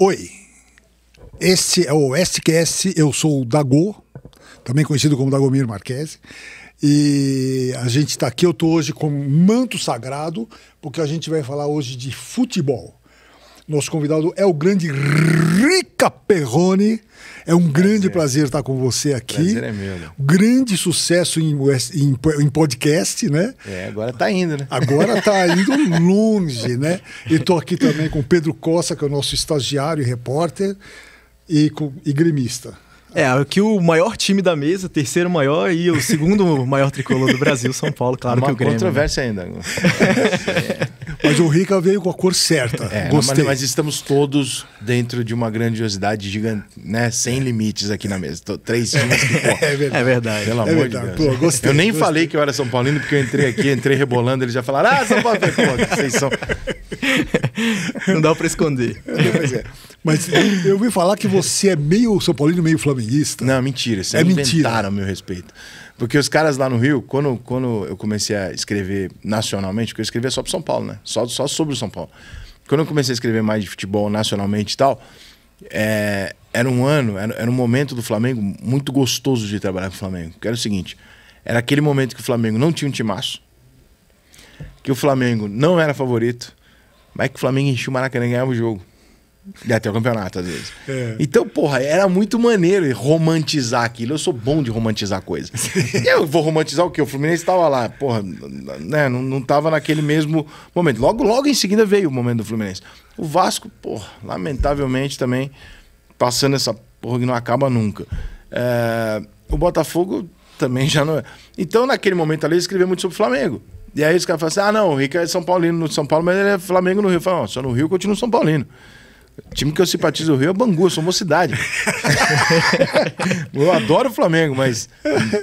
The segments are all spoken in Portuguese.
Oi, esse é o Sqs, eu sou o Dago, também conhecido como Dagomir Marquesi, e a gente está aqui, eu estou hoje com um manto sagrado, porque a gente vai falar hoje de futebol. Nosso convidado é o grande Rica Perrone, é um prazer. grande prazer estar com você aqui. Prazer é meu. Né? Grande sucesso em, em, em, podcast, né? É, agora tá indo, né? Agora tá indo longe, né? E tô aqui também com Pedro Costa, que é o nosso estagiário e repórter, e, com, e gremista. É, aqui o maior time da mesa, terceiro maior e o segundo maior tricolor do Brasil, São Paulo, claro Uma que o Grêmio. Né? controvérsia né? ainda. é. Mas o Rica veio com a cor certa. É, Gostei. Mas, mas, estamos todos dentro de uma grandiosidade gigante, né? Sem é. limites aqui na mesa. Tô, três times que, pô, é, verdade. é verdade. Pelo é amor verdade. de Deus. Pô, gostei, eu nem gostei. falei que eu era São Paulino, porque eu entrei aqui, entrei rebolando, eles já falaram, ah, São Paulo, pô, vocês são. Não dá pra esconder. É, pois é. Mas eu ouvi falar que você é meio São Paulino, meio flamenguista. Não, mentira. Vocês é inventaram mentira. meu respeito. Porque os caras lá no Rio, quando, quando eu comecei a escrever nacionalmente, porque eu escrevia só para São Paulo, né? Só, só sobre o São Paulo. Quando eu comecei a escrever mais de futebol nacionalmente e tal, é, era um ano, era, era, um momento do Flamengo muito gostoso de trabalhar com o Flamengo. Que era o seguinte: era aquele momento que o Flamengo não tinha um timaço, que o Flamengo não era favorito, mas que o Flamengo enchia o Maracanã e ganhava o jogo. É, até o campeonato, às vezes. É. Então, porra, era muito maneiro romantizar aquilo. Eu sou bom de romantizar coisas. eu vou romantizar o quê? O Fluminense estava lá, porra, né? Não, não tava naquele mesmo momento. Logo, logo em seguida veio o momento do Fluminense. O Vasco, porra, lamentavelmente também, passando essa porra que não acaba nunca. É, o Botafogo também já não é. Então, naquele momento ali, eu escrevi muito sobre o Flamengo. E aí os caras falam assim: ah, não, o Rica é São Paulino no São Paulo, mas ele é Flamengo no Rio. Eu falo, não, só no Rio continua São Paulino. O time que eu simpatizo o Rio é Bangu, eu sou mocidade. eu adoro o Flamengo, mas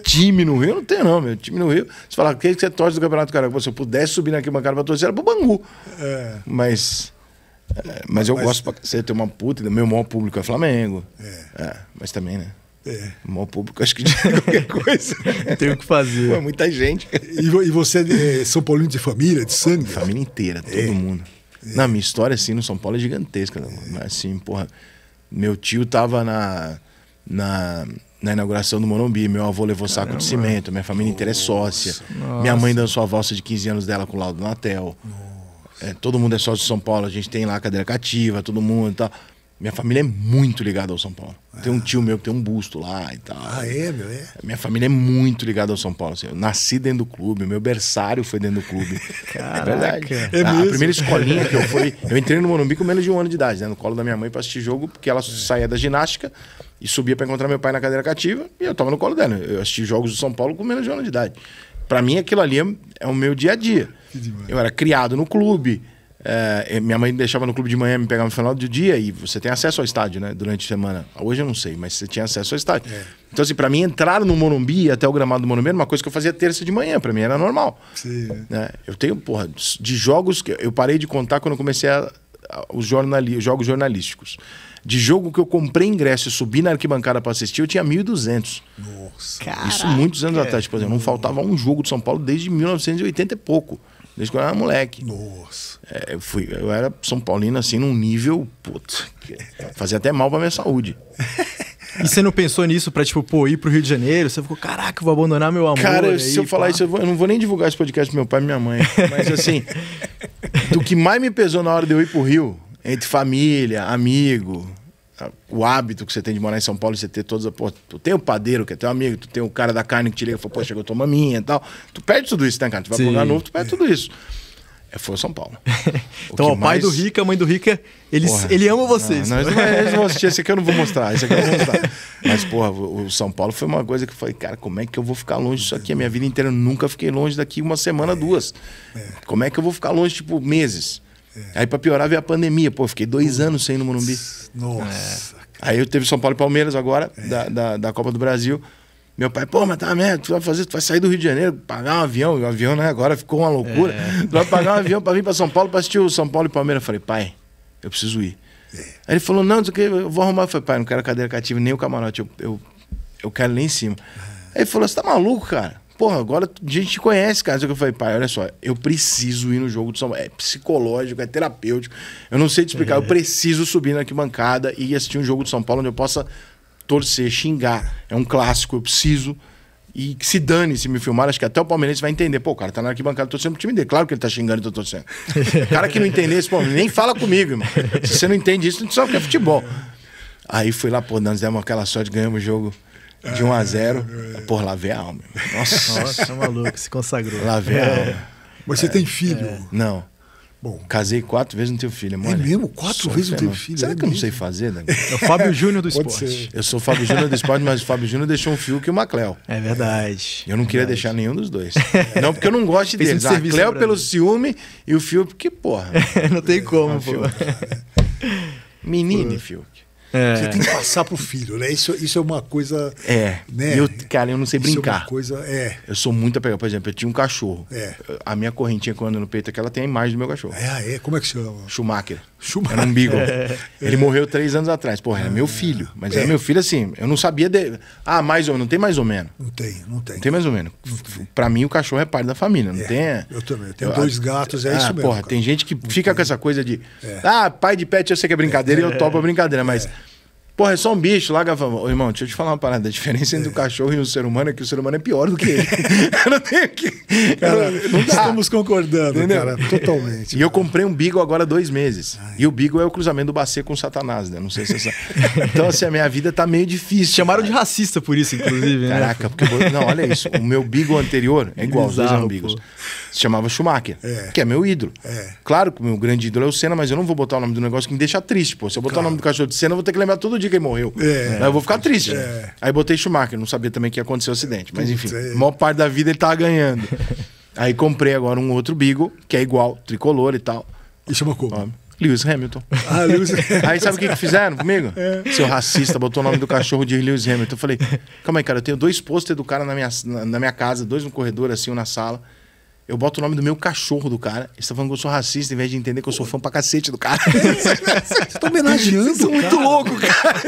time no Rio não tem, não, meu. Time no Rio. Você fala, o é que você torce do Campeonato Carioca? Se eu pudesse subir naquele bancada pra torcer, era pro Bangu. É. Mas. É, mas eu mas, gosto pra você ter uma puta. Meu maior público é Flamengo. É. é mas também, né? É. O maior público, acho que de qualquer coisa. tem o que fazer. Pô, muita gente. E, e você é São Paulino de família, de sangue? Família inteira, é. todo mundo. Na minha história, assim, no São Paulo é gigantesca, né, Assim, porra. Meu tio tava na, na, na inauguração do Morumbi, meu avô levou saco de cimento, minha família inteira é sócia. Nossa. Minha mãe dançou a valsa de 15 anos dela com o Laudo Natel. É, todo mundo é sócio de São Paulo, a gente tem lá cadeira cativa, todo mundo e tal. Minha família é muito ligada ao São Paulo. Tem um ah. tio meu que tem um busto lá e tal. Ah, é, meu? É. Minha família é muito ligada ao São Paulo. Assim, eu nasci dentro do clube, meu berçário foi dentro do clube. É Caraca. É ah, a primeira escolinha que eu fui. Eu entrei no Morumbi com menos de um ano de idade, né? No colo da minha mãe pra assistir jogo, porque ela é. saía da ginástica e subia para encontrar meu pai na cadeira cativa e eu tava no colo dela. Eu assisti jogos do São Paulo com menos de um ano de idade. Para mim, aquilo ali é, é o meu dia a dia. Eu era criado no clube é, minha mãe deixava no clube de manhã, me pegava no final do dia e você tem acesso ao estádio, né? Durante a semana. Hoje eu não sei, mas você tinha acesso ao estádio. É. Então, assim, pra mim, entrar no Morumbi até o gramado do Morumbi era uma coisa que eu fazia terça de manhã, pra mim era normal. Sim. Né? Eu tenho, porra, de jogos que eu parei de contar quando eu comecei a, a, os, jornali, os jogos jornalísticos. De jogo que eu comprei ingresso e subi na arquibancada para assistir, eu tinha 1.200. Nossa. Caraca. Isso muitos anos é. atrás. Tipo, é. não faltava um jogo de São Paulo desde 1980 e pouco desde quando eu era moleque. Nossa. É, eu, fui, eu era São Paulino, assim, num nível. Putz, fazia até mal pra minha saúde. E você não pensou nisso pra, tipo, pô, ir pro Rio de Janeiro? Você ficou, caraca, vou abandonar meu amor. Cara, aí, se eu pá. falar isso, eu, vou, eu, não vou nem divulgar esse podcast pro meu pai e minha mãe. Mas, assim, do que mais me pesou na hora de eu ir pro Rio, entre família, amigo, o hábito que você tem de morar em São Paulo, você ter todos as. Tu tem o padeiro, que é teu amigo, tu tem o cara da carne que te liga e fala, pô, é. chegou tua maminha e tal. Tu perde tudo isso, né, cara? Tu vai pro lugar novo, tu perde tudo isso. É, foi o São Paulo. então, o mais... pai do Rica, mãe do Rica, eles, porra, ele ama vocês. Não, não, eles vão assistir, esse aqui eu não vou mostrar, esse aqui eu não vou mostrar. Mas, porra, o São Paulo foi uma coisa que eu falei, cara, como é que eu vou ficar longe disso aqui? A minha vida inteira eu nunca fiquei longe daqui uma semana, é, duas. É. Como é que eu vou ficar longe, tipo, meses? É. Aí, pra piorar, veio a pandemia. Pô, fiquei dois anos sem ir no Morumbi. Nossa. É. Aí eu teve São Paulo e Palmeiras agora, é. da, da, da Copa do Brasil. Meu pai, pô, mas tá merda, tu vai fazer, tu vai sair do Rio de Janeiro, pagar um avião, o avião, né? Agora ficou uma loucura. É. Tu vai pagar um avião pra vir pra São Paulo pra assistir o São Paulo e Palmeiras. Eu falei, pai, eu preciso ir. É. Aí ele falou, não, que eu vou arrumar. Eu falei, pai, não quero cadeira cativa nem o camarote, eu, eu, eu quero ir lá em cima. É. Aí ele falou, você tá maluco, cara? Porra, agora a gente te conhece, cara. Só que eu falei, pai, olha só, eu preciso ir no jogo do São Paulo. É psicológico, é terapêutico. Eu não sei te explicar. É. Eu preciso subir na arquibancada e assistir um jogo do São Paulo onde eu possa torcer, xingar. É um clássico, eu preciso. E que se dane se me filmar, acho que até o palmeirense vai entender. Pô, o cara tá na arquibancada torcendo pro time dele. Claro que ele tá xingando e tô tá torcendo. O cara que não entender isso, pô, nem fala comigo, irmão. Se você não entende isso, não sabe o que é futebol. Aí fui lá, pô, nós demos aquela sorte, ganhamos o jogo de 1 a 0 Por, lavei a alma. Nossa, Nossa é maluco, se consagrou. Lavei a é. alma. Mas você tem filho? É. Não. Bom. Casei quatro vezes, não tenho filho, mano. É mesmo? Quatro vezes não tenho filho? Será é que eu não sei fazer, Né? É o Fábio Júnior do esporte. Eu sou o Fábio Júnior do esporte, mas o Fábio Júnior deixou um fio que o Cleo. É verdade. Eu não é queria verdade. deixar nenhum dos dois. Não, porque eu não gosto deles. Um a pelo mim. ciúme e o fio porque, porra. não tem como, é, pô. Menino, Fiuk. É. Você tem que passar pro filho, né? Isso, isso é uma coisa. É. Né? Eu, cara, eu não sei é brincar. É coisa. É. Eu sou muito apegado. Por exemplo, eu tinha um cachorro. É. A minha correntinha que eu ando no peito é que ela tem a imagem do meu cachorro. É, é. Como é que chama? Schumacher. Schumacher. Era um Beagle. É. Ele morreu três anos atrás. Porra, é meu filho. Mas é. meu filho assim. Eu não sabia dele. Ah, mais ou menos. Não tem mais ou menos. Não tem, não tem. Não tem mais ou menos. Pra mim, o cachorro é parte da família. Não é. tem. É. Eu também. Eu tenho eu, dois gatos, é ah, isso mesmo. Porra, cara. tem gente que não fica tem. com essa coisa de. É. Ah, pai de pet, eu sei que é brincadeira e eu topo a brincadeira, mas. É. Porra, é só um bicho, lá, a Ô, irmão, deixa eu te falar uma parada. A diferença entre o é. cachorro e o ser humano é que o ser humano é pior do que ele. eu não tenho que. Cara, não estamos concordando, Entendeu? cara. Totalmente. E cara. eu comprei um Beagle agora há dois meses. Ai. E o Beagle é o cruzamento do Bacê com o Satanás, né? Não sei se você sabe. então, assim, a minha vida tá meio difícil. Chamaram cara. de racista por isso, inclusive. Né? Caraca, né? porque. Não, olha isso. O meu Beagle anterior é igual, Bizarro, dois ambigos. Se chamava Schumacher, é. que é meu ídolo. É. Claro que o meu grande ídolo é o Senna, mas eu não vou botar o nome do negócio que me deixa triste, pô. Se eu botar claro. o nome do cachorro de Senna, eu vou ter que lembrar todo dia dia que ele morreu. É. Aí eu vou ficar triste. É. Aí botei Schumacher, não sabia também que ia acontecer o acidente. Mas enfim, é. a maior parte da vida ele tava ganhando. Aí comprei agora um outro Beagle, que é igual, tricolor e tal. E chama como? Lewis Hamilton. Ah, Lewis Aí sabe o que, que fizeram comigo? É. Seu racista botou o nome do cachorro de Lewis Hamilton. Eu falei, calma aí, cara, eu tenho dois pôster do cara na minha, na, na minha casa, dois no corredor, assim, um na sala. Eu boto o nome do meu cachorro do cara. Você tá falando que eu sou racista, em vez de entender que eu sou fã pra cacete do cara. Você tá homenageando. Vocês são cara. muito louco, cara.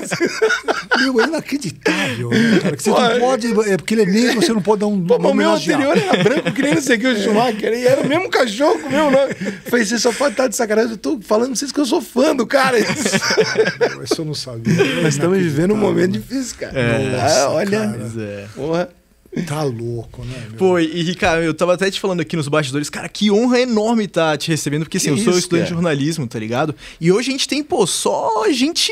Meu, é inacreditável, né, cara. Que você Pô, não é. pode. É porque ele é negro, você não pode dar um. Pô, o meu anterior era branco, que nem o é. Schumacher. E era o mesmo cachorro com o meu nome. Falei, você só pode estar de sacanagem. Eu tô falando pra vocês que eu sou fã do cara. Isso eu não sabia. Nós estamos vivendo um momento né? difícil, cara. É, Nossa, olha. Cara. É. Porra. Tá louco, né? Meu? Foi, e Ricardo, eu tava até te falando aqui nos bastidores, cara, que honra enorme estar tá te recebendo, porque assim, que eu sou estudante cara? de jornalismo, tá ligado? E hoje a gente tem, pô, só gente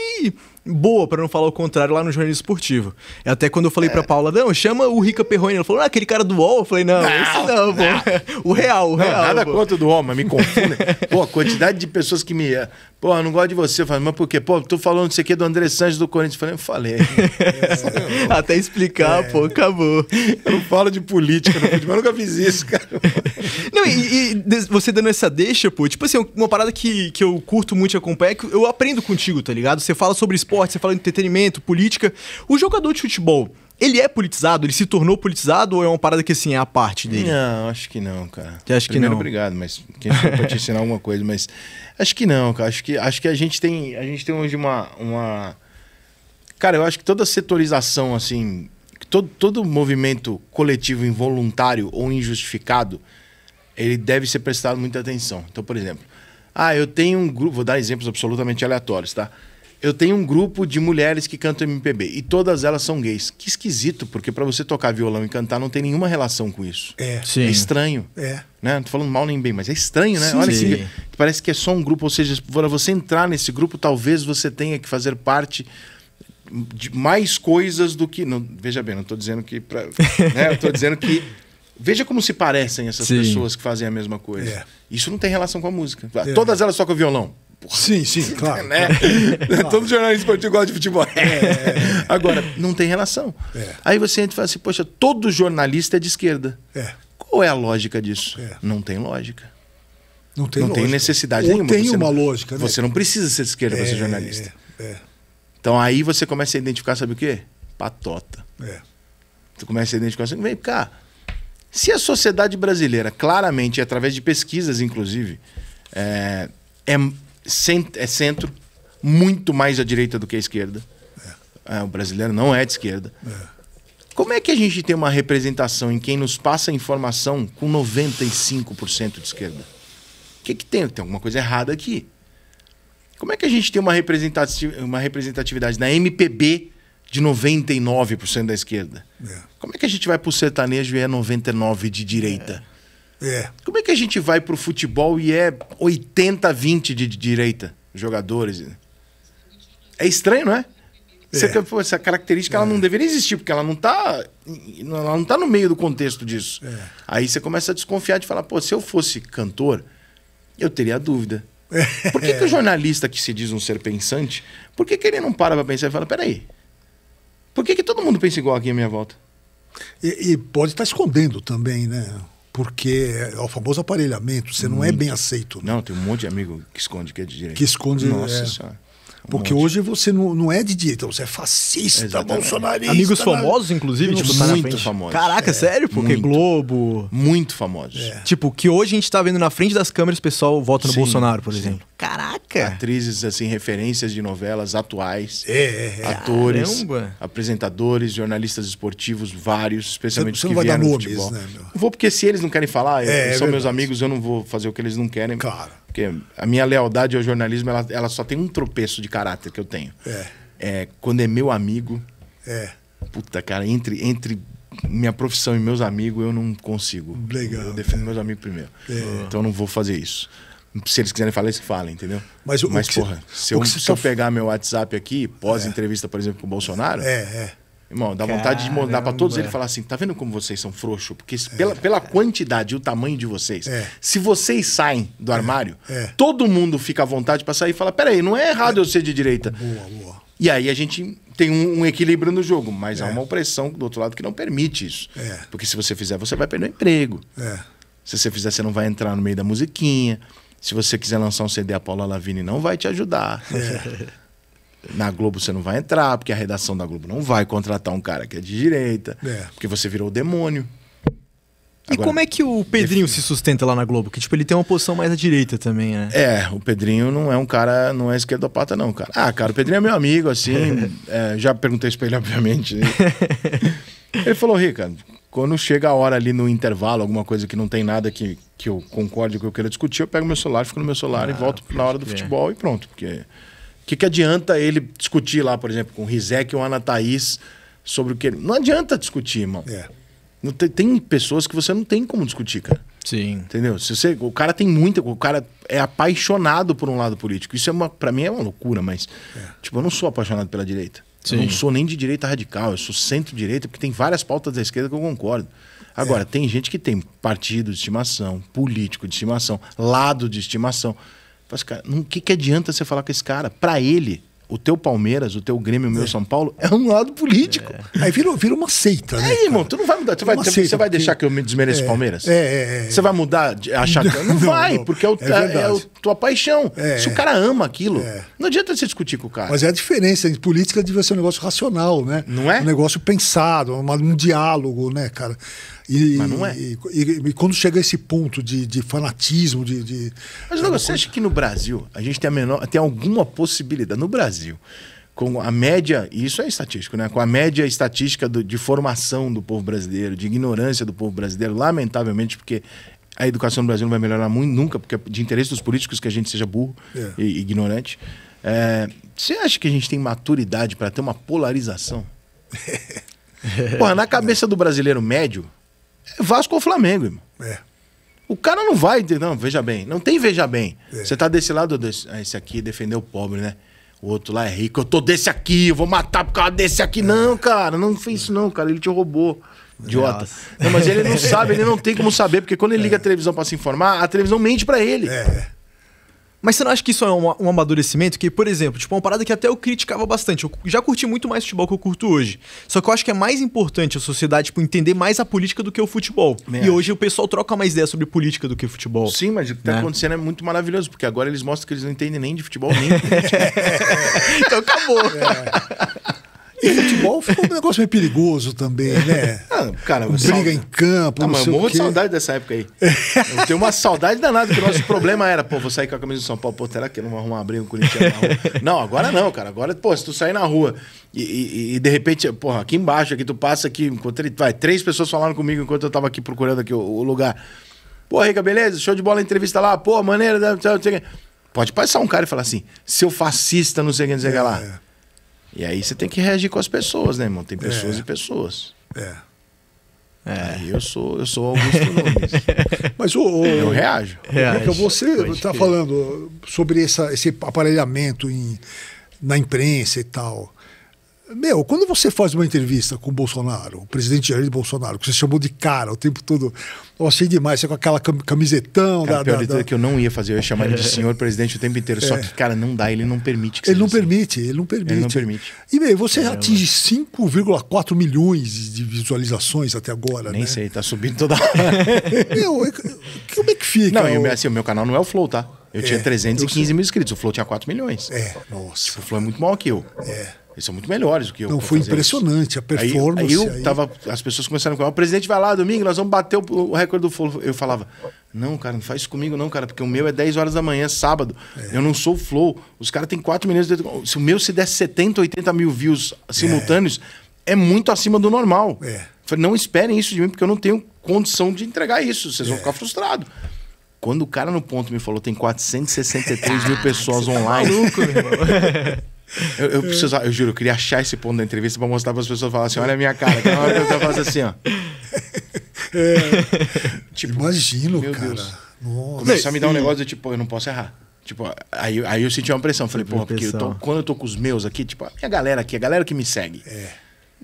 boa, para não falar o contrário, lá no jornalismo esportivo. É até quando eu falei é. pra Paula, não, chama o Rica Perroni. Ela falou, ah, aquele cara do UOL. Eu falei, não, não esse não, não. pô. O real, o real. Não, nada pô. contra do UOL, mas me confunde. pô, a quantidade de pessoas que me Pô, eu não gosto de você. Eu falei, mas por quê? Pô, tu falando isso aqui do André Sanches do Corinthians. Eu falei, eu falei. Até explicar, é. pô, acabou. Eu não falo de política, não, mas eu nunca fiz isso, cara. Não, e, e, você dando essa deixa, pô, tipo assim, uma parada que, que eu curto muito e acompanho é que eu aprendo contigo, tá ligado? Você fala sobre esporte, você fala de entretenimento, política. O jogador de futebol ele é politizado? Ele se tornou politizado ou é uma parada que assim é a parte dele? Não, acho que não, cara. Acho Primeiro, que não? obrigado, mas quem pra te ensinar alguma coisa, mas acho que não, cara. Acho que, acho que a gente tem, a gente tem hoje uma, uma Cara, eu acho que toda setorização assim, todo todo movimento coletivo involuntário ou injustificado, ele deve ser prestado muita atenção. Então, por exemplo, ah, eu tenho um grupo, vou dar exemplos absolutamente aleatórios, tá? eu tenho um grupo de mulheres que cantam MPB e todas elas são gays. Que esquisito, porque para você tocar violão e cantar não tem nenhuma relação com isso. É, é, é Sim. é estranho. É. Né? Não tô falando mal nem bem, mas é estranho, né? Sim. Olha Sim. Que, parece que é só um grupo, ou seja, para você entrar nesse grupo, talvez você tenha que fazer parte de mais coisas do que. Não, veja bem, não estou dizendo que. Pra, né? Eu tô dizendo que Veja como se parecem essas Sim. pessoas que fazem a mesma coisa. É. Isso não tem relação com a música. É. Todas elas tocam violão porra. Sim, sim, claro. né? claro. Todo jornalista esportivo gosta de futebol. É, é, é. Agora, não tem relação. É. Aí você entra e fala assim, poxa, todo jornalista é de esquerda. É. Qual é a lógica disso? É. Não tem lógica. Não tem, não lógica. tem necessidade Ou nenhuma. Tem você uma não, lógica. Né? Você não precisa ser de esquerda para ser jornalista. Então aí você começa a identificar, sabe o quê? Patota. É. Tu começa a identificar assim, vem cá. Se a sociedade brasileira, claramente, através de pesquisas, inclusive, é, é, cent, é centro, muito mais à direita do que à esquerda. É. É, o brasileiro não é de esquerda. É. Como é que a gente tem uma representação em quem nos passa informação com 95% de esquerda? O que, que tem? Tem alguma coisa errada aqui. Como é que a gente tem uma representatividade na MPB de 99% da esquerda? É. Como é que a gente vai para o sertanejo e é 99% de direita? É. É. Como é que a gente vai pro futebol e é 80-20 de direita, jogadores? É estranho, não é? É. essa característica é. ela não deveria existir, porque ela não está ela não tá no meio do contexto disso. É. Aí você começa a desconfiar de falar, pô, se eu fosse cantor, eu teria dúvida. É. Por que, que o é. jornalista que se diz um ser pensante, por que, que ele não para para pensar e fala, peraí, por que, que todo mundo pensa igual aqui à minha volta? E, e pode estar tá escondendo também, né? porque é o famoso aparelhamento, você não é hum. bem aceito. Né? Não, tem um monte de amigo que esconde que é de direito. Que esconde, Nossa é. Senhora. Porque um hoje você não, não é de então direita, você é fascista, Exatamente. bolsonarista. Amigos né? famosos, inclusive, tipo, tá muito famosos. Caraca, é, sério? Porque muito, Globo. Muito famosos. É. Tipo, que hoje a gente tá vendo na frente das câmeras o pessoal vota no sim, Bolsonaro, por sim. exemplo. Caraca! Atrizes, assim, referências de novelas atuais. É, é, é. Atores, Caramba. apresentadores, jornalistas esportivos, vários, especialmente você, você não vai dar nomes, no Né, meu? Vou, porque se eles não querem falar, é, é, são meus amigos, eu não vou fazer o que eles não querem. Claro. Porque a minha lealdade ao jornalismo, ela, ela só tem um tropeço de caráter que eu tenho. É. é quando é meu amigo. É. Puta, cara, entre, entre minha profissão e meus amigos, eu não consigo. Legal. Eu defendo meus amigos primeiro. É. Então eu não vou fazer isso. Se eles quiserem falar, eles falem, entendeu? Mas, Mas porra, se, eu, se tá... eu pegar meu WhatsApp aqui, pós-entrevista, por exemplo, com o Bolsonaro, é, é. Irmão, dá Caramba. vontade de mandar para todos eles falar assim: tá vendo como vocês são frouxos? Porque pela, é. pela é. quantidade e o tamanho de vocês, é. se vocês saem do é, armário, é. todo mundo fica à vontade para sair e falar: peraí, não é errado eu ser de direita. Boa, boa. E aí a gente tem um, um equilíbrio no jogo, mas há é. uma opressão do outro lado que não permite isso. Porque se você fizer, você vai perder o emprego. Se você fizer, você não vai entrar no meio da musiquinha. Se você quiser lançar um CD, a Paula Lavigne não vai te ajudar na Globo você não vai entrar, porque a redação da Globo não vai contratar um cara que é de direita, é. porque você virou o demônio. E Agora, como é que o Pedrinho se sustenta lá na Globo? Que, tipo, ele tem uma posição mais à direita também, né? É, o Pedrinho não é um cara, não é esquerdopata, não, cara. Ah, cara, o Pedrinho é meu amigo, assim. é, já perguntei isso pra ele, obviamente. ele falou, Rica, quando chega a hora ali no intervalo, alguma coisa que não tem nada que, que eu concorde que eu queira discutir, eu pego meu celular, fico no meu celular ah, e volto na hora do futebol é. e pronto, porque o que, que adianta ele discutir lá, por exemplo, com o Rizek ou Ana Thaís sobre o que ele. Não adianta discutir, irmão. É. Não tem, tem pessoas que você não tem como discutir, cara. Sim. Entendeu? Se você, o cara tem muita. O cara é apaixonado por um lado político. Isso é uma, pra mim é uma loucura, mas. É. Tipo, eu não sou apaixonado pela direita. Sim. Eu não sou nem de direita radical, eu sou centro-direita, porque tem várias pautas da esquerda que eu concordo. Agora, é. tem gente que tem partido de estimação, político de estimação, lado de estimação. Mas, cara, o que, que adianta você falar com esse cara? Para ele, o teu Palmeiras, o teu Grêmio, o meu é. São Paulo, é um lado político. É. Aí vira, vira uma seita, né? Aí, é, irmão, tu não vai mudar. Tu vai, você vai deixar que eu me desmereça o é, Palmeiras? É, é, é, Você vai mudar, achar que. Não, não vai, não, porque é, o, é, tua paixão. Se o cara ama aquilo, não adianta você discutir com o cara. Mas é a diferença. Política devia ser um negócio racional, né? Não é? Um negócio pensado, um diálogo, né, cara? E, Mas não é. E, e, e, quando chega a esse ponto de, de fanatismo, de. de Mas, Logo, você coisa... acha que no Brasil a gente tem, a menor, tem alguma possibilidade? No Brasil, com a média, e isso é estatístico, né? Com a média estatística do, de formação do povo brasileiro, de ignorância do povo brasileiro, lamentavelmente, porque a educação no Brasil não vai melhorar muito, nunca, porque é de interesse dos políticos que a gente seja burro é. e ignorante. É, você acha que a gente tem maturidade para ter uma polarização? Porra, na cabeça do brasileiro médio, é Vasco ou Flamengo, irmão. É. O cara não vai. Não, veja bem. Não tem veja bem. É. Você tá desse lado, desse, ah, esse aqui defender o pobre, né? O outro lá é rico. Eu tô desse aqui, eu vou matar por causa desse aqui. É. Não, cara, não fez isso, não, cara. Ele te roubou. Idiota. Não, mas ele não sabe, ele não tem como saber, porque quando ele liga a televisão para se informar, a televisão mente para ele. É. Mas você não acha que isso é um, um amadurecimento? Que, por exemplo, tipo, uma parada que até eu criticava bastante. Eu já curti muito mais futebol que eu curto hoje. Só que eu acho que é mais importante a sociedade, tipo, entender mais a política do que o futebol. e acho. hoje o pessoal troca mais ideia sobre política do que futebol. Sim, mas o que tá né? acontecendo é muito maravilhoso, porque agora eles mostram que eles não entendem nem de futebol nem de futebol. então acabou. É. E futebol ficou um negócio meio perigoso também, né? Não, ah, cara, Briga em campo, ah, não mas sei eu morro de saudade dessa época aí. Eu tenho uma saudade danada, porque o nosso problema era, pô, vou sair com a camisa do São Paulo, pô, será que eu não vou arrumar uma briga com o Corinthians na rua? Não, agora não, cara. Agora, pô, se tu sair na rua e, e, e de repente, porra, aqui embaixo, aqui tu passa aqui, encontrei, vai, três pessoas falaram comigo enquanto eu tava aqui procurando aqui o, o lugar. Pô, Rica, beleza? Show de bola, entrevista lá. Pô, maneira, não sei o que. Pode passar um cara e falar assim, seu fascista, não sei o que, não sei o que lá. É. E aí você tem que reagir com as pessoas, né, irmão? Tem pessoas é. e pessoas. É. É. eu sou, eu sou Augusto Nunes. Mas o, o, eu reajo. reajo. Você está que... Tá falando sobre essa, esse aparelhamento em, na imprensa e tal. Meu, quando você faz uma entrevista com o Bolsonaro, o presidente Jair Bolsonaro, que você chamou de cara o tempo todo, eu achei demais, você com aquela camisetão. Cara, da, pior da, da... É que eu não ia fazer, eu ia chamar ele de senhor presidente o tempo inteiro. É. Só que, cara, não dá, ele não permite que Ele não assim. permite, ele não permite. Ele não permite. E, meu, você é, atinge 5,4 milhões de visualizações até agora, Nem né? sei, tá subindo toda hora. meu, como é que fica? Não, eu Assim, o meu canal não é o Flow, tá? Eu é, tinha 315 eu mil inscritos, o Flow tinha 4 milhões. É, nossa. Tipo, o Flow é muito maior que eu. É. Eles são muito melhores do que eu. Não, foi impressionante isso. a performance. Aí, aí eu tava, as pessoas começaram a falar, o presidente vai lá domingo, nós vamos bater o, o recorde do Flow. Eu falava, não, cara, não faz isso comigo não, cara, porque o meu é 10 horas da manhã, sábado. É. Eu não sou Flow. Os caras têm 4 milhões de... Se o meu se der 70, 80 mil views simultâneos, é, é muito acima do normal. É. Falei, não esperem isso de mim, porque eu não tenho condição de entregar isso. Vocês vão é. ficar frustrados. Quando o cara no ponto me falou, tem 463 mil pessoas tá online. Tá maluco, meu irmão. Eu, eu preciso, eu juro, eu queria achar esse ponto da entrevista para mostrar para as pessoas falar assim: olha a minha cara. Tem é uma hora que assim, ó. É. Tipo, Imagino, meu cara. Deus. Nossa. Começou a me dar um negócio de tipo, eu não posso errar. Tipo, aí, aí eu senti uma pressão. Falei, porra, porque eu tô, quando eu tô com os meus aqui, tipo, a minha galera aqui, a galera que me segue. É.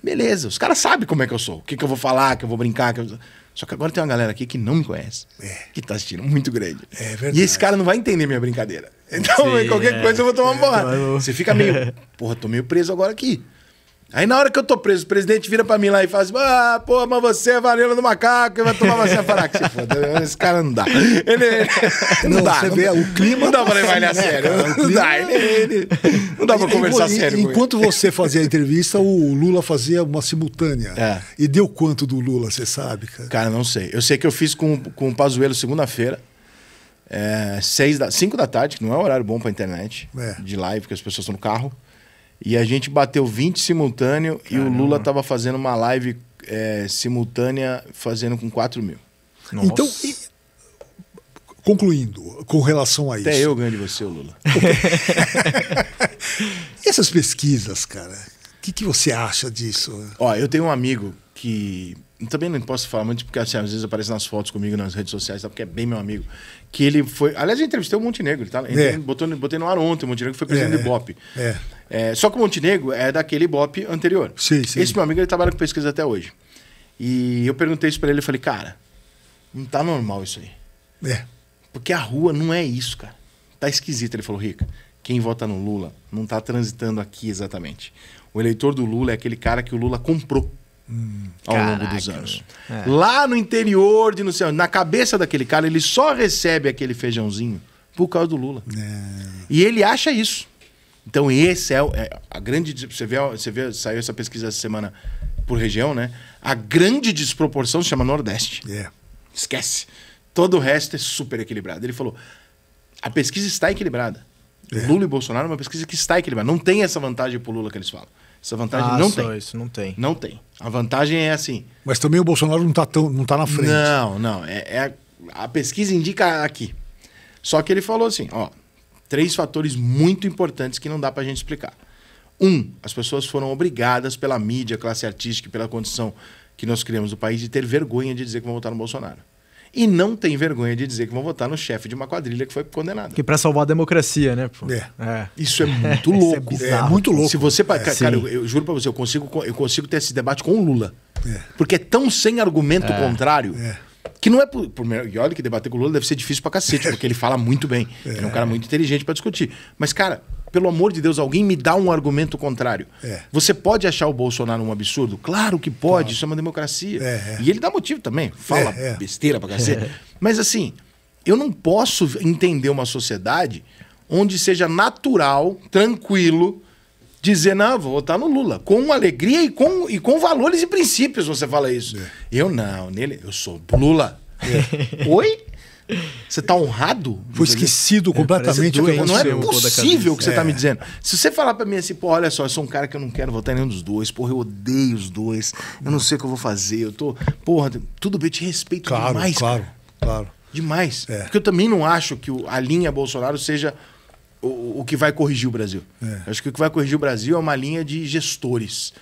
Beleza, os caras sabem como é que eu sou. O que, que eu vou falar, que eu vou brincar. Que eu... Só que agora tem uma galera aqui que não me conhece, é. que tá assistindo muito grande. É verdade. E esse cara não vai entender minha brincadeira. Então, Sim, qualquer é. coisa eu vou tomar uma é. borra. Então, Você fica meio, porra, tô meio preso agora aqui. Aí na hora que eu tô preso, o presidente vira pra mim lá e fala assim, ah, pô, mas você é varíola do macaco e vai tomar você falar ah, que se foda. Esse cara não dá. Ele, ele não, não, dá. Você não vê, o clima... Não dá pra levar ele a é, sério. não dá, ele, ele, não dá pra e, conversar e, sério Enquanto você fazia a entrevista, o Lula fazia uma simultânea. É. E deu quanto do Lula, você sabe, cara? Cara, não sei. Eu sei que eu fiz com, com o Pazuello segunda-feira. É, seis da, cinco da tarde, que não é um horário bom pra internet. É. De live, porque as pessoas estão no carro. E a gente bateu 20 simultâneo Caramba. e o Lula tava fazendo uma live é, simultânea fazendo com 4 mil. Nossa. Então, e, concluindo, com relação a isso. Até eu ganho de você, Lula. Essas pesquisas, cara, o que, que você acha disso? Ó, eu tenho um amigo que também não posso falar muito, porque assim, às vezes aparece nas fotos comigo nas redes sociais, porque é bem meu amigo. Que ele foi. Aliás, eu entrevistei o Montenegro, tá? Ele é. botou, botei no ar ontem, o Montenegro foi presidente é, do Ibope. É. é. só que o Montenegro é daquele Ibope anterior. Sim, sim. Esse meu amigo ele trabalha com pesquisa até hoje. E eu perguntei isso para ele, eu falei, cara, não tá normal isso aí. É. Porque a rua não é isso, cara. Tá esquisito. Ele falou, Rica, quem vota no Lula não tá transitando aqui exatamente. O eleitor do Lula é aquele cara que o Lula comprou. Hum, ao Caraca. longo dos anos. É. Lá no interior de não na cabeça daquele cara, ele só recebe aquele feijãozinho por causa do Lula. É. E ele acha isso. Então, esse é, é a grande. Você vê, você vê, saiu essa pesquisa essa semana por região, né? A grande desproporção se chama Nordeste. É. Esquece. Todo o resto é super equilibrado. Ele falou: a pesquisa está equilibrada. É. Lula e Bolsonaro é uma pesquisa que está equilibrada. Não tem essa vantagem pro Lula que eles falam. Essa vantagem ah, não tem. Isso não tem. Não tem. A vantagem é assim. Mas também o Bolsonaro não está tão, não tá na frente. Não, não. É, é a, pesquisa indica aqui. Só que ele falou assim, ó, três fatores muito importantes que não dá para a gente explicar. Um, as pessoas foram obrigadas pela mídia, classe artística e pela condição que nós criamos do país de ter vergonha de dizer que vão votar no Bolsonaro e não tem vergonha de dizer que vão votar no chefe de uma quadrilha que foi condenado. Que para salvar a democracia, né? É. é. Isso é muito é louco. é, é, muito louco. Se você, é, cara, cara eu, eu, juro para você, eu consigo, eu consigo ter esse debate com o Lula, é. porque é tão sem argumento contrário. Que não é. Por, por, e olha que debater com o Lula deve ser difícil pra cacete, porque ele fala muito bem. Ele é um cara muito inteligente para discutir. Mas, cara, pelo amor de Deus, alguém me dá um argumento contrário. É. Você pode achar o Bolsonaro um absurdo? Claro que pode, claro. isso é uma democracia. É, é. E ele dá motivo também, fala é, é. besteira pra cacete. É. Mas assim, eu não posso entender uma sociedade onde seja natural, tranquilo, dizer, não, vou votar no Lula. Com alegria e com, e com valores e princípios você fala isso. Eu não, nele, eu sou Lula. Oi? Você tá honrado? Foi esquecido é, completamente. doente, não é possível que você é. tá me dizendo. Se você falar para mim assim, pô, olha só, eu sou um cara que eu não quero votar em nenhum dos dois, porra, eu odeio os dois, eu não sei o que eu vou fazer, eu tô. Porra, tudo bem, eu te respeito claro, demais. Claro, claro, claro. Demais. É. Porque eu também não acho que a linha Bolsonaro seja o, o que vai corrigir o Brasil. É. Acho que o que vai corrigir o Brasil é uma linha de gestores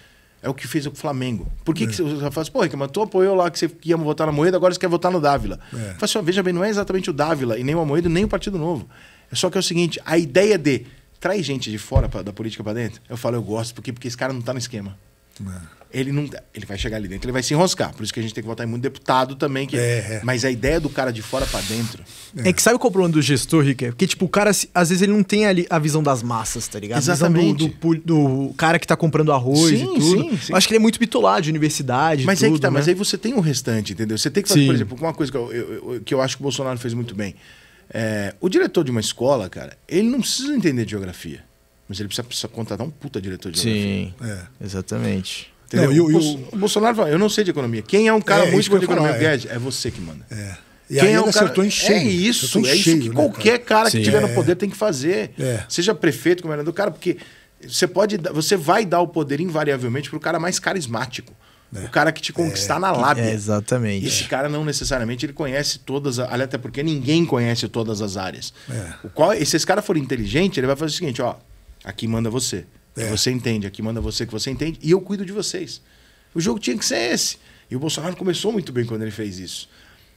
é o que fez o Flamengo. Por que, é. que você fala assim, pô, Rica, mas tu apoiou lá que você ia votar na Moeda, agora você quer votar no Dávila? É. Fala assim, veja bem, não é exatamente o Dávila e nem o Moeda, nem o Partido Novo. É só que é o seguinte, a ideia de trair gente de fora pra, da política para dentro, eu falo, eu gosto, porque, porque esse cara não tá no esquema. É ele não ele vai chegar ali dentro, ele vai se enroscar. Por isso que a gente tem que votar em muito deputado também. Que, é, é. Mas a ideia do cara de fora para dentro. É. é. que sabe qual é o problema do gestor, Rick? Porque, é tipo, o cara, às vezes, ele não tem ali a visão das massas, tá ligado? Exatamente. Do, do, do, cara que tá comprando arroz sim, e tudo. Sim, sim. Eu acho que ele é muito bitolado de universidade. Mas é tá, né? mas aí você tem o restante, entendeu? Você tem que fazer, por exemplo, uma coisa que eu, eu, eu, que eu acho que o Bolsonaro fez muito bem. É, o diretor de uma escola, cara, ele não precisa entender geografia. Mas ele precisa, precisa contratar um puta diretor de geografia. Sim, é. exatamente. Não, eu, e o Bolsonaro fala, eu não sei de economia. Quem é um cara é, muito bom de economia? Falar, é. é você que manda. É. E Quem é um cara... acertou em cheio. É isso, é isso que né, qualquer cara, cara que estiver tiver é, no poder tem que fazer. É. Seja prefeito, governador, cara, porque você pode, você vai dar o poder invariavelmente para o cara mais carismático. É. O cara que te conquistar é. na lábia. É, exatamente. Esse cara não necessariamente ele conhece todas, aliás até porque ninguém conhece todas as áreas. É. O qual, se esse cara for inteligente, ele vai fazer o seguinte, ó, aqui manda você. É. Que você entende, aqui manda você que você entende, e eu cuido de vocês. O jogo tinha que ser esse. E o Bolsonaro começou muito bem quando ele fez isso.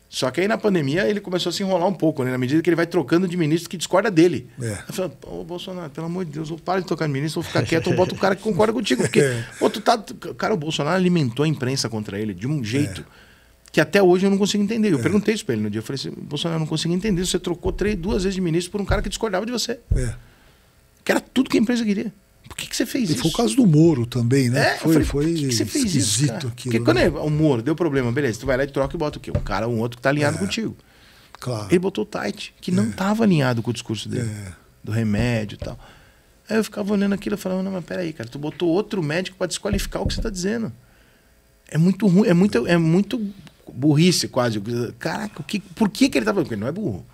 Só que aí na pandemia ele começou a se enrolar um pouco, né? Na medida que ele vai trocando de ministro que discorda dele. É. Eu falo, ô Bolsonaro, pelo amor de Deus, eu de tocar de ministro, vou ficar quieto, ou bota o cara que concorda contigo. Porque, é. pô, tu tá. Cara, o Bolsonaro alimentou a imprensa contra ele de um jeito. É. Que até hoje eu não consigo entender. Eu é. perguntei isso pra ele no dia. Eu falei assim: Bolsonaro, eu não consigo entender. Você trocou três, duas vezes de ministro por um cara que discordava de você. É. Que era tudo que a imprensa queria. Por que, que você fez e isso? Foi o caso do Moro também, né? É? Foi, falei, foi que que você fez esquisito isso, aquilo. Porque quando é o Moro deu problema, beleza, tu vai lá e troca e bota o quê? Um cara ou um outro que tá alinhado é. contigo. Claro. Ele botou o Tight, que é. não tava alinhado com o discurso dele, é. do remédio e tal. Aí eu ficava olhando aquilo e falava, não, mas peraí, cara, tu botou outro médico para desqualificar o que você tá dizendo. É muito ruim, é muito, é muito burrice quase. Caraca, o que, por que, que ele tá falando? Porque ele não é burro.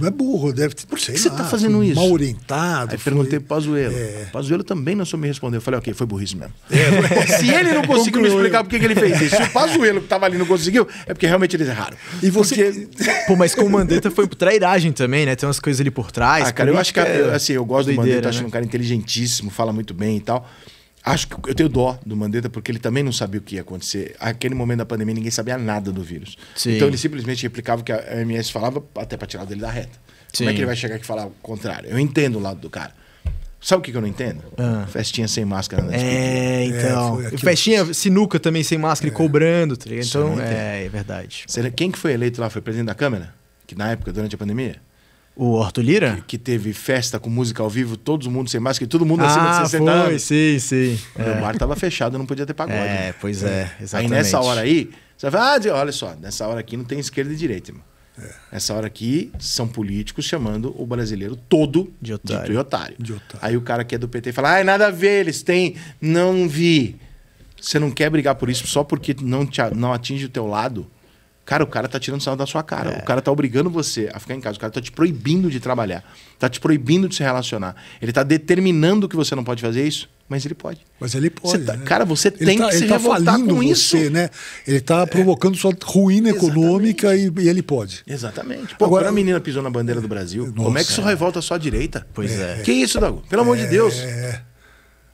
Não é burro, deve ter. Por que, que você está fazendo isso? Mal orientado. Aí foi... perguntei pro Pazuelo. É. Pazuelo também não soube me responder. Eu falei, ok, foi burrice mesmo. É, Se ele não conseguiu me explicar por que ele fez isso, se o Pazuelo que estava ali não conseguiu, é porque realmente eles erraram. E você. Porque... Pô, mas com o Mandetta foi por trairagem também, né? Tem umas coisas ali por trás. Ah, cara, eu acho que. É... Assim, eu gosto doideira, do Mandetta, né? acho um cara inteligentíssimo, fala muito bem e tal. Acho que eu tenho dó do Mandetta, porque ele também não sabia o que ia acontecer. Aquele momento da pandemia, ninguém sabia nada do vírus. Sim. Então ele simplesmente replicava o que a OMS falava, até para tirar dele da reta. Sim. Como é que ele vai chegar aqui e falar o contrário? Eu entendo o lado do cara. Sabe o que, que eu não entendo? Ah. Festinha sem máscara. Né? É, então. É, Festinha, sinuca também sem máscara é. e cobrando. Tá então, é, é verdade. Quem que foi eleito lá? Foi presidente da Câmara? Que na época, durante a pandemia? O Horto Lira? Que, que, teve festa com música ao vivo, todo mundo sem máscara, todo mundo ah, acima de 60 ah, foi, anos. Sim, sim. É. O bar tava fechado, não podia ter pagode. É, né? pois é, exatamente. É, aí nessa hora aí, você vai ah, olha só, nessa hora aqui não tem esquerda e direita, irmão. É. Nessa hora aqui, são políticos chamando o brasileiro todo de otário. De otário. De otário. Aí o cara que é do PT fala: ai, nada a ver, eles têm. Não vi. Você não quer brigar por isso só porque não, te, não atinge o teu lado? Cara, o cara tá tirando sarro da sua cara. É. O cara tá obrigando você a ficar em casa. O cara tá te proibindo de trabalhar. Tá te proibindo de se relacionar. Ele tá determinando que você não pode fazer isso, mas ele pode. Mas ele pode. Você tá, né? Cara, você ele tem tá, que se tá revoltar com você, isso. né? Ele tá provocando é. sua ruína econômica e, e, ele pode. Exatamente. Pô, Agora a menina pisou na bandeira do Brasil. Nossa, como é que isso revolta só a direita? Pois é. Que isso, Dago? Pelo amor de é. Deus. É.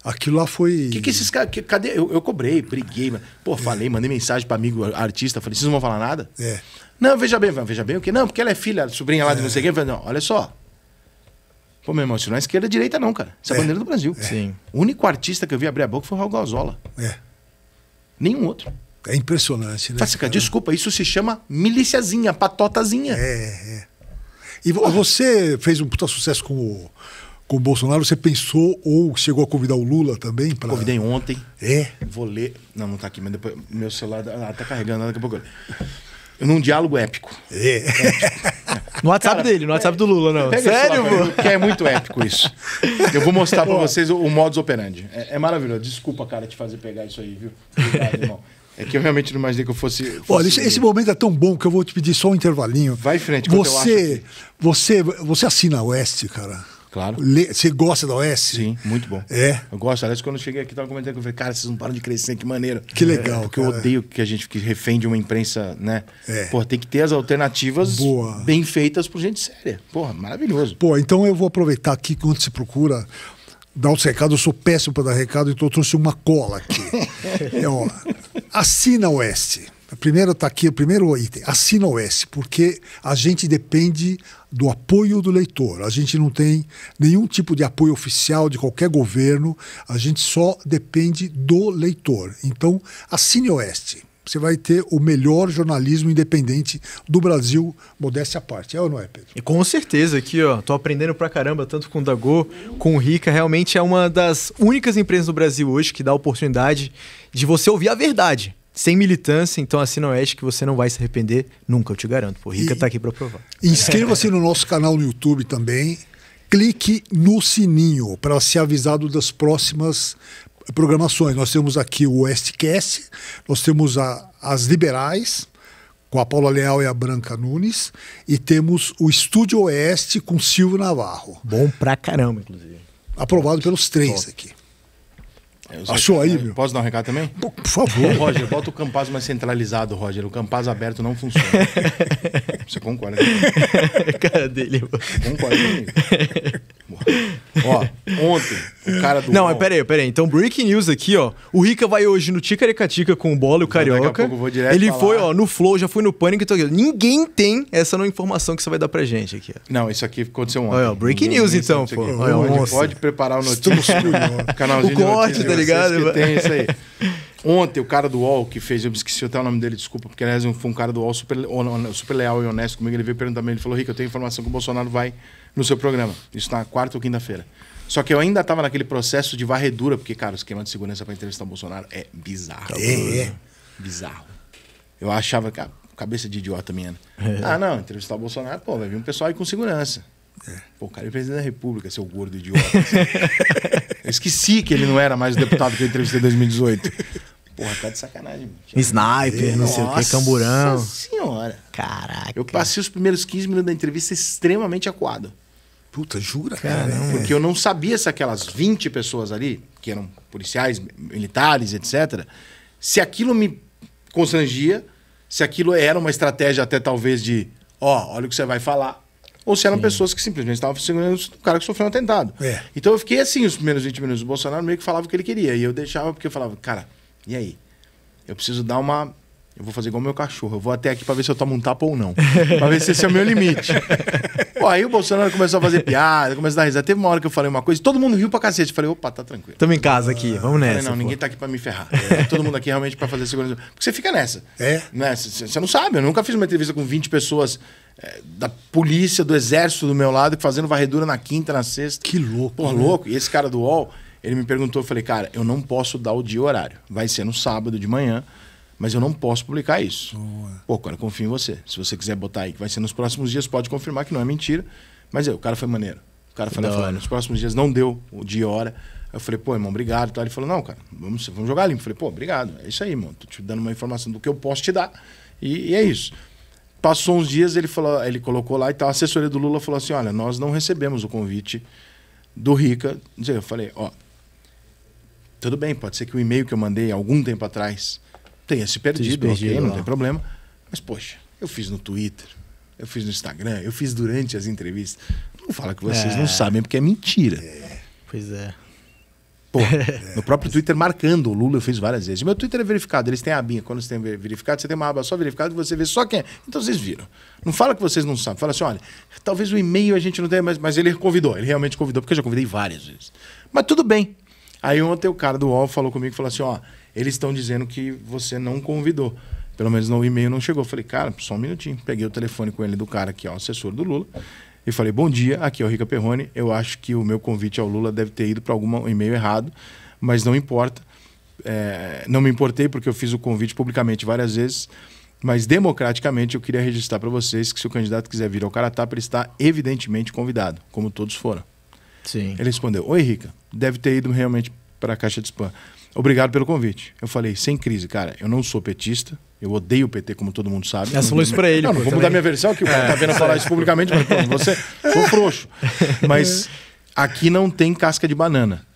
Aquilo lá foi. O que, que, esses caras. Cadê? Eu, eu cobrei, briguei. Mas, pô, é. falei, mandei mensagem para amigo artista. Falei, vocês não vão falar nada? É. Não, veja bem, veja bem o quê? Não, porque ela é filha, sobrinha lá de é. não sei quem. Falei, não, olha só. Pô, meu irmão, isso não é esquerda é direita, não, cara. Isso é bandeira do Brasil. Sim. O único artista que eu vi abrir a boca foi o Raul Gazola. É. Nenhum outro. É impressionante, né? Fala, assim, cara, desculpa, isso se chama miliciazinha, patotazinha. É, é. E Porra. você fez um puta sucesso com o com o Bolsonaro. Você pensou ou chegou a convidar o Lula também? Pra... Convidei ontem. É? Vou ler. Não, não tá aqui, mas depois meu celular tá, ah, tá carregando, daqui a pouco. Num diálogo épico. É. é. No WhatsApp Cara, dele, no WhatsApp é... do Lula, não. Sério, pô? é muito épico isso. Eu vou mostrar para vocês o, o modus operandi. É, é maravilhoso. Desculpa, cara, te fazer pegar isso aí, viu? Obrigado, irmão. É que eu realmente não imaginei que eu fosse. fosse... Olha, esse, esse, momento é tão bom que eu vou te pedir só um intervalinho. Vai em frente, você, eu acho. Você, você assina a Oeste, cara? Claro. Você gosta da OS? Sim, muito bom. É. Eu gosto. Aliás, quando eu cheguei aqui, tava comentando que eu falei, cara, vocês não param de crescer, que maneiro. Que legal. É, porque cara. eu odeio que a gente fique refém de uma imprensa, né? É. Pô, tem que ter as alternativas Boa. bem feitas por gente séria. Porra, maravilhoso. Pô, então eu vou aproveitar aqui quando se procura dar os recado, Eu sou péssimo para dar recado, então eu trouxe uma cola aqui. é, ó, assina a Oeste. Primeiro está aqui o primeiro item, assina o S, porque a gente depende do apoio do leitor. A gente não tem nenhum tipo de apoio oficial de qualquer governo, a gente só depende do leitor. Então, assine o S. Você vai ter o melhor jornalismo independente do Brasil, modéstia à parte. É ou não é, Pedro? E com certeza aqui, ó, tô aprendendo pra caramba, tanto com o Dagô, com o Rica. Realmente é uma das únicas empresas do Brasil hoje que dá a oportunidade de você ouvir a verdade sem militância, então assina o Oeste que você não vai se arrepender nunca, eu te garanto. O Rica está aqui para provar. Inscreva-se no nosso canal no YouTube também. Clique no sininho para ser avisado das próximas programações. Nós temos aqui o Cast, nós temos a, as liberais, com a Paula Leal e a Branca Nunes, e temos o Estúdio Oeste com Silvio Navarro. Bom pra caramba, inclusive. Aprovado pelos três Top. aqui. É, Achou aí, é, meu? Posso dar um recado também? Por, por favor. É, Roger, bota o Campaz mais centralizado, Roger. O Campaz aberto não funciona. Você concorda comigo? Cara dele. Concorda comigo. ó, ontem, o cara do. Não, mas peraí, peraí. Então, breaking news aqui, ó. O Rica vai hoje no Ticaricatica com o Bola e o Carioca. Daqui a pouco eu vou direto Ele falar. foi, ó, no Flow, já foi no Pânico e então, Ninguém tem essa não informação que você vai dar pra gente aqui. Ó. Não, isso aqui aconteceu ontem. Olha, breaking news, então, pô. Olha, pode, pode preparar o notícia. Estamos canalzinho o corte, ligado? Que tem isso aí. Ontem, o cara do UOL que fez, eu esqueci até o nome dele, desculpa, porque aliás foi um cara do UOL super, super leal e honesto comigo. Ele veio perguntar também, ele falou: Rico, eu tenho informação que o Bolsonaro vai no seu programa. Isso na quarta ou quinta-feira. Só que eu ainda estava naquele processo de varredura, porque, cara, o esquema de segurança para entrevistar o Bolsonaro é bizarro. É, é. Bizarro. Eu achava, a cabeça de idiota minha. Né? É. Ah, não, entrevistar o Bolsonaro, pô, vai vir um pessoal aí com segurança. É. Pô, o cara é presidente da República, seu gordo idiota. eu esqueci que ele não era mais o deputado que eu entrevistei em 2018. Porra, tá de sacanagem. Sniper, não sei o que, camburão. Nossa senhora. Caraca. Eu passei os primeiros 15 minutos da entrevista extremamente acuado. Puta, jura, cara? É. Porque eu não sabia se aquelas 20 pessoas ali, que eram policiais, militares, etc., se aquilo me constrangia, se aquilo era uma estratégia até talvez de, ó, oh, olha o que você vai falar, ou se eram Sim. pessoas que simplesmente estavam segurando o cara que sofreu um atentado. É. Então eu fiquei assim os primeiros 20 minutos. O Bolsonaro meio que falava o que ele queria. E eu deixava porque eu falava, cara, e aí? Eu preciso dar uma. Eu vou fazer igual meu cachorro. Eu vou até aqui para ver se eu tomo um tapa ou não. para ver se esse é o meu limite. Pô, aí o Bolsonaro começou a fazer piada, começou a dar risada. Teve uma hora que eu falei uma coisa, e todo mundo riu pra cacete. Eu falei, opa, tá tranquilo. Tamo em casa aqui, vamos nessa. Falei, não, pô. ninguém tá aqui pra me ferrar. É, todo mundo aqui realmente pra fazer segurança. Porque você fica nessa. É? Né? Você não sabe, eu nunca fiz uma entrevista com 20 pessoas da polícia, do exército do meu lado, fazendo varredura na quinta, na sexta. Que louco. Pô, né? louco. E esse cara do UOL, ele me perguntou, eu falei, cara, eu não posso dar o dia e o horário. Vai ser no sábado de manhã, mas eu não posso publicar isso. Boa. Pô, cara, eu confio em você. Se você quiser botar aí que vai ser nos próximos dias, pode confirmar que não é mentira. Mas eu, o cara foi maneiro. O cara falou, falou, nos próximos dias não deu o dia e hora. Eu falei, pô, irmão, obrigado. Ele falou, não, cara, vamos, vamos jogar limpo. Eu falei, pô, obrigado. É isso aí, irmão. Tô te dando uma informação do que eu posso te dar. E, e é isso. Passou uns dias, ele falou, ele colocou lá e tal. A assessoria do Lula falou assim: olha, nós não recebemos o convite do Rica. Eu falei, ó, tudo bem, pode ser que o e-mail que eu mandei algum tempo atrás tenha se perdido, perdido ok, não tem problema. Mas, poxa, eu fiz no Twitter, eu fiz no Instagram, eu fiz durante as entrevistas. Não fala que vocês é. não sabem, porque é mentira. É. Pois é. Pô, é. no próprio Twitter marcando o Lula, eu fiz várias vezes. Meu Twitter é verificado, eles têm a abinha. Quando você tem verificado, você tem uma aba só verificada e você vê só quem é. Então vocês viram. Não fala que vocês não sabem. Fala assim: olha, talvez o e-mail a gente não tenha, mas, mas ele convidou, ele realmente convidou, porque eu já convidei várias vezes. Mas tudo bem. Aí ontem o cara do UOL falou comigo e falou assim: ó, eles estão dizendo que você não convidou. Pelo menos no e-mail não chegou. Eu falei, cara, só um minutinho. Peguei o telefone com ele do cara aqui, ó, assessor do Lula e falei: Bom dia, aqui é o Rica Perrone. Eu acho que o meu convite ao Lula deve ter ido para algum e-mail errado, mas não importa. É, não me importei porque eu fiz o convite publicamente várias vezes, mas democraticamente eu queria registrar para vocês que se o candidato quiser vir ao Caratapa, ele está evidentemente convidado, como todos foram. Sim. Ele respondeu: Oi, Rica, deve ter ido realmente para a caixa de spam. Obrigado pelo convite. Eu falei: Sem crise, cara, eu não sou petista eu odeio o PT, como todo mundo sabe. Essa falou isso pra ele. Não, não vou mudar minha versão, que o é. cara tá vendo falar isso publicamente, mas pronto, você foi frouxo. Mas aqui não tem casca de banana.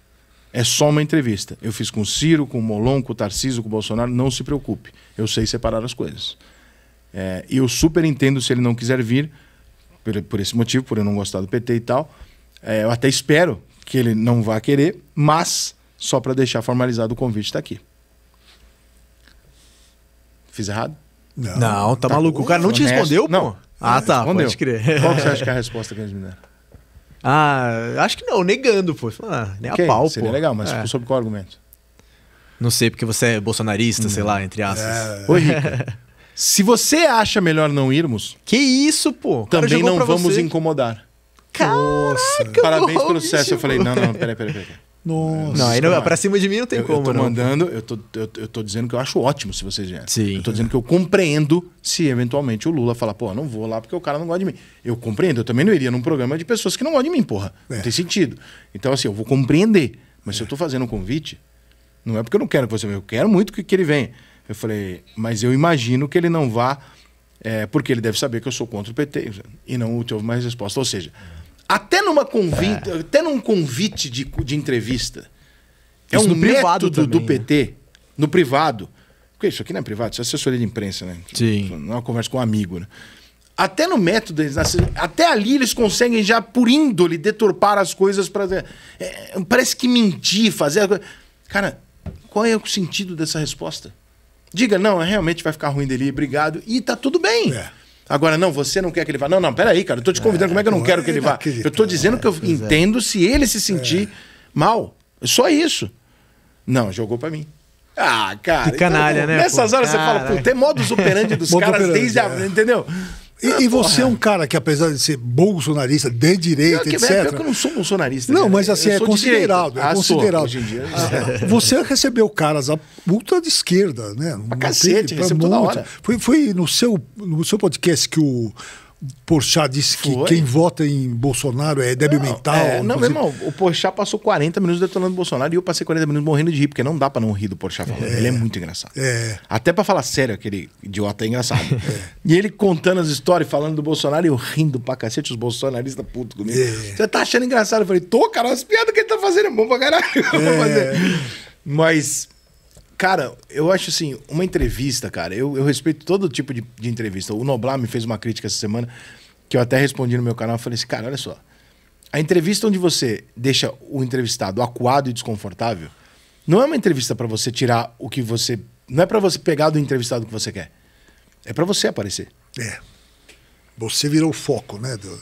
É só uma entrevista. Eu fiz com o Ciro, com o Molon, com o Tarcísio, com o Bolsonaro. Não se preocupe. Eu sei separar as coisas. É, e é, eu super entendo se ele não quiser vir, por, por, esse motivo, por eu não gostar do PT e tal. É, eu até espero que ele não vá querer, mas só para deixar formalizado o convite está aqui. Fiz errado? Não, não tá, tá maluco. O cara não te honesto. respondeu, não. pô? Ah, tá. Respondeu. Pode crer. Qual que você acha que é a resposta que eles me deram? Ah, acho que não, negando, pô. Ah, nem okay, a pau, seria pô. legal, mas é. qual argumento? Não sei, porque você é bolsonarista, sei lá, entre aspas. Oi, é. Rica. se você acha melhor não irmos... Que isso, pô. Também não vamos você. incomodar. Caraca, Parabéns pelo sucesso. Eu falei, não, não, peraí, peraí, peraí. Nossa. Não, aí não, pra cima de mim não tem eu, como. Eu tô não. mandando, eu tô, eu, eu, tô dizendo que eu acho ótimo se vocês vierem. Sim. Eu tô dizendo que eu compreendo se eventualmente o Lula falar, pô, não vou lá porque o cara não gosta de mim. Eu compreendo, eu também não iria num programa de pessoas que não gostam de mim, porra. É. Não tem sentido. Então, assim, eu vou compreender. Mas é. se eu tô fazendo um convite, não é porque eu não quero que você venha, eu quero muito que, que ele venha. Eu falei, mas eu imagino que ele não vá, é, porque ele deve saber que eu sou contra o PT. E não houve mais resposta. Ou seja. É até numa convite, é. até num convite de, de entrevista. É isso é um método também, do PT né? no privado. Porque isso aqui não é privado, isso é assessoria de imprensa, né? Sim. Não é uma conversa com um amigo, né? Até no método, até ali eles conseguem já por índole deturpar as coisas para é, é, parece que mentir, fazer Cara, qual é o sentido dessa resposta? Diga, não, é, realmente vai ficar ruim dele, obrigado, e tá tudo bem. É. Agora, não, você não quer que ele vá. Não, não, peraí, cara, eu tô te convidando, é, como é que eu não é, quero que ele vá? Eu tô dizendo que eu é. entendo se ele se sentir é. mal. Só isso. Não, jogou para mim. Ah, cara. Que canalha, então, né? Nessas pô? horas você fala, pô, tem modus operandi dos caras operandi, desde a. Entendeu? E, e, você é um cara que, apesar de ser bolsonarista, de direita, eu, etc. É, eu não sou bolsonarista. Não, né? mas assim, é considerado. É ah, considerado. Hoje em dia. Ah, você recebeu caras multa de esquerda, né? Pra cacete, teve, pra recebo toda hora. Foi, foi no, seu, no seu podcast que o Porchat disse que Foi. quem vota em Bolsonaro é débil não, mental. É, não, meu irmão, o Porchat passou 40 minutos detonando Bolsonaro e eu passei 40 minutos morrendo de rir, porque não dá para não rir do Porchat falando. É, ele é muito engraçado. É. Até para falar sério, aquele idiota é engraçado. É. E ele contando as histórias, falando do Bolsonaro e eu rindo pra cacete, os bolsonaristas putos comigo. É. Você tá achando engraçado? Eu falei, tô, cara, as piadas que ele tá fazendo é bom pra caralho. É. Mas Cara, eu acho assim, uma entrevista, cara, eu, eu respeito todo tipo de, de, entrevista. O Noblar me fez uma crítica essa semana, que eu até respondi no meu canal, eu falei assim, cara, olha só. A entrevista onde você deixa o entrevistado acuado e desconfortável, não é uma entrevista para você tirar o que você. Não é para você pegar do entrevistado o que você quer. É para você aparecer. É. Você virou o foco, né? Do...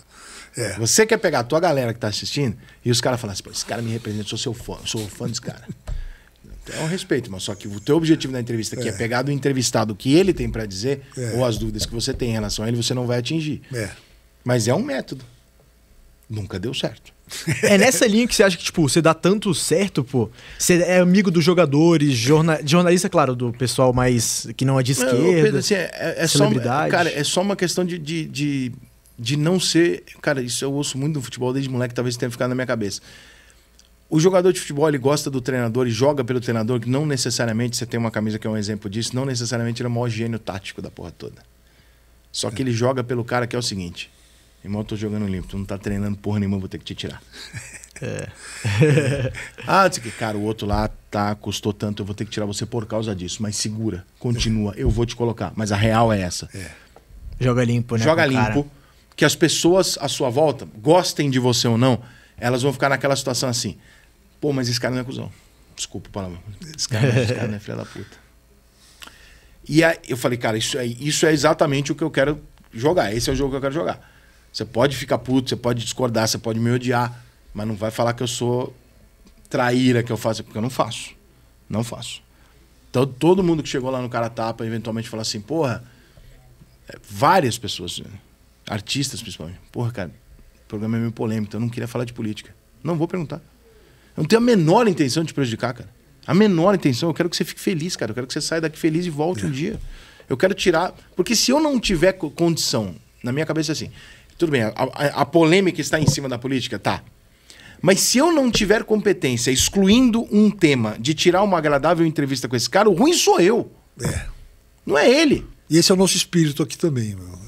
É. Você quer pegar a tua galera que tá assistindo e os caras falam assim, esse cara me representa, sou seu fã, sou fã desse cara. É um respeito, mas só que o teu objetivo na entrevista, que é, é. pegar do entrevistado o que ele tem para dizer, é. ou as dúvidas que você tem em relação a ele, você não vai atingir. É. Mas é um método. Nunca deu certo. É nessa linha que você acha que, tipo, você dá tanto certo, pô. Você é amigo dos jogadores, jorna... jornalista, claro, do pessoal mais que não é de esquerda. Eu, Pedro, assim, é, é, é só, cara, é só uma questão de, de, de, de, não ser. Cara, isso eu ouço muito do futebol desde moleque, talvez tenha ficado na minha cabeça. O jogador de futebol ele gosta do treinador e joga pelo treinador, que não necessariamente você tem uma camisa que é um exemplo disso, não necessariamente ele é o maior gênio tático da porra toda. Só que ele joga pelo cara que é o seguinte: irmão, eu tô jogando limpo, tu não tá treinando porra nenhuma, vou ter que te tirar. É. ah, disse que, cara, o outro lá tá, custou tanto, eu vou ter que tirar você por causa disso, mas segura, continua, eu vou te colocar. Mas a real é essa. É. Joga limpo, né? Joga limpo. Cara. Que as pessoas à sua volta, gostem de você ou não, elas vão ficar naquela situação assim. Pô, mas esse cara não é cuzão. Desculpa o palavrão. Esse cara, é, esse cara não é filha da puta. E aí eu falei, cara, isso é, isso é exatamente o que eu quero jogar. Esse é o jogo que eu quero jogar. Você pode ficar puto, você pode discordar, você pode me odiar, mas não vai falar que eu sou traíra, que eu faço, porque eu não faço. Não faço. Então todo mundo que chegou lá no cara tapa eventualmente falou assim, porra, é, várias pessoas, né, artistas principalmente, porra, cara, o programa é meio polêmico, então eu não queria falar de política. Não vou perguntar. Eu não tenho a menor intenção de te prejudicar, cara. A menor intenção. Eu quero que você fique feliz, cara. Eu quero que você saia daqui feliz e volte é. um dia. Eu quero tirar. Porque se eu não tiver condição, na minha cabeça é assim, tudo bem, a, a, a polêmica está em cima da política? Tá. Mas se eu não tiver competência, excluindo um tema, de tirar uma agradável entrevista com esse cara, o ruim sou eu. É. Não é ele. E esse é o nosso espírito aqui também, meu.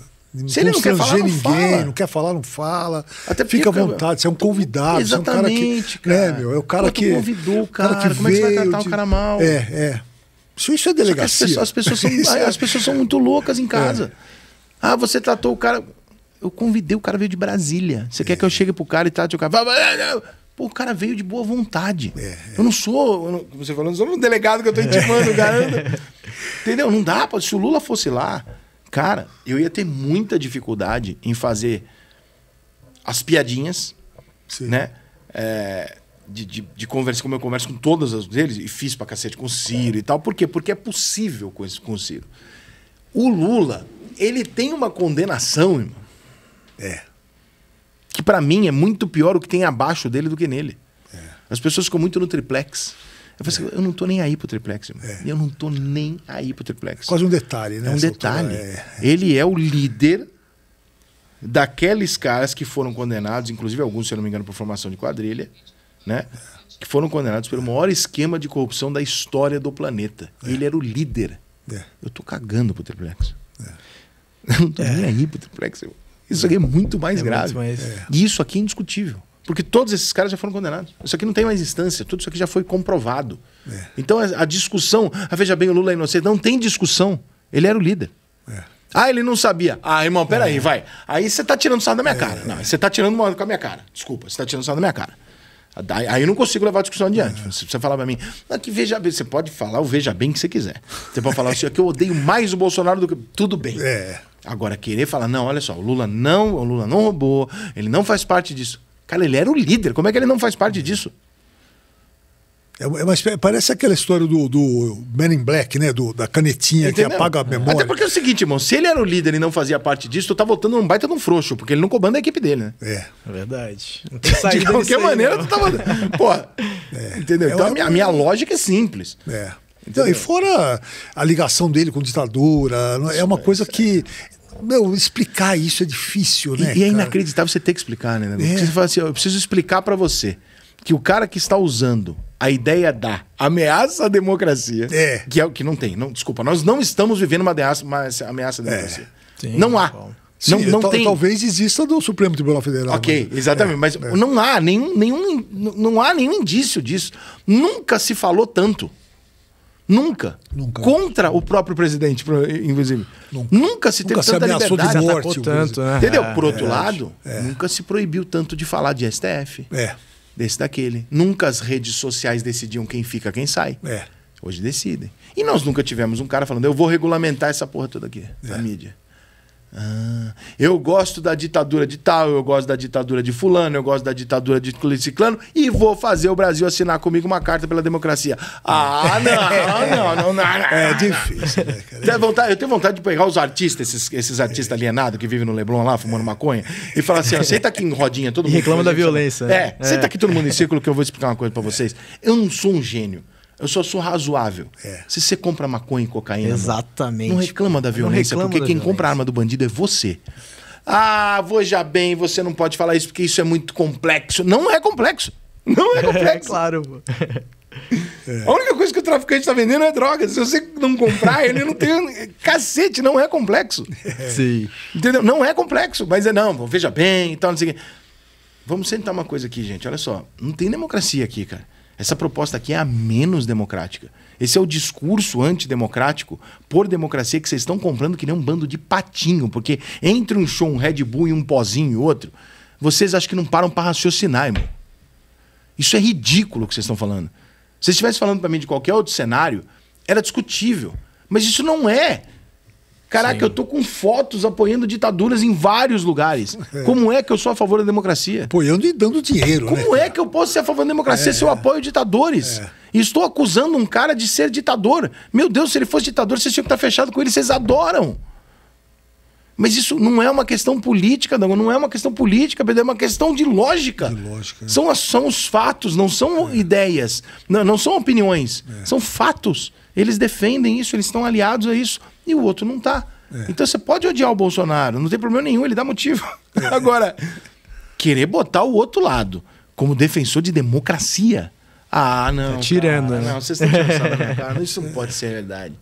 Se ele não quer falar, não fala. não quer falar, não fala. Até fica à vontade, você é um convidado. Exatamente, é um cara. Que, né, cara. É, meu, é o cara Pô, que. convidou o cara, cara que como veio, é que você vai tratar de... o cara mal? É, é. Isso, isso é delegacia. As pessoas, as, pessoas são, é- as pessoas são muito loucas em é. casa. Ah, você tratou o cara. Eu convidei o cara veio de Brasília. Você quer é. que eu chegue pro cara e trate o cara? Pô, o cara veio de boa vontade. É, é. Eu não sou. Eu não, você falando, eu sou um delegado que eu tô intimando o cara. Entendeu? Não dá. Se o Lula fosse lá, Cara, eu ia ter muita dificuldade em fazer as piadinhas, Sim. né? É, de, de, de, conversa, como eu converso com todas as deles, e fiz pra cacete com o Ciro e tal. Por quê? Porque é possível com, esse, com o Ciro. O Lula, ele tem uma condenação, irmão. É. Que para mim é muito pior o que tem abaixo dele do que nele. É. As pessoas ficam muito no triplex. Eu falei assim, eu não tô nem aí pro triplex, é. Eu não tô nem aí pro triplex. Quase um detalhe, né? É um detalhe. É, é... Ele é o líder daqueles caras que foram condenados, inclusive alguns, se eu não me engano, por formação de quadrilha, né? Que foram condenados pelo maior esquema de corrupção da história do planeta. É. Ele era o líder. É. Eu tô cagando pro triplex. Eu não tô nem aí pro triplex. Isso aqui é muito mais grave. Muito mais... Isso aqui é indiscutível. Porque todos esses caras já foram condenados. Isso aqui não tem mais instância, tudo isso aqui já foi comprovado. É. Então a discussão, ah, veja bem, o Lula é inocente, não tem discussão. Ele era o líder. É. Ah, ele não sabia. Ah, irmão, peraí, é. vai. Aí você tá tirando sarro da minha é. cara. Não, você tá tirando uma com a minha cara. Desculpa, você tá tirando sarro da minha cara. Aí eu não consigo levar a discussão adiante. É. Você falar para mim, ah, que veja bem. Você pode falar o veja bem que você quiser. Você pode falar assim, que eu odeio mais o Bolsonaro do que. Tudo bem. É. Agora, querer falar, não, olha só, o Lula não, o Lula não roubou, ele não faz parte disso. Cara, ele era o líder. Como é que ele não faz parte disso? É, mas é parece aquela história do, do Man in Black, né? Do, da canetinha Entendeu? que apaga a memória. Até porque é o seguinte, irmão, se ele era o líder e não fazia parte disso, tu tá votando num baita de um frouxo, porque ele não comanda a equipe dele, né? É. é verdade. de qualquer maneira, não. tu tá mandando. É. Entendeu? Então é, a, minha, a minha lógica é simples. É. Não, e fora a ligação dele com ditadura, é? Isso é uma coisa que meu, explicar isso é difícil, né? E, e é inacreditável você ter que explicar, né? É. Você fala assim, eu preciso explicar para você que o cara que está usando a ideia da ameaça à democracia, é. que é o que não tem. Não, desculpa, nós não estamos vivendo uma ameaça, uma ameaça à é. democracia. É. Sim, não há. Paulo. Não, não tem... Talvez exista do Supremo Tribunal Federal. Ok, mas... É, exatamente. É, mas é. não há nenhum, nenhum, não há nenhum indício disso. Nunca se falou tanto. Nunca. Nunca. Contra o próprio presidente, inclusive. Nunca, nunca se teve nunca tanta se liberdade. De morte, tanto, né? Entendeu? É, Por outro é, lado, é. nunca se proibiu tanto de falar de STF. É. Desse daquele. Nunca as redes sociais decidiam quem fica, quem sai. É. Hoje decidem. E nós nunca tivemos um cara falando, eu vou regulamentar essa porra toda aqui, é. da mídia. Ah, eu gosto da ditadura de tal, eu gosto da ditadura de fulano, eu gosto da ditadura de ciclano e vou fazer o Brasil assinar comigo uma carta pela democracia. Ah, não, não, não, não, É difícil, né, cara? vontade, eu tenho vontade de pegar os artistas, esses, esses artistas alienados que vivem no Leblon lá, fumando maconha, e falar assim, ó, senta aqui em rodinha, todo mundo... E reclama da violência. É, é, senta é. aqui todo mundo em círculo que eu vou explicar uma coisa para vocês. Eu não sou um gênio. Eu só sou razoável. É. Se você compra maconha e cocaína, Exatamente. não reclama da violência, porque da quem violência. compra a arma do bandido é você. Ah, veja bem, você não pode falar isso porque isso é muito complexo. Não é complexo. Não é, é complexo. É, claro, É. A única coisa que o traficante está vendendo é drogas. Se você não comprar, ele não tem. Cacete, não é complexo. É. Sim. Entendeu? Não é complexo, mas é não, veja bem e então, tal, não sei o quê. Vamos sentar uma coisa aqui, gente. Olha só. Não tem democracia aqui, cara. Essa proposta aqui é a menos democrática. Esse é o discurso antidemocrático por democracia que vocês estão comprando que nem um bando de patinho, porque entre um show, um Red Bull e um pozinho e outro, vocês acham que não param para raciocinar, irmão. Isso é ridículo o que vocês estão falando. Se vocês estivessem falando para mim de qualquer outro cenário, era discutível. Mas isso não é. Caraca, Sim. eu tô com fotos apoiando ditaduras em vários lugares. É. Como é que eu sou a favor da democracia? Apoiando e dando dinheiro, Como né, é que eu posso ser a favor da democracia é. se eu apoio ditadores? É. E estou acusando um cara de ser ditador. Meu Deus, se ele fosse ditador, vocês tinham que estar fechado com ele, vocês adoram. Mas isso não é uma questão política, não, não é uma questão política, Pedro, é uma questão de lógica. De lógica é. são, são os fatos, não são é. ideias, não, não são opiniões, é. são fatos. Eles defendem isso, eles estão aliados a isso, e o outro não está. É. Então você pode odiar o Bolsonaro, não tem problema nenhum, ele dá motivo. É. Agora, querer botar o outro lado como defensor de democracia. Ah, não. Tá tirando, cara, né? Não, vocês estão tirando na cara. Isso não pode ser verdade.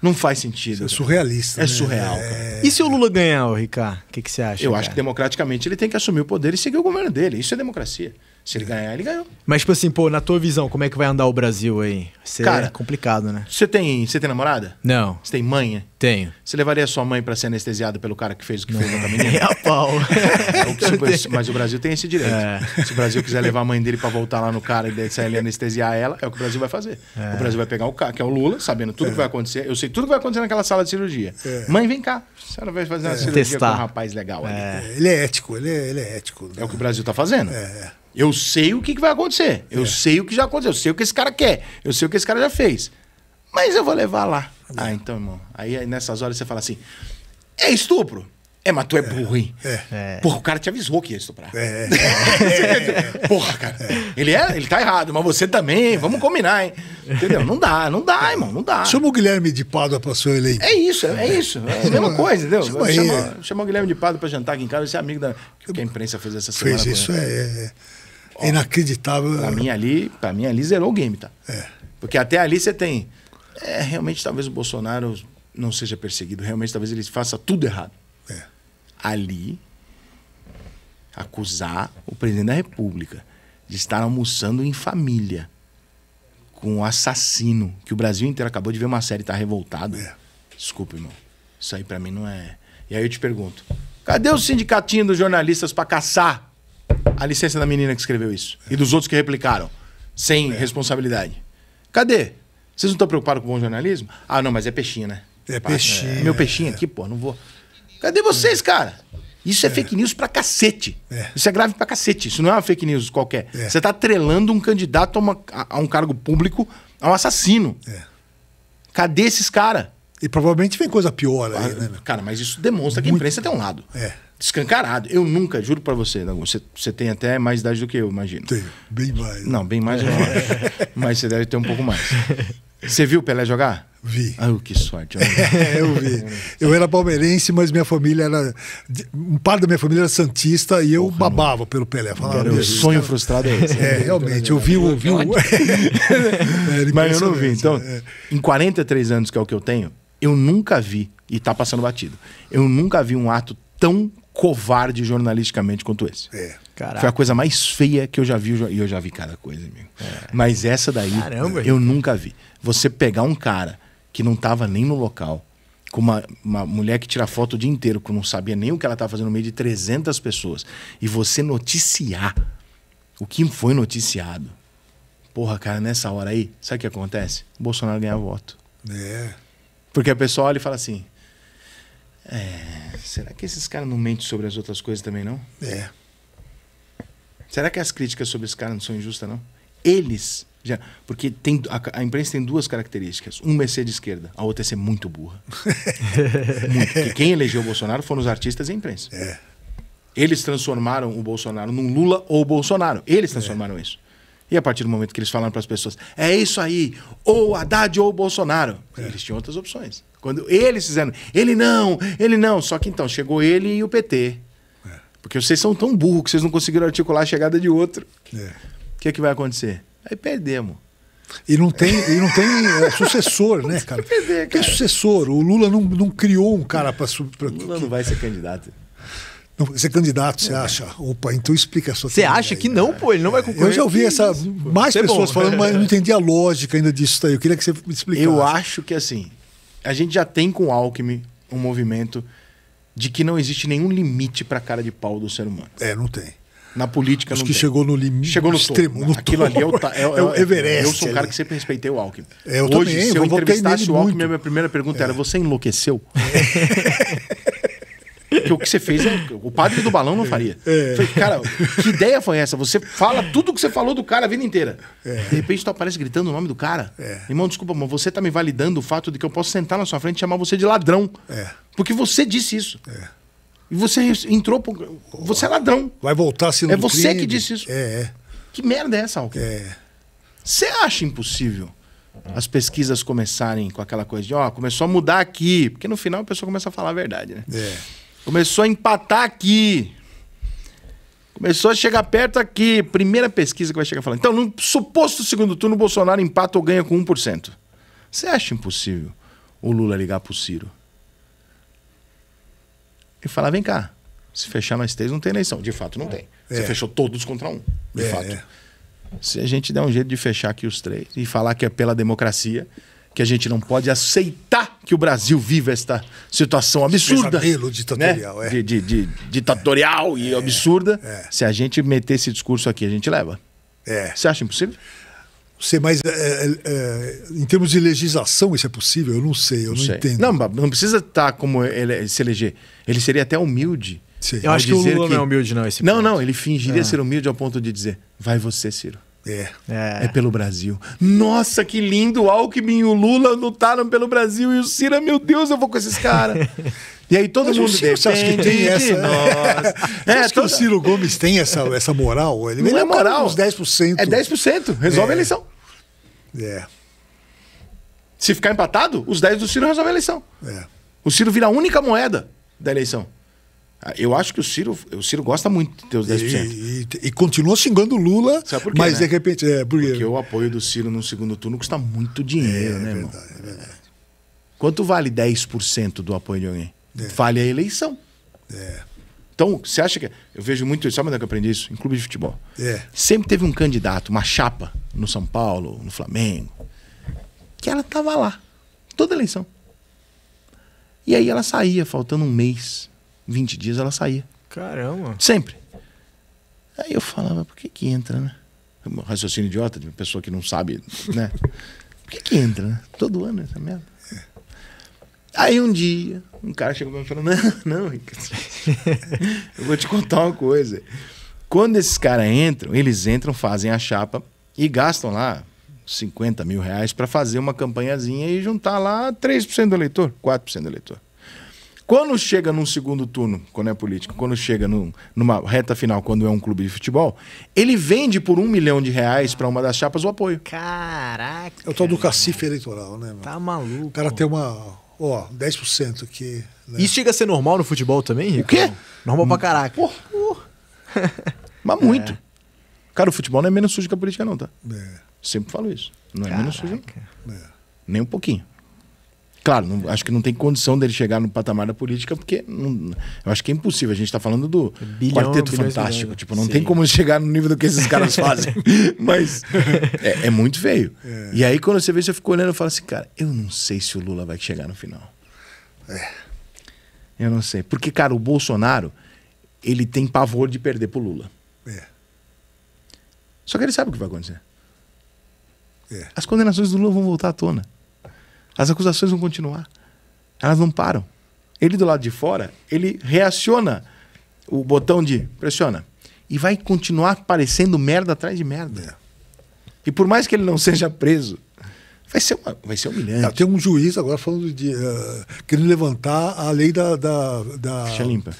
Não faz sentido. é surrealista. É né? surreal. É... E se o Lula ganhar, Ricardo? O que, que você acha? Eu cara? acho que democraticamente ele tem que assumir o poder e seguir o governo dele. Isso é democracia. Se ele ganhar, ele ganhou. Mas, tipo assim, pô, na tua visão, como é que vai andar o Brasil aí? Cê é Cara, é complicado, né? Você tem, você tem namorada? Não. Você tem mãe? Tenho. Você levaria sua mãe para ser anestesiada pelo cara que fez o que Não. fez a menina? É a pau. É, mas o Brasil tem esse direito. É. Se o Brasil quiser levar a mãe dele para voltar lá no cara e deixar ele anestesiar ela, é o que o Brasil vai fazer. É. O Brasil vai pegar o cara, que é o Lula, sabendo tudo é. que vai acontecer. Eu sei tudo que vai acontecer naquela sala de cirurgia. É. Mãe, vem cá. Você não vai fazer uma cirurgia Testar. com um rapaz legal ali. Ele é ético, ele é, ele é ético. É o que o Brasil tá fazendo. É. Eu sei o que, que vai acontecer. Eu é. sei o que já aconteceu. Eu sei o que esse cara quer. Eu sei o que esse cara já fez. Mas eu vou levar lá. Ah, então, irmão. Aí nessas horas você fala assim: é estupro. É, mas tu é, é. burro, hein? É. é. Porra, o cara te avisou que ia estuprar. É. é. Porra, cara. Ele, é, ele tá errado, mas você também. Vamos combinar, hein? Entendeu? Não dá, não dá, irmão, não dá. Chama o Guilherme de Pádua pra sua eleição. É isso, é, isso. É a mesma coisa, entendeu? Chama, aí, chama, chama o Guilherme de Pádua pra jantar aqui em casa, esse amigo da, que a imprensa fez essa semana. Fez isso, é, é, inacreditável. Pra mim, ali, pra mim ali zerou o game, tá? É. Porque até ali você tem... É, realmente talvez o Bolsonaro não seja perseguido, realmente talvez ele faça tudo errado. É ali acusar o presidente da República de estar almoçando em família com um assassino, que o Brasil inteiro acabou de ver uma série e tá revoltado. É. Desculpa, irmão. Isso aí para mim não é. E aí eu te pergunto: cadê o sindicatinho dos jornalistas para caçar a licença da menina que escreveu isso? É. E dos outros que replicaram, sem é. responsabilidade? Cadê? Vocês não estão preocupados com o bom jornalismo? Ah, não, mas é peixinho, né? É peixinho. Meu é. peixinho aqui, pô, não vou. Cadê vocês, cara? Isso é, é, fake news pra cacete. É. Isso é grave pra cacete. Isso não é uma fake news qualquer. É. Você tá atrelando um candidato a, uma, a, um cargo público a um assassino. É. Cadê esses caras? E provavelmente vem coisa pior aí, né? Cara, mas isso demonstra Muito... que a imprensa tem um lado. É. Descancarado. Eu nunca, juro pra você, você, você tem até mais idade do que eu, imagino. Tenho. Bem mais. Né? Não, bem mais, não, mas você deve ter um pouco mais. Você viu o Pelé jogar? Vi. Ah, que sorte. É, eu vi. Eu era palmeirense, mas minha família era. Um par da minha família era Santista e eu Porra, babava não. pelo Pelé. Falava, o sonho cara. frustrado é esse. Né? É, realmente. Eu vi o. Vi o... mas eu não vi. Então, é. em 43 anos, que é o que eu tenho, eu nunca vi, e tá passando batido, eu nunca vi um ato tão covarde jornalisticamente quanto esse. É. Caraca. Foi a coisa mais feia que eu já vi, e eu já vi cada coisa, amigo. É. Mas essa daí, Caramba, eu nunca vi. Você pegar um cara que não estava nem no local. Com uma, uma mulher que tira foto o dia inteiro, que não sabia nem o que ela estava fazendo no meio de 300 pessoas. E você noticiar o que foi noticiado. Porra, cara, nessa hora aí, sabe o que acontece? O Bolsonaro ganha voto. É. Porque a pessoa olha e fala assim: é, será que esses caras não mentem sobre as outras coisas também, não? É. Será que as críticas sobre esse cara não são injustas, não? Eles porque tem, a, a, imprensa tem duas características. Uma é ser de esquerda, a outra é ser muito burra. muito. Porque quem elegeu o Bolsonaro foram os artistas e a imprensa. É. Eles transformaram o Bolsonaro num Lula ou Bolsonaro. Eles é. transformaram é. isso. E a partir do momento que eles falaram para as pessoas, é isso aí, ou Haddad ou Bolsonaro. É. Eles tinham outras opções. Quando eles fizeram, ele não, ele não. Só que então chegou ele e o PT. É. Porque vocês são tão burros que vocês não conseguiram articular a chegada de outro. É. O que, é que vai acontecer? Aí perdemos. E não tem, e não tem é, sucessor, né, cara? Perder, cara? Tem sucessor. O Lula não, não criou um cara para. Pra... Lula não vai ser candidato. Não, ser candidato, você acha? Opa, então explica a sua Você acha aí, que não, pô? Ele não vai é, concorrer. Eu já ouvi essa, mais é pessoas é falando, mas eu não entendi a lógica ainda disso aí. Eu queria que você explicasse. Eu acho que, assim, a gente já tem com o Alckmin um movimento de que não existe nenhum limite para a cara de pau do ser humano. É, não tem na política. Acho que tem. chegou no limite. Chegou no extremo. No Aquilo topo. ali é o, ta, é, é, é o Everest. Eu sou um é cara ali. que sempre respeitei o Alckmin. É, eu Hoje, também, se eu, eu entrevistasse o Alckmin, muito. a minha primeira pergunta é. era: você enlouqueceu? Porque o que você fez, o padre do balão não faria. É. Falei, cara, que ideia foi essa? Você fala tudo o que você falou do cara a vida inteira. É. De repente tu aparece gritando o nome do cara. É. Irmão, desculpa, mas você tá me validando o fato de que eu posso sentar na sua frente e chamar você de ladrão. É. Porque você disse isso. É. E você entrou. Pro... Você é ladrão. Vai voltar se não É você crime. que disse isso. É, é. Que merda é essa, Alckmin? É. Você acha impossível as pesquisas começarem com aquela coisa de, ó, começou a mudar aqui. Porque no final a pessoa começa a falar a verdade, né? É. Começou a empatar aqui. Começou a chegar perto aqui. Primeira pesquisa que vai chegar falando. Então, no suposto segundo turno, o Bolsonaro empata ou ganha com 1%. Você acha impossível o Lula ligar pro Ciro? e falar: vem cá, se fechar nós três, não tem eleição. De fato, não é. tem. Você é. fechou todos contra um. De é, fato. É. Se a gente der um jeito de fechar aqui os três e falar que é pela democracia, que a gente não pode aceitar que o Brasil viva esta situação absurda. Pesadelo né? ditatorial, né? é. De, de, de, ditatorial e é. absurda. É. Se a gente meter esse discurso aqui, a gente leva. É. Você acha impossível? sei, mas é, é, é, em termos de legislação isso é possível? Eu não sei, eu não, não sei. entendo. Não, não precisa estar tá como ele, se eleger. Ele seria até humilde. Sim. Eu acho que o Lula que... não é humilde, não. Esse não, ponto. não, ele fingiria é. ser humilde ao ponto de dizer: vai você, Ciro. É. é. É pelo Brasil. Nossa, que lindo! Alckmin e o Lula lutaram pelo Brasil e o Ciro, meu Deus, eu vou com esses caras. E aí todo Mas mundo Ciro, depende você é, acha que tem essa... nós. É, acha toda... que o Ciro Gomes tem essa, essa moral? Ele não é moral. Os 10%. É 10%. Resolve é. a eleição. É. Se ficar empatado, os 10 do Ciro resolvem a eleição. É. O Ciro vira a única moeda da eleição. Ah, eu acho que o Ciro, o Ciro gosta muito de ter os 10%. E, e, e continua xingando o Lula, quê, mas né? de repente. É, porque... porque... o apoio do Ciro no segundo turno custa muito dinheiro, é, né, é verdade, irmão? É verdade. Quanto vale 10% do apoio de alguém? É. Vale a eleição. É. Então, você acha que. Eu vejo muito isso, sabe onde é que eu aprendi isso? Em clube de futebol. É. Sempre teve um candidato, uma chapa, no São Paulo, no Flamengo, que ela tava lá, toda eleição. E aí ela saía, faltando um mês, 20 dias, ela saía. Caramba! Sempre. Aí eu falava, por que que entra, né? Um raciocínio idiota de uma pessoa que não sabe, né? Por que que entra, né? Todo ano essa merda. Aí um dia, um cara chegou pra mim e falou: Não, não, eu vou te contar uma coisa. Quando esses caras entram, eles entram, fazem a chapa e gastam lá 50 mil reais para fazer uma campanhazinha e juntar lá 3% do eleitor, 4% do eleitor. Quando chega num segundo turno, quando é político, quando chega numa reta final, quando é um clube de futebol, ele vende por um milhão de reais para uma das chapas o apoio. Caraca! É o tal do cacife eleitoral, né? Mano? Tá maluco. O cara tem uma, Ó, oh, 10% que. Né? Isso chega a ser normal no futebol também? Rico? O quê? Normal pra caraca. Porra, porra. Mas muito. É. Cara, o futebol não é menos sujo que a política, não, tá? É. Sempre falo isso. Não é caraca. menos sujo. Não. É. Nem um pouquinho. Claro, não, acho que não tem condição dele chegar no patamar da política, porque não, eu acho que é impossível. A gente está falando do bilhão, Quarteto Fantástico. Tipo, não Sim. tem como chegar no nível do que esses caras fazem. Mas é, é muito feio. É. E aí, quando você vê, você fica olhando e fala assim, cara, eu não sei se o Lula vai chegar no final. É. Eu não sei. Porque, cara, o Bolsonaro, ele tem pavor de perder pro Lula. É. Só que ele sabe o que vai acontecer. É. As condenações do Lula vão voltar à tona. As acusações vão continuar. Elas não param. Ele do lado de fora, ele reaciona o botão de pressiona. E vai continuar parecendo merda atrás de merda. E por mais que ele não seja preso, vai ser, uma, vai ser humilhante. Ah, tem um juiz agora falando de. Uh, querendo levantar a lei da, da, da. Ficha limpa.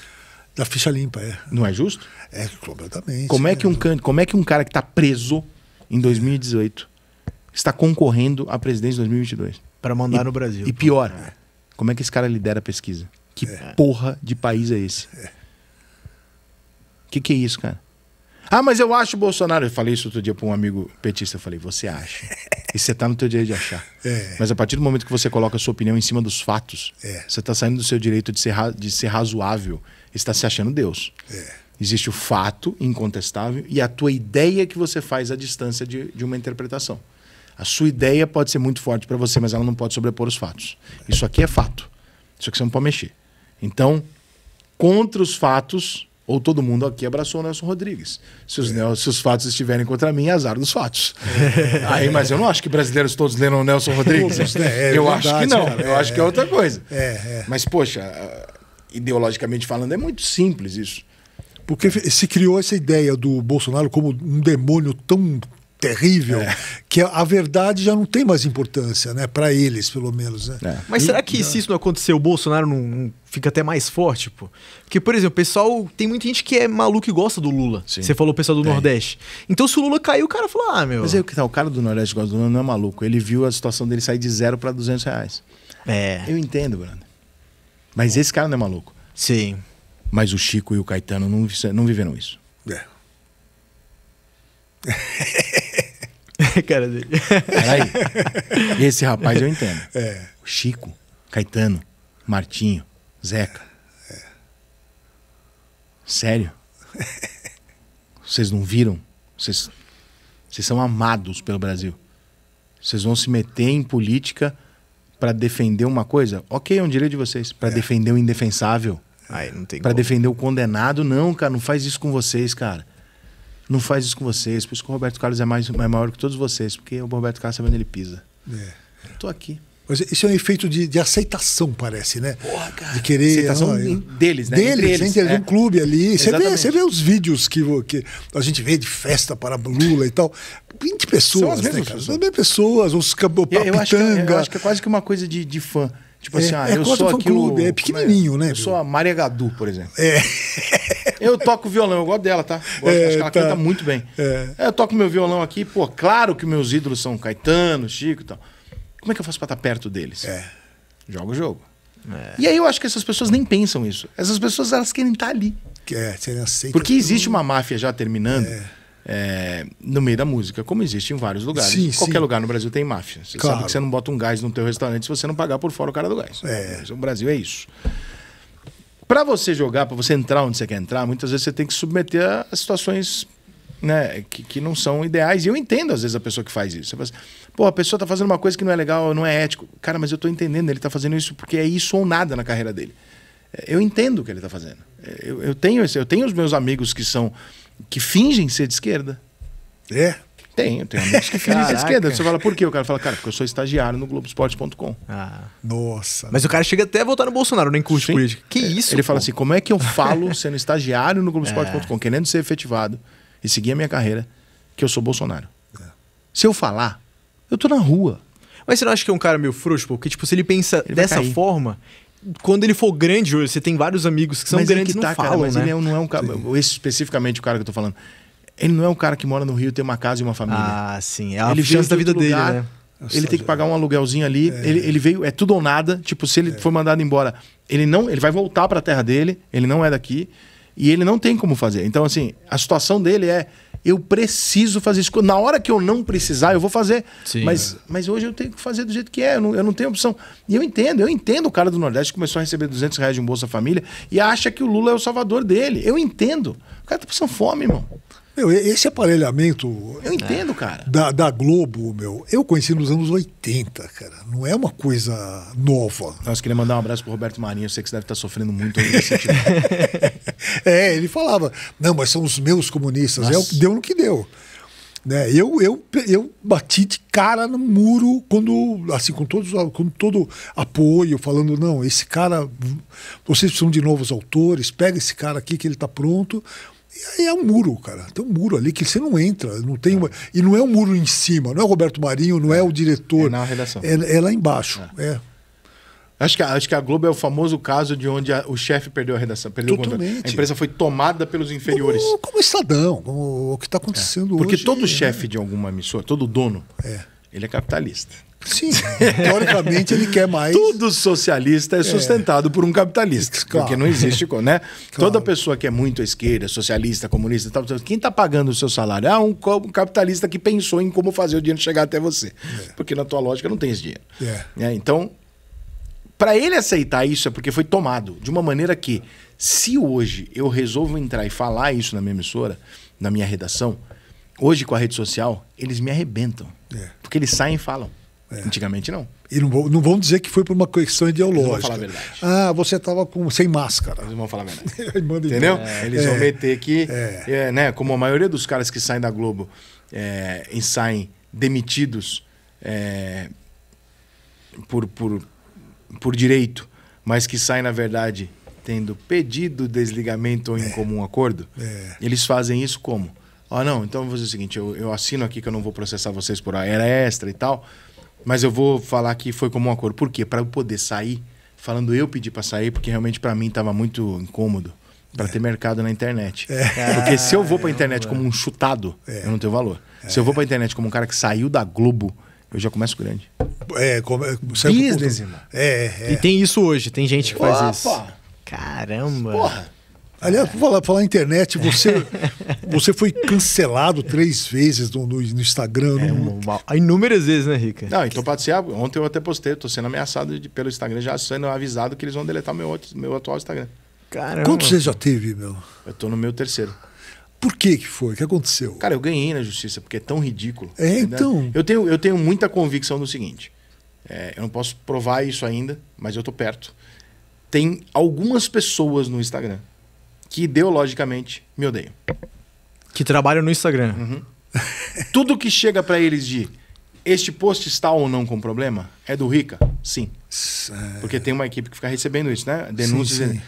Da ficha limpa, é. Não é justo? É, completamente. Como é, que um, can, como é que um cara que está preso em 2018 está concorrendo à presidência em 2022? Para mandar e, no Brasil. E pior, é. como é que esse cara lidera a pesquisa? Que é. porra de país é esse? O é. que, que é isso, cara? Ah, mas eu acho Bolsonaro. Eu falei isso outro dia para um amigo petista. Eu falei, você acha. E você tá no teu direito de achar. É. Mas a partir do momento que você coloca a sua opinião em cima dos fatos, é. você tá saindo do seu direito de ser, de ser razoável. está se achando Deus. É. Existe o fato incontestável e a tua ideia que você faz à distância de, de uma interpretação. A sua ideia pode ser muito forte para você, mas ela não pode sobrepor os fatos. Isso aqui é fato. Isso aqui você não pode mexer. Então, contra os fatos, ou todo mundo aqui abraçou o Nelson Rodrigues. Se os, é. se os fatos estiverem contra mim, é azar dos fatos. É. Aí, mas eu não acho que brasileiros todos leram o Nelson Rodrigues. Né? É, eu verdade, é acho que não. eu acho que é outra coisa. É, é. Mas, poxa, ideologicamente falando, é muito simples isso. Porque se criou essa ideia do Bolsonaro como um demônio tão terrível, é. que a verdade já não tem mais importância, né? Para eles, pelo menos. Né? É. Mas e, será que se isso não acontecer, o Bolsonaro não fica até mais forte, pô? Porque, por exemplo, o pessoal. Tem muita gente que é maluco e gosta do Lula. Sim. Você falou o pessoal do é. Nordeste. Então, se o Lula caiu, o cara falou, ah, meu. Mas aí, é tá, o cara do Nordeste gosta do Lula não é maluco. Ele viu a situação dele sair de zero para 200 reais. É. Eu entendo, Brando. Mas esse cara não é maluco. Sim. Mas o Chico e o Caetano não, não viveram isso. É. Cara dele. Assim. Peraí. Esse rapaz eu entendo. É. Chico, Caetano, Martinho, Zeca. É. Sério? Vocês não viram? Vocês, vocês são amados pelo Brasil. Vocês vão se meter em política para defender uma coisa? Ok, é um direito de vocês. Para é. defender o indefensável. Aí não tem Para defender o condenado, não, cara. Não faz isso com vocês, cara não faz isso com vocês. Por isso que o Roberto Carlos é mais, mais é maior que todos vocês, porque o Roberto Carlos sabe onde ele pisa. É. Tô aqui. Mas isso é um efeito de, de aceitação, parece, né? Porra, cara. De querer. Aceitação ah, deles, né? Deles, entre eles, né? é. um clube ali. Você vê, você vê os vídeos que, que a gente vê de festa para Lula e tal. 20 pessoas, São as né, Pessoas. As mesmas pessoas, os Eu, eu, acho que, eu acho que é quase que uma coisa de, de fã. Tipo é, assim, ah, é eu sou aqui clube, é, é pequenininho, né? Eu viu? sou a Maria Gadu, por exemplo. É. Eu toco violão, eu gosto dela, tá? Gosto, é, acho que ela tá. canta muito bem. É. é. Eu toco meu violão aqui, pô, claro que meus ídolos são Caetano, Chico e tal. Como é que eu faço pra estar tá perto deles? É. Jogo o jogo. É. E aí eu acho que essas pessoas nem pensam isso. Essas pessoas, elas querem estar tá ali. É, serem aceitas. Porque existe uma máfia já terminando. É. é, no meio da música, como existe em vários lugares. Sim, Qualquer sim. lugar no Brasil tem máfia. Você claro. sabe que você não bota um gás no teu restaurante se você não pagar por fora o cara do gás. É. O Brasil é isso para você jogar, para você entrar onde você quer entrar, muitas vezes você tem que submeter a situações né, que, que não são ideais. E eu entendo, às vezes, a pessoa que faz isso. Você fala assim, pô, a pessoa tá fazendo uma coisa que não é legal, não é ético. Cara, mas eu tô entendendo, ele tá fazendo isso porque é isso ou nada na carreira dele. É, eu entendo o que ele tá fazendo. É, eu, eu tenho, esse, eu tenho os meus amigos que são. que fingem ser de esquerda. É? Tenho, tenho amigos que filhos da esquerda. Você fala, por quê? O cara fala, cara, porque eu sou estagiário no Globoesporte.com. Ah. Nossa. Mas o cara chega até a votar no Bolsonaro, nem curte política. Que é, isso? Ele pô? fala assim: como é que eu falo sendo estagiário no Globoesporte.com, é. querendo ser efetivado e seguir a minha carreira, que eu sou Bolsonaro? É. Se eu falar, eu tô na rua. Mas você não acha que é um cara meio frouxo, pô? Porque, tipo, se ele pensa ele dessa forma, quando ele for grande hoje, você tem vários amigos que são mas grandes é que tá, não falam, cara, mas né? ele é não é um cara, especificamente o cara que eu tô falando. Ele não é um cara que mora no Rio, tem uma casa e uma família. Ah, sim. É a ele chance da vida lugar, dele, né? Nossa, ele tem que pagar um aluguelzinho ali. É. Ele, ele, veio, é tudo ou nada. Tipo, se ele é. for mandado embora, ele não, ele vai voltar para a terra dele. Ele não é daqui e ele não tem como fazer. Então, assim, a situação dele é: eu preciso fazer isso. Na hora que eu não precisar, eu vou fazer. Sim, mas, é. mas hoje eu tenho que fazer do jeito que é. Eu não, eu não tenho opção. E eu entendo, eu entendo o cara do Nordeste que começou a receber 200 reais de um Bolsa Família e acha que o Lula é o salvador dele. Eu entendo. O cara tá passando fome, irmão. Meu, esse aparelhamento. Eu entendo, cara. Da, da Globo, meu. Eu conheci nos anos 80, cara. Não é uma coisa nova. Nós queria mandar um abraço pro Roberto Marinho. Eu sei que você deve estar tá sofrendo muito nesse sentido. é, ele falava: não, mas são os meus comunistas. É o que deu no que deu. Né? Eu, eu, eu bati de cara no muro quando, assim, com, todos, com todo apoio, falando, não, esse cara, vocês precisam de novos autores, pega esse cara aqui que ele está pronto é um muro, cara. Tem um muro ali que você não entra. Não tem uma... E não é um muro em cima, não é o Roberto Marinho, não é, é o diretor. É na redação. É, é lá embaixo. É. é. Acho que, a, acho que a Globo é o famoso caso de onde a, o chefe perdeu a redação, perdeu Totalmente. A empresa foi tomada pelos inferiores. Como, como Estadão, como o que está é. acontecendo Porque hoje. Porque todo é- chefe de alguma emissora, todo dono, ele é capitalista. Sim, teoricamente ele quer mais. Tudo socialista é, é. sustentado é. por um capitalista, claro. porque não existe, né? Claro. Toda pessoa que é muito à esquerda, socialista, comunista, tal, quem está pagando o seu salário? Ah, um capitalista que pensou em como fazer o dinheiro chegar até você, é. porque na tua lógica não tem esse dinheiro. É. é então, para ele aceitar isso é porque foi tomado de uma maneira que, se hoje eu resolvo entrar e falar isso na minha emissora, na minha redação, hoje com a rede social, eles me arrebentam, é. porque eles saem e falam. É. Antigamente não. E não vão, não vão dizer que foi por uma questão ideológica. Eles vão falar a verdade. Ah, você estava com, sem máscara. Eles vão falar a verdade. Entendeu? É, eles vão é. meter que, é. É, né, como a maioria dos caras que saem da Globo é, e saem demitidos por, por, por direito, mas que saem, na verdade, tendo pedido desligamento ou incomum acordo, eles fazem isso como? Ah, não, então vou fazer o seguinte: eu, eu assino aqui que eu não vou processar vocês por era extra e tal mas eu vou falar que foi como um acordo. Por quê? Para eu poder sair, falando eu pedi para sair, porque realmente para mim estava muito incômodo para é. ter mercado na internet. É. Porque se eu vou para a ah, internet é. como um chutado, é. eu não tenho valor. Se eu vou para a é. internet como um cara que saiu da Globo, eu já começo grande. É, como, é, business, irmão. É, é. E tem isso hoje, tem gente que Opa. faz isso. Caramba. Porra. Aliás, por falar, falar internet, você, você foi cancelado três vezes no, no Instagram. É, inúmeras vezes, né, Rica? Não, então pode ser. Ontem eu até postei, estou sendo ameaçado de, pelo Instagram, já sendo avisado que eles vão deletar meu, outro, meu atual Instagram. Caramba. Quantos você já teve, meu? Eu estou no meu terceiro. Por que que foi? O que aconteceu? Cara, eu ganhei na justiça, porque é tão ridículo. É, então. Eu tenho, eu tenho muita convicção do seguinte: é, eu não posso provar isso ainda, mas eu tô perto. Tem algumas pessoas no Instagram que ideologicamente me odeiam. Que trabalham no Instagram. Uhum. Tudo que chega para eles de este post está ou não com problema é do Rica? Sim. É. Porque tem uma equipe que fica recebendo isso, né? Denúncias. Sim, sim.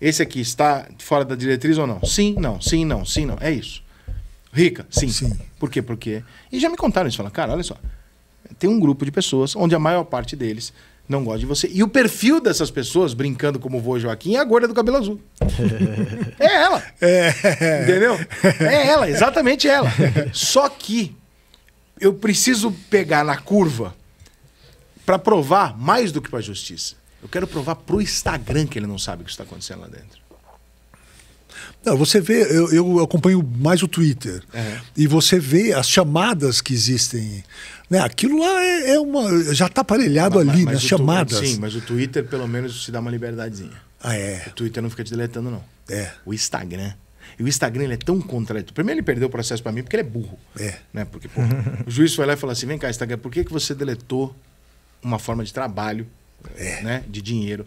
Esse aqui está fora da diretriz ou não? Sim, não, sim, não, sim, não. É isso. Rica? Sim. sim. Por quê? Porque. E já me contaram isso. Falaram, cara, olha só. Tem um grupo de pessoas onde a maior parte deles não gosta de você. E o perfil dessas pessoas, brincando como vou Joaquim, é a gorda do cabelo azul. é ela. É. Entendeu? É ela, exatamente ela. Só que eu preciso pegar na curva para provar mais do que para a justiça. Eu quero provar pro Instagram que ele não sabe o que está acontecendo lá dentro. Não, você vê, eu, eu acompanho mais o Twitter. Uhum. E você vê as chamadas que existem. Né? Aquilo lá é, é uma. já está aparelhado mas, ali, mas nas chamadas. sim, mas o Twitter pelo menos se dá uma liberdadezinha. Ah, é. O Twitter não fica te deletando, não. É. O Instagram. E o Instagram ele é tão contraditório. Primeiro, ele perdeu o processo para mim porque ele é burro. É. Né? Porque, pô, o juiz foi lá e falou assim: vem cá, Instagram, por que, que você deletou uma forma de trabalho, é. né, de dinheiro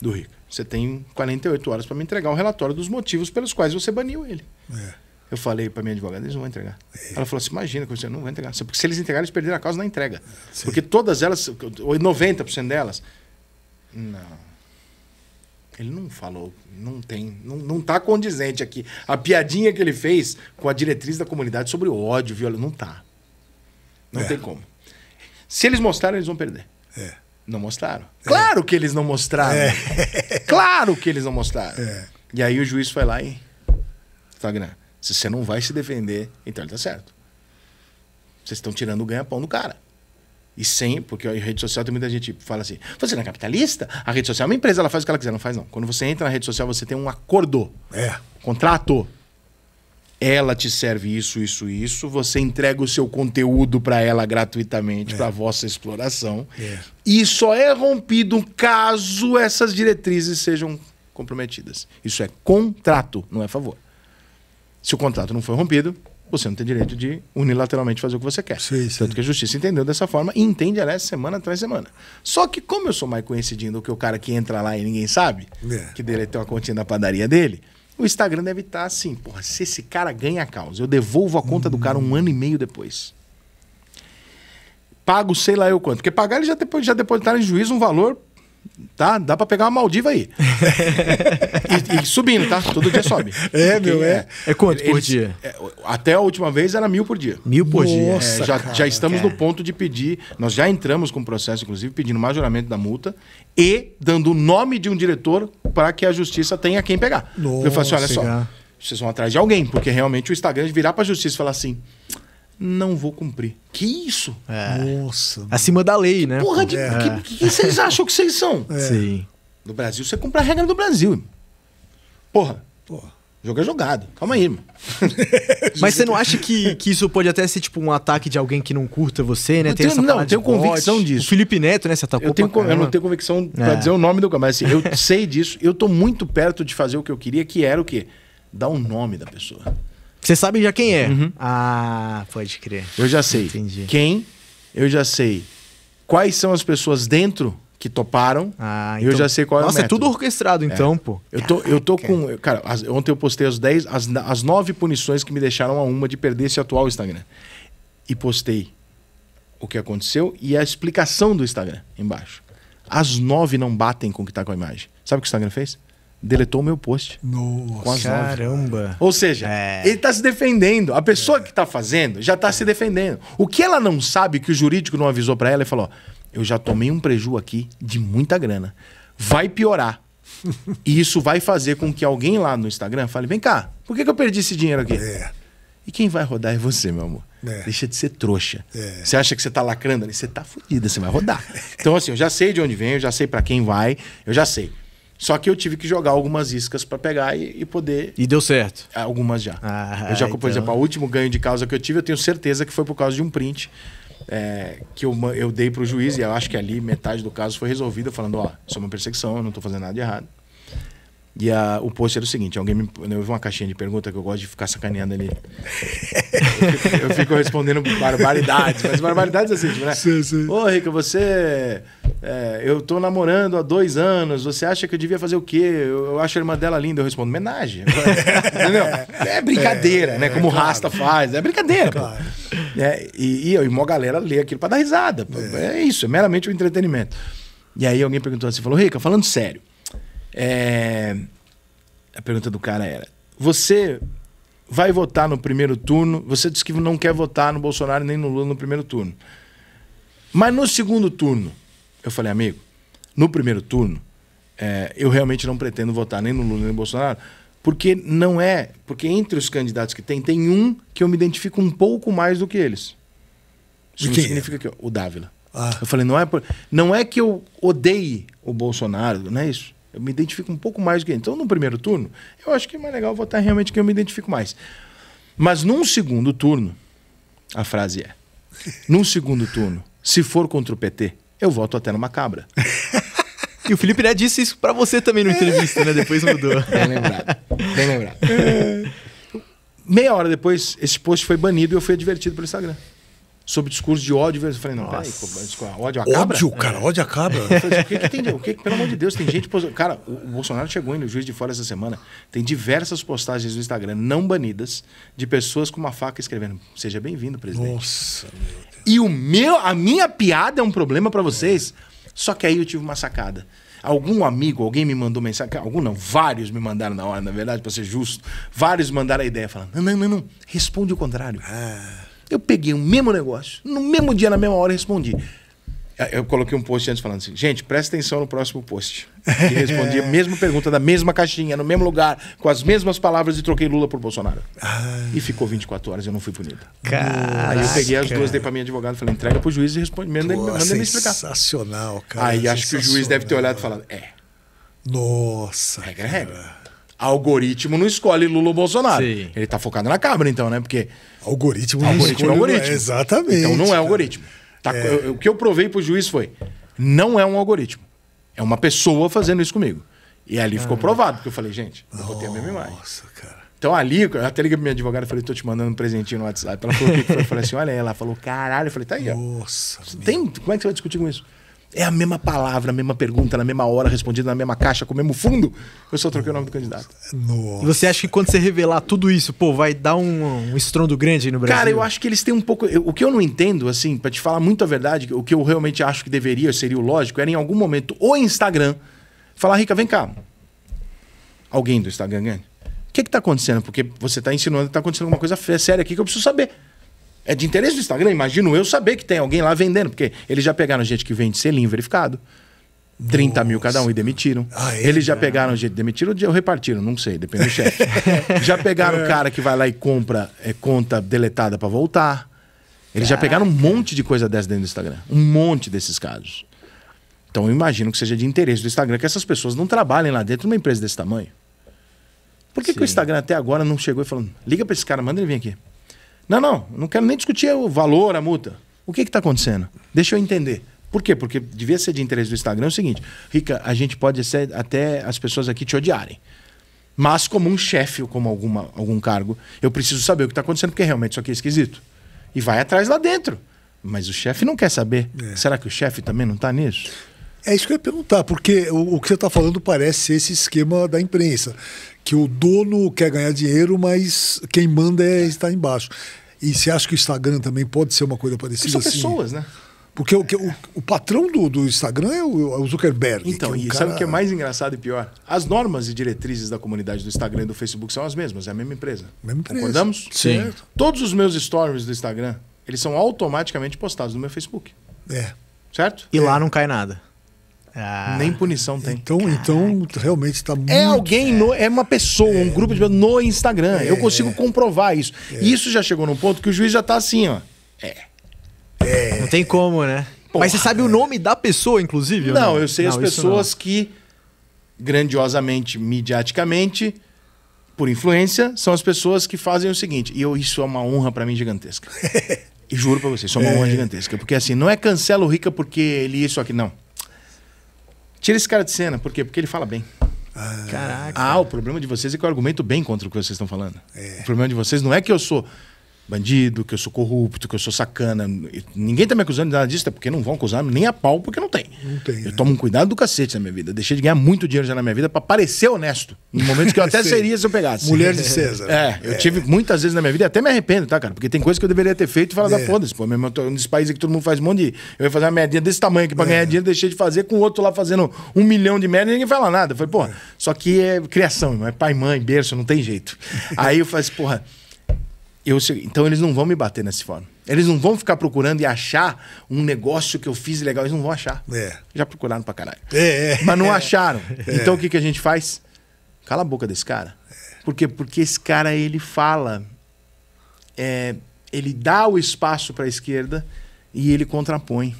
do rico Você tem 48 horas para me entregar o um relatório dos motivos pelos quais você baniu ele. É. Eu falei para minha advogada, eles não vão entregar. É. Ela falou assim: imagina, você assim, não vai entregar. Porque se eles entregarem, eles perderam a causa na entrega. Sim. Porque todas elas, ou 90% delas, não. Ele não falou, não tem, não, não tá condizente aqui. A piadinha que ele fez com a diretriz da comunidade sobre o ódio, violência, não tá. Não é. tem como. Se eles mostraram, eles vão perder. É. Não mostraram. É. Claro que eles não mostraram. É. Claro que eles não mostraram. É. E aí o juiz foi lá e. Instagram. Se você não vai se defender, então ele tá certo. Vocês estão tirando o ganha-pão do cara. E sem, porque a rede social tem muita gente que fala assim: você não é capitalista? A rede social é uma empresa, ela faz o que ela quiser. Não faz, não. Quando você entra na rede social, você tem um acordo. É. Um contrato. Ela te serve isso, isso, isso. Você entrega o seu conteúdo para ela gratuitamente, é. para vossa exploração. É. E só é rompido caso essas diretrizes sejam comprometidas. Isso é contrato, não é favor. Se o contrato não foi rompido, você não tem direito de unilateralmente fazer o que você quer. Sim, sim. Tanto que a justiça entendeu dessa forma e entende ela é semana atrás semana. Só que, como eu sou mais conhecido do que o cara que entra lá e ninguém sabe, é. que tem uma continha na padaria dele, o Instagram deve estar tá assim: porra, se esse cara ganha a causa, eu devolvo a conta hum. do cara um ano e meio depois. Pago sei lá eu quanto. Porque pagar ele já, depois, já depositaram em juízo um valor tá? Dá para pegar uma Maldiva aí. e, e, subindo, tá? Todo dia sobe. É, Porque, meu, é. É quanto eles, por dia? É, até a última vez era mil por dia. Mil por Nossa, dia. É, já, cara, já estamos cara. no ponto de pedir, nós já entramos com o processo, inclusive, pedindo majoramento da multa e dando o nome de um diretor para que a justiça tenha quem pegar. Nossa, Eu falei assim, olha só, vocês vão atrás de alguém, porque realmente o Instagram é virar para a justiça e falar assim: não vou cumprir. Que isso? É. Nossa. Acima da lei, né? Porra, de, é. que, que, vocês acham que vocês são? É. Sim. No Brasil, você cumpre a regra do Brasil. Irmão. Porra. Porra. Jogo é jogado. Calma aí, irmão. Mas você não acha que, que isso pode até ser tipo um ataque de alguém que não curta você, né? Eu tenho, não, eu tenho convicção disso. O Felipe Neto, né? Você atacou eu, tenho, eu não tenho convicção é. pra dizer o nome do cara, mas assim, eu sei disso. Eu tô muito perto de fazer o que eu queria, que era o quê? Dar o um nome da pessoa. Você sabe já quem é? Uhum. Ah, pode crer. Eu já sei. Entendi. Quem? Eu já sei. Quais são as pessoas dentro que toparam? Ah, então... Eu já sei qual Nossa, é o Nossa, é tudo orquestrado é. então, é. pô. Eu tô, eu tô com... Cara, as, ontem eu postei as 10... As, as 9 punições que me deixaram a uma de perder esse atual Instagram. E postei o que aconteceu e a explicação do Instagram embaixo. As nove não batem com o que tá com a imagem. Sabe o que o Instagram fez? deletou o meu post. Nossa, caramba. Ou seja, é. ele está se defendendo. A pessoa é. que está fazendo já está é. se defendendo. O que ela não sabe, que o jurídico não avisou para ela, e falou: eu já tomei um preju aqui de muita grana. Vai piorar. e isso vai fazer com que alguém lá no Instagram fale: vem cá, por que, que eu perdi esse dinheiro aqui? É. E quem vai rodar é você, meu amor. É. Deixa de ser trouxa. É. Você acha que você tá lacrando ali? Você tá fodida, você vai rodar. então, assim, eu já sei de onde vem, eu já sei para quem vai, eu já sei. Só que eu tive que jogar algumas iscas para pegar e, e, poder. E deu certo. Ah, algumas já. Ah, eu já, então... por exemplo, o último ganho de causa que eu tive, eu tenho certeza que foi por causa de um print é, que eu, eu dei para o juiz, e eu acho que ali metade do caso foi resolvida, falando: ó, isso é uma perseguição, eu não estou fazendo nada de errado. E a, o post era o seguinte: alguém me. Eu vi uma caixinha de pergunta que eu gosto de ficar sacaneando ali. eu, fico, eu fico respondendo barbaridades, mas barbaridades assim, tipo, né? Sim, sim. Ô, Rica, você. É, eu tô namorando há dois anos, você acha que eu devia fazer o quê? Eu, eu acho a irmã dela linda, eu respondo, homenagem. Entendeu? É brincadeira, né? é, né? Como o claro. Rasta faz, é brincadeira. Claro. É, e, e eu e uma galera lê aquilo para dar risada. É. é. isso, é meramente um entretenimento. E aí alguém perguntou assim, falou, Rica, falando sério. É... A pergunta do cara era: Você vai votar no primeiro turno? Você disse que não quer votar no Bolsonaro nem no Lula no primeiro turno. Mas no segundo turno, eu falei, amigo, no primeiro turno, é, eu realmente não pretendo votar nem no Lula nem no Bolsonaro, porque não é. Porque entre os candidatos que tem, tem um que eu me identifico um pouco mais do que eles. Isso que? significa que. Eu, o Dávila. Ah. Eu falei, não é, por, não é que eu odeie o Bolsonaro, não é isso. Eu me identifico um pouco mais do que ele. Então, no primeiro turno, eu acho que é mais legal votar realmente que eu me identifico mais. Mas num segundo turno, a frase é: num segundo turno, se for contra o PT, eu voto até numa cabra. E o Felipe Neto né, disse isso para você também no entrevista, né? Depois mudou. Bem lembrado. Bem lembrado. É. Meia hora depois, esse post foi banido e eu fui advertido pelo Instagram sobre discurso de ódio. Eu falei, não, peraí, ódio acaba. Ódio, é. cara, ódio acaba Falei, o que, que tem, o que, pelo amor de Deus, tem gente... Cara, o, Bolsonaro chegou indo, o juiz de fora essa semana, tem diversas postagens no Instagram não banidas de pessoas com uma faca escrevendo, seja bem-vindo, presidente. Nossa, meu Deus. E o meu, a minha piada é um problema para vocês? É. Só que aí eu tive uma sacada. Algum amigo, alguém me mandou mensagem, algum não, vários me mandaram na hora, na verdade, para ser justo. Vários mandaram a ideia, falando: não, não, não, não, responde o contrário. Ah. Eu peguei o mesmo negócio, no mesmo dia, na mesma hora, respondi. É, eu coloquei um post antes falando assim, gente, presta atenção no próximo post. E respondi a mesma pergunta da mesma caixinha, no mesmo lugar, com as mesmas palavras e troquei Lula por Bolsonaro. E ficou 24 horas, eu não fui punido. Caraca. Aí eu peguei as duas, dei pra minha advogada, falei, entrega pro juiz e responde, manda, ele me explicar. Sensacional, cara. Aí acho que o juiz deve ter olhado e falado, é. Nossa. Regra é regra. Algoritmo não escolhe Lula ou Bolsonaro. Sim. Ele tá focado na cabra, então, né? Porque. Algoritmo não algoritmo é escolhe. É algoritmo. Exatamente. Então não é algoritmo. Tá, é. Eu, o que eu provei pro juiz foi: não é um algoritmo. É uma pessoa fazendo isso comigo. E ali ah. ficou provado, porque eu falei, gente, eu a mesma imagem. Nossa, cara. Então ali, eu até liguei pra minha advogada e falei, tô te mandando um presentinho no WhatsApp. Ela falou o que foi. Eu falei assim, olha, ela falou, caralho. Eu falei, tá aí, ó. Nossa. Tem, como é que você vai discutir com isso? É a mesma palavra, a mesma pergunta, na mesma hora, respondida na mesma caixa, com o mesmo fundo. Eu só troquei o nome do candidato. Nossa. E você acha que quando você revelar tudo isso, pô, vai dar um, um estrondo grande no Brasil? Cara, eu acho que eles têm um pouco. Eu, o que eu não entendo, assim, para te falar muito a verdade, o que eu realmente acho que deveria, seria o lógico, era em algum momento o Instagram falar, Rica, vem cá. Alguém do Instagram ganha. O que, que tá acontecendo? Porque você tá insinuando que tá acontecendo alguma coisa séria aqui que eu preciso saber. É de interesse do Instagram, imagino eu saber que tem alguém lá vendendo, porque eles já pegaram gente que vende selinho verificado. 30 Nossa. mil cada um e demitiram. Ah, é Eles já pegaram gente, demitiram ou repartiram, não sei, depende do chefe. já pegaram o é. cara que vai lá e compra é, conta deletada para voltar. Eles Caraca. já pegaram um monte de coisa dessa dentro do Instagram. Um monte desses casos. Então eu imagino que seja de interesse do Instagram que essas pessoas não trabalhem lá dentro de uma empresa desse tamanho. Por que, que o Instagram até agora não chegou e falou: liga para esse cara, manda ele vir aqui? Não, não, não quero nem discutir o valor, a multa. O que está acontecendo? Deixa eu entender. Por quê? Porque devia ser de interesse do Instagram é o seguinte: Rica, a gente pode ser até as pessoas aqui te odiarem. Mas, como um chefe ou como alguma, algum cargo, eu preciso saber o que está acontecendo, porque realmente isso aqui é esquisito. E vai atrás lá dentro. Mas o chefe não quer saber. É. Será que o chefe também não está nisso? É isso que eu ia perguntar, porque o, o que você está falando parece ser esse esquema da imprensa, que o dono quer ganhar dinheiro, mas quem manda é, é. estar embaixo. E você acha que o Instagram também pode ser uma coisa parecida? são assim? pessoas, né? Porque o, o, o patrão do, do Instagram é o, é o, Zuckerberg. Então, é e cara... sabe o que é mais engraçado e pior? As normas e diretrizes da comunidade do Instagram e do Facebook são as mesmas, é a mesma empresa. Mesma empresa. Concordamos? Sim. Certo. Todos os meus stories do Instagram, eles são automaticamente postados no meu Facebook. É. Certo? E é. lá não cai nada. Ah. Nem punição tem. Então, então realmente está é muito. É alguém, é, no, é uma pessoa, é, um grupo de pessoas no Instagram. É, eu consigo comprovar isso. É. Isso já chegou num ponto que o juiz já está assim, ó. É. é. Não tem como, né? Porra, Mas você sabe o nome da pessoa, inclusive? Não, não? eu sei não, as pessoas que, grandiosamente, midiaticamente, por influência, são as pessoas que fazem o seguinte. E eu, isso é uma honra para mim gigantesca. e Juro para vocês, isso é uma honra gigantesca. Porque assim, não é cancela o Rica porque ele isso aqui, não. Tira esse cara de cena, por quê? Porque ele fala bem. Ah, Caraca. Ah, o problema de vocês é que eu argumento bem contra o que vocês estão falando. É. O problema de vocês não é que eu sou bandido, que eu sou corrupto, que eu sou sacana. Ninguém tá me acusando de nada disso, porque não vão acusar nem a pau, porque não tem. Não tem. Eu né? tomo um cuidado do cacete na minha vida. Deixei de ganhar muito dinheiro já na minha vida para parecer honesto. Em momentos que eu até seria se eu pegasse. Mulher de César. Né? É, eu é. tive muitas vezes na minha vida, até me arrependo, tá, cara? Porque tem coisa que eu deveria ter feito e falar, é. Ah, foda-se, pô. Mesmo eu nesse país que todo mundo faz um monte de. Eu ia fazer uma merdinha desse tamanho aqui pra é. ganhar dinheiro, deixei de fazer, com o outro lá fazendo um milhão de merda e ninguém fala nada. Eu falei, pô, é. só que é criação, é pai, mãe, berço, não tem jeito. Aí eu falei, assim, porra. Eu, então eles não vão me bater nessa forma. Eles não vão ficar procurando e achar um negócio que eu fiz legal. Eles não vão achar. É. Já procuraram pra caralho. É, é. Mas não é. acharam. É. Então o que, que a gente faz? Cala a boca desse cara. Por quê? Porque esse cara, ele fala... ele dá o espaço para a esquerda e ele contrapõe.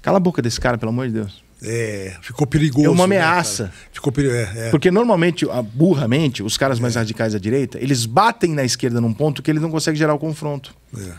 Cala a boca desse cara, pelo amor de Deus. É, ficou perigoso. É uma né, ameaça. Né, ficou peri é, é. Porque normalmente, burramente, os caras mais radicais da direita, eles batem na esquerda num ponto que eles não conseguem gerar o confronto. É.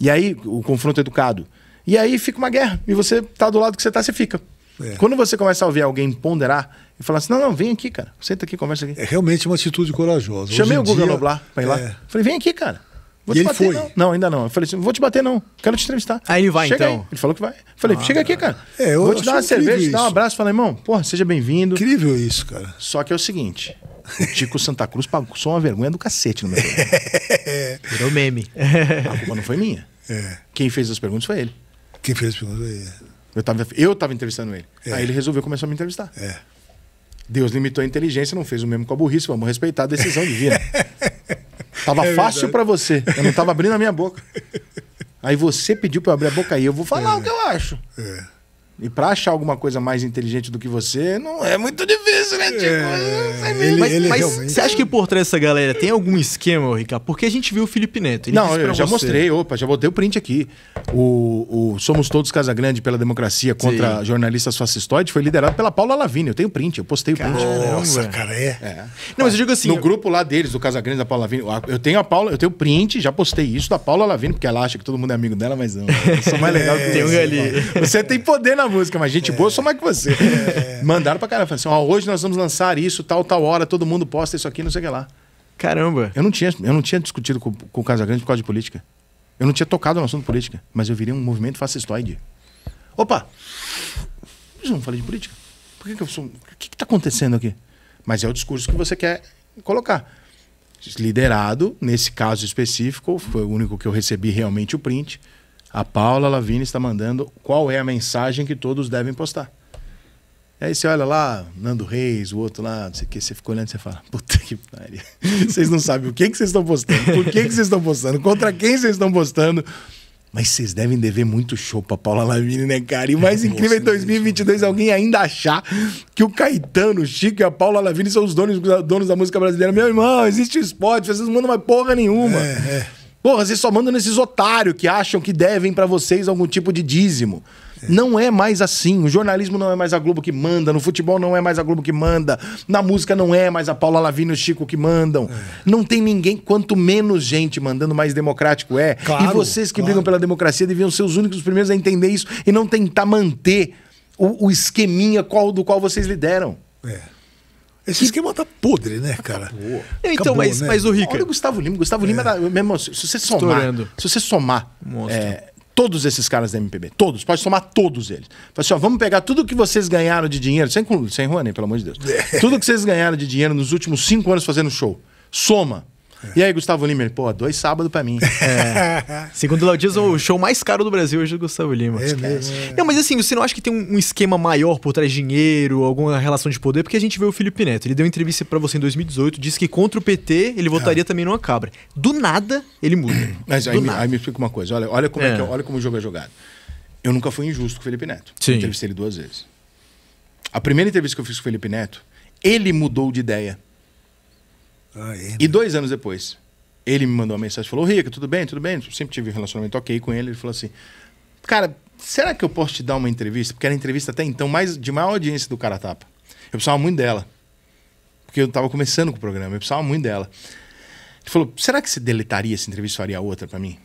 E aí, o confronto é educado. E aí fica uma guerra. E você tá do lado que você tá, você fica. É. Quando você começa a ouvir alguém ponderar e falar assim: não, não, vem aqui, cara. Senta aqui, conversa aqui. É realmente uma atitude corajosa. Chamei o Guga dia, Noblar pra ir lá. Falei: vem aqui, cara. Vou e ele bater, foi? Não. não. ainda não. Eu falei assim, vou te bater não, quero te entrevistar. Aí ele vai chega então. Aí. Ele falou que vai. Eu falei, ah, chega aqui, cara. Ah. É, eu vou te dar uma cerveja, te dar um abraço. Falei, irmão, porra, seja bem-vindo. Incrível isso, cara. Só que é o seguinte, o Tico Santa Cruz pagou só uma vergonha do cacete no meu programa. Virou meme. A culpa não foi minha. É. Quem fez as perguntas foi ele. Quem fez as perguntas foi ele. Eu tava, eu tava entrevistando ele. É. Aí ele resolveu começar a me entrevistar. É. Deus limitou a inteligência, não fez o mesmo com a burrice. Vamos respeitar a decisão divina. Tava é fácil para você. Eu não tava abrindo a minha boca. Aí você pediu para eu abrir a boca aí. Eu vou falar é. o que eu acho. É. E pra achar alguma coisa mais inteligente do que você, não é muito difícil, né, tipo, É, ele, mas, ele mas realmente... você acha que por trás dessa galera tem algum esquema, Ricardo? Porque a gente viu o Felipe Neto. não, eu já você. mostrei, opa, já botei o print aqui. O, o Somos Todos Casa Grande pela Democracia contra Sim. jornalistas fascistoides foi liderado pela Paula Lavigne. Eu tenho print, eu postei o print. Nossa, cara, é. é. Não, mas eu digo assim. No eu... grupo lá deles, do Casa Grande da Paula Lavigne, eu tenho a Paula, eu tenho o print, já postei isso da Paula Lavigne, porque ela acha que todo mundo é amigo dela, mas não. Eu é sou mais legal que você. um ali. Você tem poder na música, mas gente é. boa eu sou mais que você. É. Mandaram pra caramba. Falaram assim, ó, hoje nós vamos lançar isso, tal, tal hora, todo mundo posta isso aqui, não sei o que lá. Caramba. Eu não tinha, eu não tinha discutido com, com o Casagrande por causa de política. Eu não tinha tocado no assunto política, mas eu virei um movimento fascistoide. Opa! Eu não falei de política. Por que, que eu sou. O que está acontecendo aqui? Mas é o discurso que você quer colocar. Liderado, nesse caso específico, foi o único que eu recebi realmente o print a Paula Lavini está mandando qual é a mensagem que todos devem postar. Aí você olha lá, Nando Reis, o outro lá, não sei o que, você fica olhando e você fala, puta que pariu. Vocês não sabem o que, que vocês estão postando, por que, que vocês estão postando, contra quem vocês estão postando. Mas vocês devem dever muito show pra Paula Lavini, né, cara? E o mais incrível é em 2022 alguém ainda achar que o Caetano, o Chico e a Paula Lavini são os donos, donos da música brasileira. Meu irmão, existe o esporte, vocês não mandam mais porra nenhuma. É, é. Porra, vocês só mandam nesses otários que acham que devem para vocês algum tipo de dízimo. Não é mais assim. O jornalismo não é mais a Globo que manda, no futebol não é mais a Globo que manda, na música não é mais a Paula Lavini e o Chico que mandam. É. Não tem ninguém, quanto menos gente mandando, mais democrático é. Claro, e vocês que claro. brigam pela democracia deviam ser os únicos primeiros a entender isso e não tentar manter o, o esqueminha qual, do qual vocês lideram. É. Esse que... esquema tá podre, né, cara? Acabou. Então, Acabou, mas, né? mas o Rica. Olha o Gustavo Lima. Gustavo é. Lima era. Mesmo, se você somar. Se você somar. É, todos esses caras da MPB, todos, pode somar todos eles. Fala assim, ó, vamos pegar tudo que vocês ganharam de dinheiro, sem, sem Juanem, pelo amor de Deus. É. tudo que vocês ganharam de dinheiro nos últimos cinco anos fazendo show. Soma. E aí, Gustavo Lima, ele, pô, dois sábados pra mim. É. Segundo o diz, é. o show mais caro do Brasil hoje é o Gustavo Lima. É mesmo, é. Não, mas assim, você não acha que tem um, esquema maior por trás de dinheiro, alguma relação de poder? Porque a gente vê o Felipe Neto, ele deu uma entrevista para você em 2018, disse que contra o PT ele votaria é. também numa cabra. Do nada, ele muda. Mas aí, me, aí me explica uma coisa, olha, olha como é, que, é, olha como o jogo é jogado. Eu nunca fui injusto com o Felipe Neto. Sim. Eu entrevistei ele duas vezes. A primeira entrevista que eu fiz com o Felipe Neto, ele mudou de ideia ah, é, né? E dois anos depois, ele me mandou uma mensagem, falou, Rica, tudo bem, tudo bem? Eu sempre tive um relacionamento ok com ele. Ele falou assim, cara, será que eu posso te dar uma entrevista? Porque era a entrevista até então mais, de maior audiência do Cara Tapa. Eu precisava muito dela. Porque eu estava começando com o programa, eu precisava muito dela. Ele falou, será que você deletaria essa entrevista e faria outra para mim?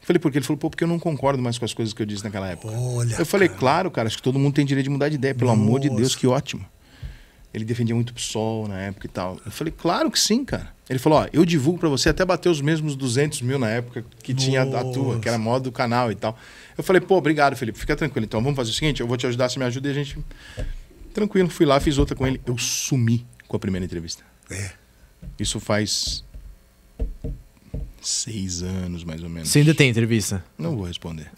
Eu falei, por quê? Ele falou, pô, porque eu não concordo mais com as coisas que eu disse naquela época. Olha, eu falei, cara. claro, cara, acho que todo mundo tem direito de mudar de ideia. Pelo Nossa. amor de Deus, que ótimo ele defendia muito o PSOL na época e tal. Eu falei, claro que sim, cara. Ele falou, ó, eu divulgo para você até bater os mesmos 200 mil na época que Nossa. tinha a tua, que era a moda do canal e tal. Eu falei, pô, obrigado, Felipe, fica tranquilo. Então, vamos fazer o seguinte, eu vou te ajudar, se me ajuda e a gente... Tranquilo, fui lá, fiz outra com ele. Eu sumi com a primeira entrevista. É. Isso faz seis anos, mais ou menos. Você ainda tem entrevista? Não vou responder.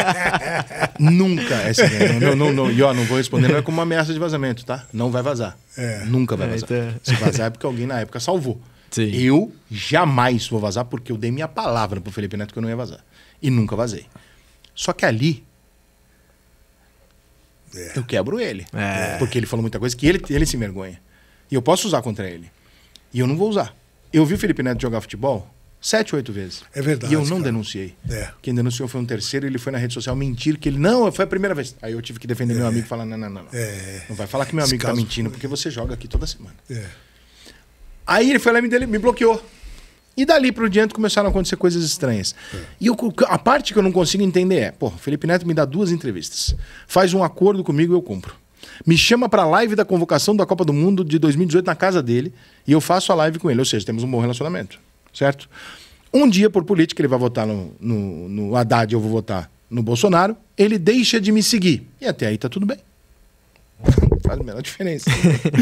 Nunca. Essa, não, não, não, e ó, não vou responder, não é como uma ameaça de vazamento, tá? Não vai vazar. É. Nunca vai é, vazar. Então- se vazar é porque alguém na época salvou. Sim. Eu jamais vou vazar porque eu dei minha palavra pro Felipe Neto que eu não ia vazar. E nunca vazei. Só que ali. É. Eu quebro ele. É. Porque ele falou muita coisa que ele, ele se envergonha. E eu posso usar contra ele. E eu não vou usar. Eu vi o Felipe Neto jogar futebol sete, oito vezes. É verdade. E eu não cara. denunciei. É. Quem denunciou foi um terceiro, ele foi na rede social mentir que ele. Não, foi a primeira vez. Aí eu tive que defender é. meu amigo e falar: não, não, não. Não, é. não vai falar que meu amigo está mentindo, porque você joga aqui toda semana. É. Aí ele foi lá e me, dele, me bloqueou. E dali para o diante começaram a acontecer coisas estranhas. É. E eu, a parte que eu não consigo entender é: pô, Felipe Neto me dá duas entrevistas, faz um acordo comigo e eu cumpro. Me chama para a live da convocação da Copa do Mundo de 2018 na casa dele e eu faço a live com ele. Ou seja, temos um bom relacionamento certo? Um dia, por política, ele vai votar no, no, no Haddad, eu vou votar no Bolsonaro, ele deixa de me seguir. E até aí tá tudo bem. Não faz a menor diferença.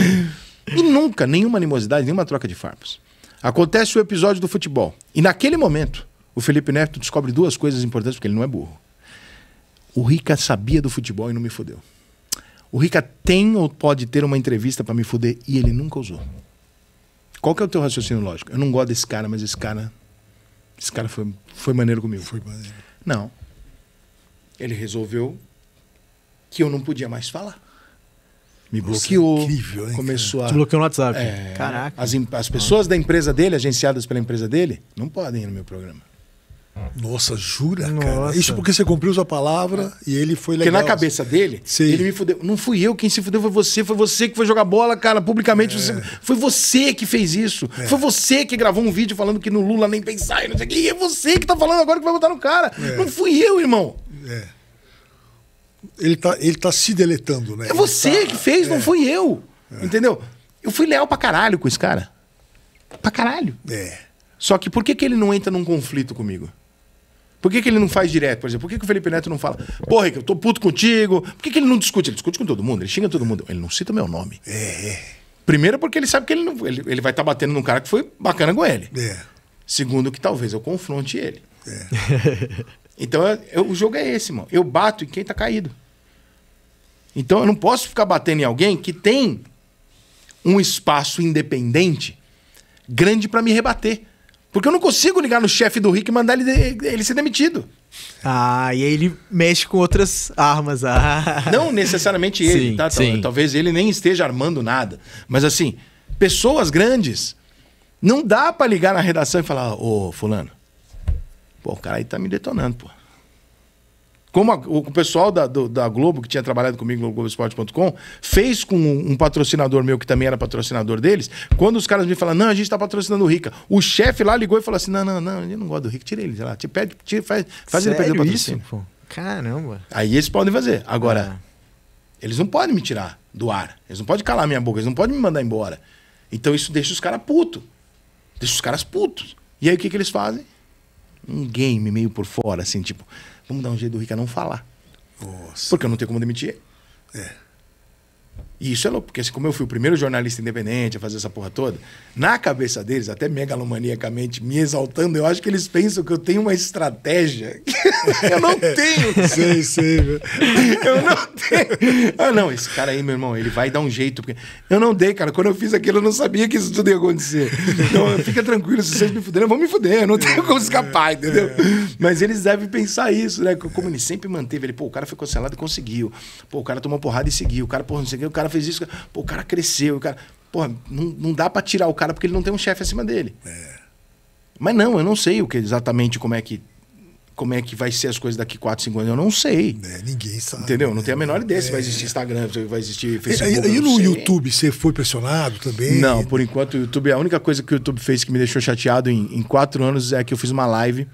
e nunca, nenhuma animosidade, nenhuma troca de farpas. Acontece o episódio do futebol. E naquele momento, o Felipe Neto descobre duas coisas importantes, porque ele não é burro. O Rica sabia do futebol e não me fudeu. O Rica tem ou pode ter uma entrevista para me fuder e ele nunca usou. Qual que é o teu raciocínio lógico? Eu não gosto desse cara, mas esse cara. Esse cara foi, foi maneiro comigo. Foi maneiro. Não. Ele resolveu que eu não podia mais falar. Me Nossa, bloqueou. Incrível, hein, começou cara? a. Te bloqueou no WhatsApp. É, Caraca. As, as pessoas da empresa dele, agenciadas pela empresa dele, não podem ir no meu programa. Nossa, jura, Nossa. cara? Isso porque você cumpriu sua palavra é. e ele foi legal. Porque na cabeça dele, Sim. ele me fudeu. Não fui eu quem se fudeu, foi você. Foi você que foi jogar bola, cara, publicamente. É. Você... foi você que fez isso. É. Foi você que gravou um vídeo falando que no Lula nem pensar e não sei o que. é você que tá falando agora que vai botar no cara. É. Não fui eu, irmão. É. Ele tá, ele tá se deletando, né? É você tá... que fez, não é. fui eu. É. Entendeu? Eu fui leal pra caralho com esse cara. Pra caralho. É. Só que por que, que ele não entra num conflito comigo? Por que, que ele não faz direto, por exemplo? Por que, que o Felipe Neto não fala, porra, eu tô puto contigo? Por que, que ele não discute? Ele discute com todo mundo, ele xinga todo mundo. Ele não cita meu nome. É. é. Primeiro, porque ele sabe que ele, não, ele, ele vai estar tá batendo num cara que foi bacana com ele. É. Segundo, que talvez eu confronte ele. É. então, eu, eu, o jogo é esse, mano. Eu bato em quem tá caído. Então, eu não posso ficar batendo em alguém que tem um espaço independente grande para me rebater. Porque eu não consigo ligar no chefe do Rick e mandar ele, ele ser demitido. Ah, e aí ele mexe com outras armas. Ah. Não necessariamente ele, sim, tá? Sim. Talvez ele nem esteja armando nada. Mas assim, pessoas grandes, não dá para ligar na redação e falar, ô fulano, pô, o cara aí tá me detonando, pô como a, o pessoal da, do, da, Globo, que tinha trabalhado comigo no Globoesporte.com, fez com um, um, patrocinador meu, que também era patrocinador deles, quando os caras me falaram, não, a gente está patrocinando o Rica. O chefe lá ligou e falou assim: não, não, não, eu não gosto do Rica, tira ele, sei lá, te pede, tira, faz, faz ele perder o patrocínio. Isso, pô? Caramba. Aí eles podem fazer. Agora, ah. eles não podem me tirar do ar, eles não podem calar minha boca, eles não podem me mandar embora. Então isso deixa os caras putos. Deixa os caras putos. E aí o que, que eles fazem? Um game meio por fora, assim, tipo, Vamos dar um jeito do Rica não falar. Nossa. Porque eu não tenho como demitir. É. E isso é louco, porque assim, como eu fui o primeiro jornalista independente a fazer essa porra toda, na cabeça deles, até megalomaniacamente me exaltando, eu acho que eles pensam que eu tenho uma estratégia que eu não tenho. sei, sei, meu. Eu não tenho. Ah, não, esse cara aí, meu irmão, ele vai dar um jeito. Porque... Eu não dei, cara. Quando eu fiz aquilo, eu não sabia que isso tudo ia acontecer. Então, fica tranquilo, se vocês me fuderem, vão me fuder. Eu não tenho é, como escapar, é, entendeu? É. Mas eles devem pensar isso, né? Como ele sempre manteve, ele, pô, o cara ficou selado e conseguiu. Pô, o cara tomou porrada e seguiu. O cara, pô não sei o que, o cara fez isso. Pô, o cara cresceu. O cara... Pô, não, não dá para tirar o cara porque ele não tem um chefe acima dele. É. Mas não, eu não sei o que exatamente como é que como é que vai ser as coisas daqui 4, 5 anos, eu não sei. É, ninguém sabe. Entendeu? Não tem a né? menor ideia se vai existir é. Instagram, se vai existir Facebook. E, e no YouTube, você foi pressionado também? Não, por enquanto o YouTube, a única coisa que o YouTube fez que me deixou chateado em, em quatro anos é que eu fiz uma live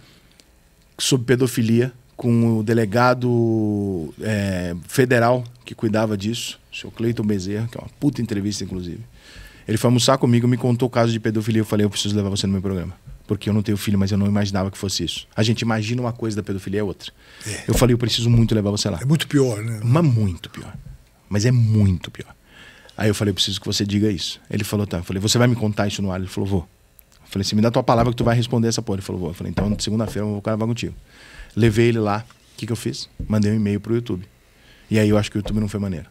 sobre pedofilia com o delegado é, federal que cuidava disso seu Cleiton Bezerra, que é uma puta entrevista, inclusive. Ele foi almoçar comigo, me contou o caso de pedofilia. Eu falei, eu preciso levar você no meu programa. Porque eu não tenho filho, mas eu não imaginava que fosse isso. A gente imagina uma coisa da pedofilia é outra. É. Eu falei, eu preciso muito levar você lá. É muito pior, né? Mas muito pior. Mas é muito pior. Aí eu falei, eu preciso que você diga isso. Ele falou, tá. Eu falei, você vai me contar isso no ar? Ele falou, vou. Eu falei, se me dá a tua palavra que tu vai responder essa porra. Ele falou, vou. Eu falei, então segunda-feira eu vou gravar contigo. Levei ele lá. O que, que eu fiz? Mandei um e-mail pro YouTube. E aí eu acho que o YouTube não foi maneiro.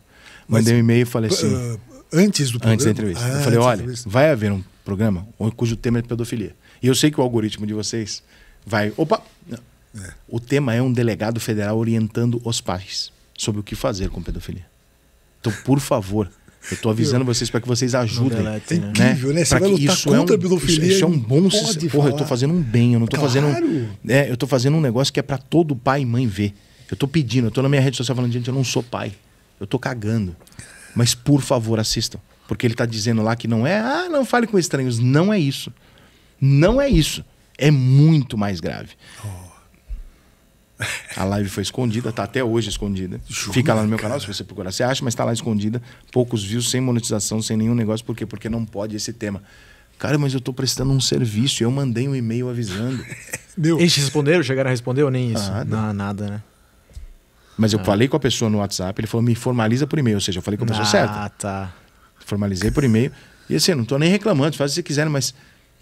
Mandei um e-mail e falei assim. Uh, antes do programa? Antes da entrevista. Ah, eu falei: olha, vai haver um programa cujo tema é pedofilia. E eu sei que o algoritmo de vocês vai. Opa! É. O tema é um delegado federal orientando os pais sobre o que fazer com pedofilia. Então, por favor, eu estou avisando vocês para que vocês ajudem. Delete, é, é né? incrível, né? para Você vai lutar isso é contra é um, a pedofilia. Isso, isso é um bom sistema. Porra, eu estou fazendo um bem, eu não estou claro. fazendo. É, eu estou fazendo um negócio que é para todo pai e mãe ver. Eu estou pedindo, eu estou na minha rede social falando, gente, eu não sou pai. Eu tô cagando. Mas por favor, assistam. Porque ele tá dizendo lá que não é, ah, não fale com estranhos. Não é isso. Não é isso. É muito mais grave. Oh. A live foi escondida, tá até hoje escondida. Jura, Fica lá no meu cara. canal, se você procurar, você acha, mas tá lá escondida. Poucos views, sem monetização, sem nenhum negócio. Por quê? Porque não pode esse tema. Cara, mas eu tô prestando um serviço, eu mandei um e-mail avisando. Meu. Eles responderam? Chegaram a responder ou nem isso? Nada. Não, nada, né? Mas eu ah. falei com a pessoa no WhatsApp, ele falou, me formaliza por e-mail. Ou seja, eu falei com a pessoa ah, certa. Ah, tá. Formalizei por e-mail. E assim, não tô nem reclamando, faz o que vocês quiserem, mas.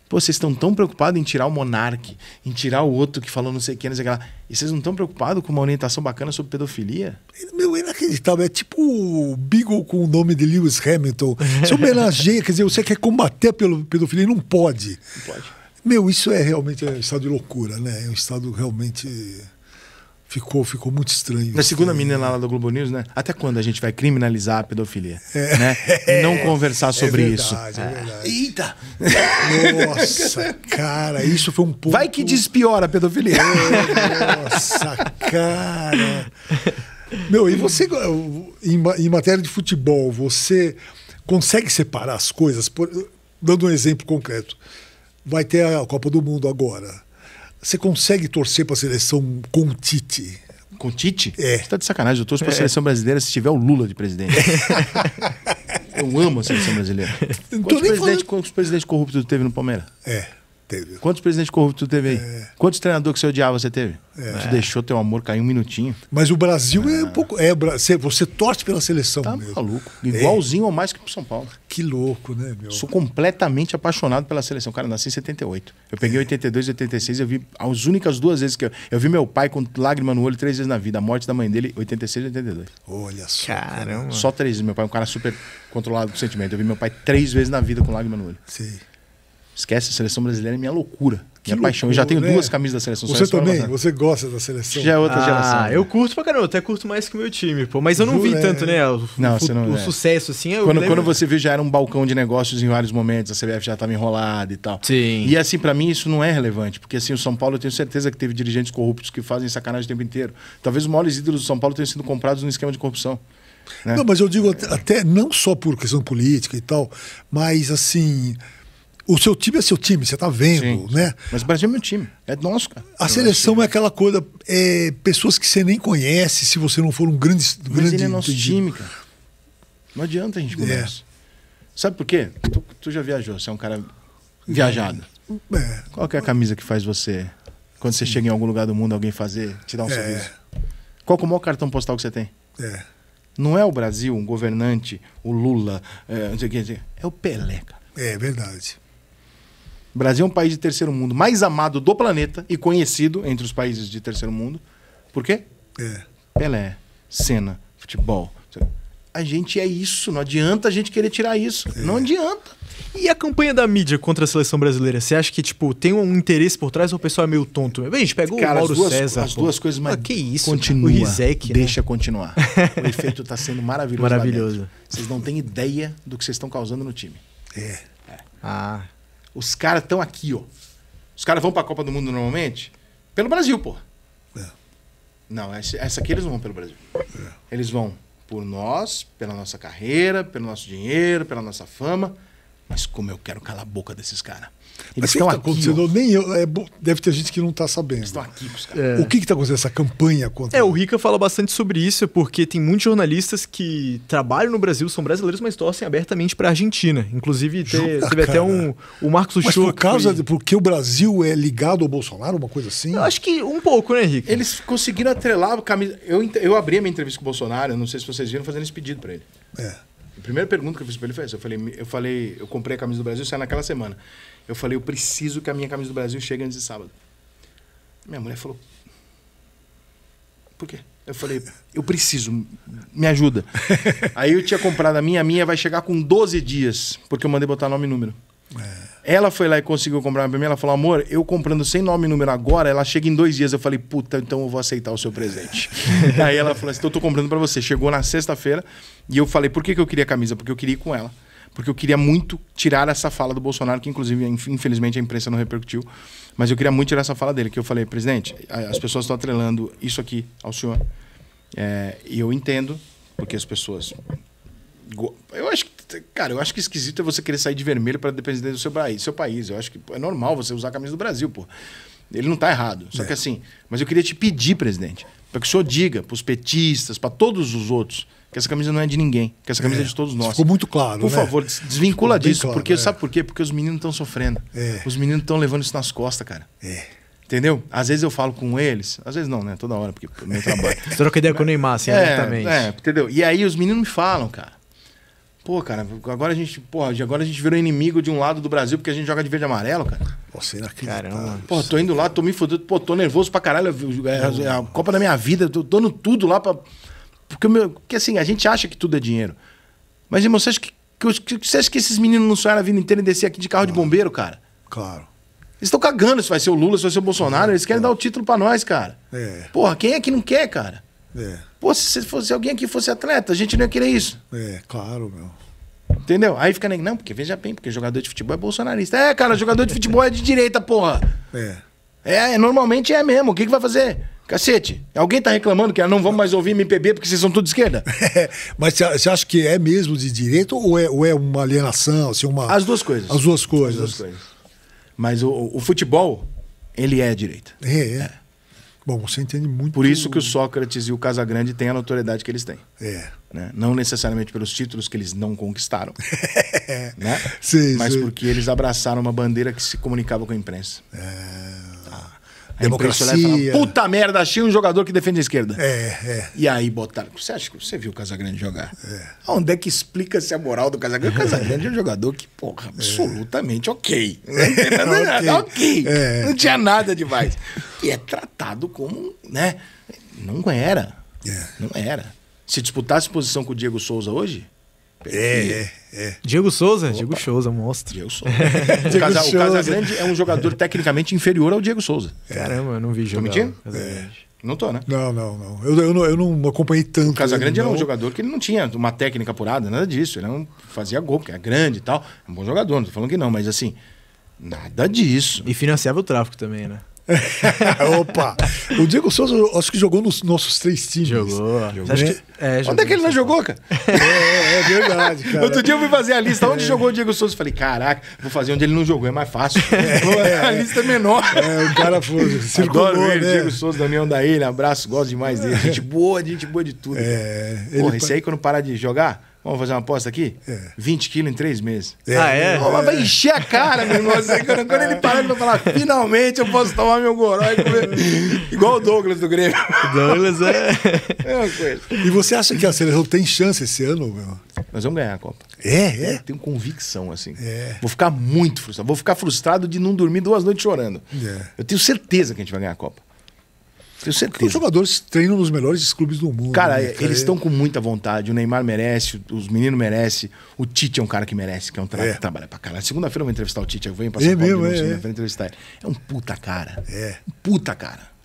Pô, vocês estão tão preocupados em tirar o monarque, em tirar o outro que falou não sei o que, não sei o que lá. E vocês não estão preocupados com uma orientação bacana sobre pedofilia? Meu, é inacreditável. É tipo o Beagle com o nome de Lewis Hamilton. Você homenageia, quer dizer, você quer é combater pelo pedofilia e não pode. Não pode. Meu, isso é realmente é um estado de loucura, né? É um estado realmente. Ficou, ficou muito estranho. Na segunda menina assim. lá da Globo News, né? Até quando a gente vai criminalizar a pedofilia? É, né? Não conversar é sobre é verdade, isso. É, é verdade. Eita! Nossa, cara, isso foi um pouco. Vai que despiora a pedofilia. É, nossa, cara. Meu, e você, em, em matéria de futebol, você consegue separar as coisas? Por, dando um exemplo concreto. Vai ter a Copa do Mundo agora você consegue torcer para a seleção com Tite? Com Tite? É. Você está de sacanagem. Eu torço para a é. seleção brasileira se tiver o Lula de presidente. eu amo a seleção brasileira. quantos, falando... quantos presidentes corruptos teve no Palmeiras? É. Teve. Quantos presidentes corruptos teve aí? É. Quantos treinadores que você odiava você teve? É. Você deixou teu amor cair um minutinho. Mas o Brasil é, é um pouco. É, você torce pela seleção tá mesmo. maluco. É. Igualzinho é. ou mais que pro São Paulo. Que louco, né, meu? Sou completamente apaixonado pela seleção. Cara, nasci em 78. Eu peguei é. 82 e 86. Eu vi as únicas duas vezes que eu, eu vi meu pai com lágrima no olho três vezes na vida. A morte da mãe dele, 86 e 82. Olha só. Caramba. Só três. Meu pai é um cara super controlado com sentimento. Eu vi meu pai três vezes na vida com lágrima no olho. Sim. Esquece, a seleção brasileira é minha loucura. Que minha loucura, paixão. Eu já tenho né? duas camisas da seleção. Você também? Você gosta da seleção? Já é outra ah, geração. ah Eu curto pra caramba, até curto mais que o meu time, pô. Mas eu não vi é. tanto, né? O, não, o, não, o é. sucesso, assim. quando, quando você viu, já era um balcão de negócios em vários momentos, a CBF já estava enrolada e tal. Sim. E assim, para mim, isso não é relevante, porque assim, o São Paulo eu tenho certeza que teve dirigentes corruptos que fazem sacanagem o tempo inteiro. Talvez os maiores ídolos do São Paulo tenham sido comprados num esquema de corrupção. Né? Não, mas eu digo até, até não só por questão política e tal, mas assim o seu time é seu time, você está vendo, Sim. né? Mas o Brasil é meu time, é nosso, cara. A seleção é aquela coisa, é, pessoas que você nem conhece, se você não for um grande... Mas grande, ele é nosso entendido. time, cara. Não adianta a gente conversar. É. Sabe por quê? Tu, tu, já viajou, você é um cara viajado. É. Qual é a camisa que faz você, quando você chega em algum lugar do mundo, alguém fazer, te dar um é. sorriso? Qual é o maior cartão postal que você tem? É. Não é o Brasil, um governante, o Lula, é, não sei o que, é o Pelé, cara. É verdade. O Brasil é um país de terceiro mundo mais amado do planeta e conhecido entre os países de terceiro mundo. Por quê? É. Pelé, Cena, futebol. A gente é isso, não adianta a gente querer tirar isso. É. Não adianta. E a campanha da mídia contra a seleção brasileira? Você acha que, tipo, tem um interesse por trás ou o pessoal é meio tonto? Bem, a gente pega Cara, o Mauro as duas, César. As pô. duas coisas, mas. Ah, que isso? Continua. O Rizek, né? Deixa né? continuar. o efeito está sendo maravilhoso. Maravilhoso. Vocês não têm ideia do que vocês estão causando no time. É. é. Ah. Os caras estão aqui, ó. Os caras vão pra Copa do Mundo normalmente? Pelo Brasil, pô. É. Não, essa, essa aqui eles não vão pelo Brasil. É. Eles vão por nós, pela nossa carreira, pelo nosso dinheiro, pela nossa fama. Mas como eu quero calar a boca desses caras. Eles Mas estão que tá acontecendo? Nem eu, é, deve ter gente que não está sabendo. estão aqui, é. O que está acontecendo essa campanha contra? É, o Rica fala bastante sobre isso, porque tem muitos jornalistas que trabalham no Brasil, são brasileiros, mas torcem abertamente para a Argentina. Inclusive, ter, teve até um o Marcos Uchoa. Mas por causa que... de porque o Brasil é ligado ao Bolsonaro, uma coisa assim? Eu acho que um pouco, né, Rica? Eles conseguiram atrelar camisa. Eu, eu abri a minha entrevista com o Bolsonaro, não sei se vocês viram, fazendo esse pedido para ele. É. A primeira pergunta que eu fiz para ele foi essa. Eu falei, eu falei, eu comprei a camisa do Brasil, saiu é naquela semana. Eu falei, eu preciso que a minha camisa do Brasil chegue antes de sábado. Minha mulher falou, por quê? Eu falei, eu preciso, me ajuda. Aí eu tinha comprado a minha, a minha vai chegar com 12 dias, porque eu mandei botar nome e número. É. Ela foi lá e conseguiu comprar pra mim. Ela falou: amor, eu comprando sem nome e número agora, ela chega em dois dias. Eu falei: puta, então eu vou aceitar o seu presente. Aí ela falou assim: então eu tô comprando para você. Chegou na sexta-feira e eu falei: por que, que eu queria a camisa? Porque eu queria ir com ela porque eu queria muito tirar essa fala do Bolsonaro, que inclusive, infelizmente, a imprensa não repercutiu, mas eu queria muito tirar essa fala dele, que eu falei, presidente, as pessoas estão atrelando isso aqui ao senhor. É, e eu entendo, porque as pessoas. Eu acho que, cara, eu acho que esquisito é você querer sair de vermelho para depender do seu, seu país. Eu acho que é normal você usar a camisa do Brasil, pô. Ele não está errado. Só é. que assim, mas eu queria te pedir, presidente, para que o senhor diga para os petistas, para todos os outros, que essa camisa não é de ninguém, que essa camisa é, é de todos nós. Ficou muito claro. Por né? favor, desvincula disso, claro, porque é. sabe por quê? Porque os meninos estão sofrendo. É. Os meninos estão levando isso nas costas, cara. É. Entendeu? Às vezes eu falo com eles, às vezes não, né? Toda hora, porque é meu trabalho. Troca ideia com o Neymar, assim, é, exatamente. É, entendeu? E aí os meninos me falam, cara. Pô, cara, agora a gente, pô agora a gente virou inimigo de um lado do Brasil porque a gente joga de verde e amarelo, cara. você é inacreditável. Caramba. Pô, tô indo lá, tô me fodendo, pô, tô nervoso pra caralho. É, é a Copa da minha vida, tô dando tudo lá pra porque, meu, porque assim, a gente acha que tudo é dinheiro. Mas, irmão, você acha que, que, que você acha que esses meninos não sonharam a vida inteira em descer aqui de carro claro. de bombeiro, cara? Claro. Eles estão cagando se vai ser o Lula, se vai ser o Bolsonaro. É, eles querem dar o título para nós, cara. É. Porra, quem é que não quer, cara? É. Pô, se, fosse, se alguém aqui fosse atleta, a gente não ia querer isso. É, claro, meu. Entendeu? Aí fica nem. Não, porque veja bem, porque jogador de futebol é bolsonarista. É, cara, jogador de futebol é de direita, porra. É. É, normalmente é mesmo. O que, que vai fazer? Cacete, alguém tá reclamando que ah, não vamos mais ouvir MPB porque vocês são tudo de esquerda? É, mas você acha que é mesmo de direita ou é, ou é uma alienação? Assim, uma... As duas coisas. As duas coisas. As duas coisas. Mas o, o, futebol, ele é direita. É, é, é. Bom, você entende muito. Por isso que o Sócrates e o Casagrande têm a notoriedade que eles têm. É. Né? Não necessariamente pelos títulos que eles não conquistaram, é. né? sim, mas sim. porque eles abraçaram uma bandeira que se comunicava com a imprensa. É. A democracia. Fala, Puta merda, achei um jogador que defende a esquerda. É, é. E aí botaram. Você acha que você viu o Casagrande jogar? É. Onde é que explica-se a moral do Casagrande? O Casagrande é um jogador que, porra, é. absolutamente é. ok. Não, não, Nada, ok. É. Não tinha nada demais. e é tratado como, né? Não era. É. Não era. Se disputasse posição com o Diego Souza hoje, é, é, é. Diego Souza, Opa. Diego Souza, monstro. Diego Souza. o, Casa, Souza. o Casagrande é um jogador tecnicamente inferior ao Diego Souza. Caramba, eu não vi jogar. Tô mentindo? É. Não tô, né? Não, não, não. Eu, eu, não, eu não acompanhei tanto. O Casagrande era um jogador que ele não tinha uma técnica apurada, nada disso. Ele não é fazia gol, porque era é grande e tal. É um bom jogador, não tô falando que não, mas assim, nada disso. E financiava o tráfico também, né? Opa! O Diego Souza acho que jogou nos nossos três times. Jogou. jogou. Que, é, jogou onde é que ele não jogou, cara? É, é verdade, cara. Outro dia eu fui fazer a lista. Onde é. jogou o Diego Souza? Falei, caraca, vou fazer onde ele não jogou, é mais fácil. É, é. a lista é menor. É, o cara foi, circulou, Adoro ele, né? Diego Souza, da União da Ilha. Abraço, gosto demais dele. Gente boa, gente boa de tudo. É, Porra, esse aí quando parar de jogar... Vamos fazer uma aposta aqui? É. 20 quilos em três meses. É. Ah, é? Oh, vai encher a cara, meu irmão. Assim, quando, quando ele parar, ele vai falar: finalmente eu posso tomar meu goró e comer. Igual o Douglas do Grêmio. Douglas é. É uma coisa. E você acha que a seleção tem chance esse ano, meu? Nós vamos ganhar a Copa. É, é? Eu tenho convicção, assim. É. Vou ficar muito frustrado. Vou ficar frustrado de não dormir duas noites chorando. É. Eu tenho certeza que a gente vai ganhar a Copa. Tenho certeza. Os jogadores treinam nos melhores clubes do mundo. Cara, né? eles estão com muita vontade. O Neymar merece, os meninos merecem. O Tite é um cara que merece, que é um cara é. que trabalha pra caralho. Segunda-feira eu vou entrevistar o Tite. Eu venho pra é São é Paulo mesmo, é, segunda-feira é. entrevistar ele. É um puta cara. É. Um puta cara.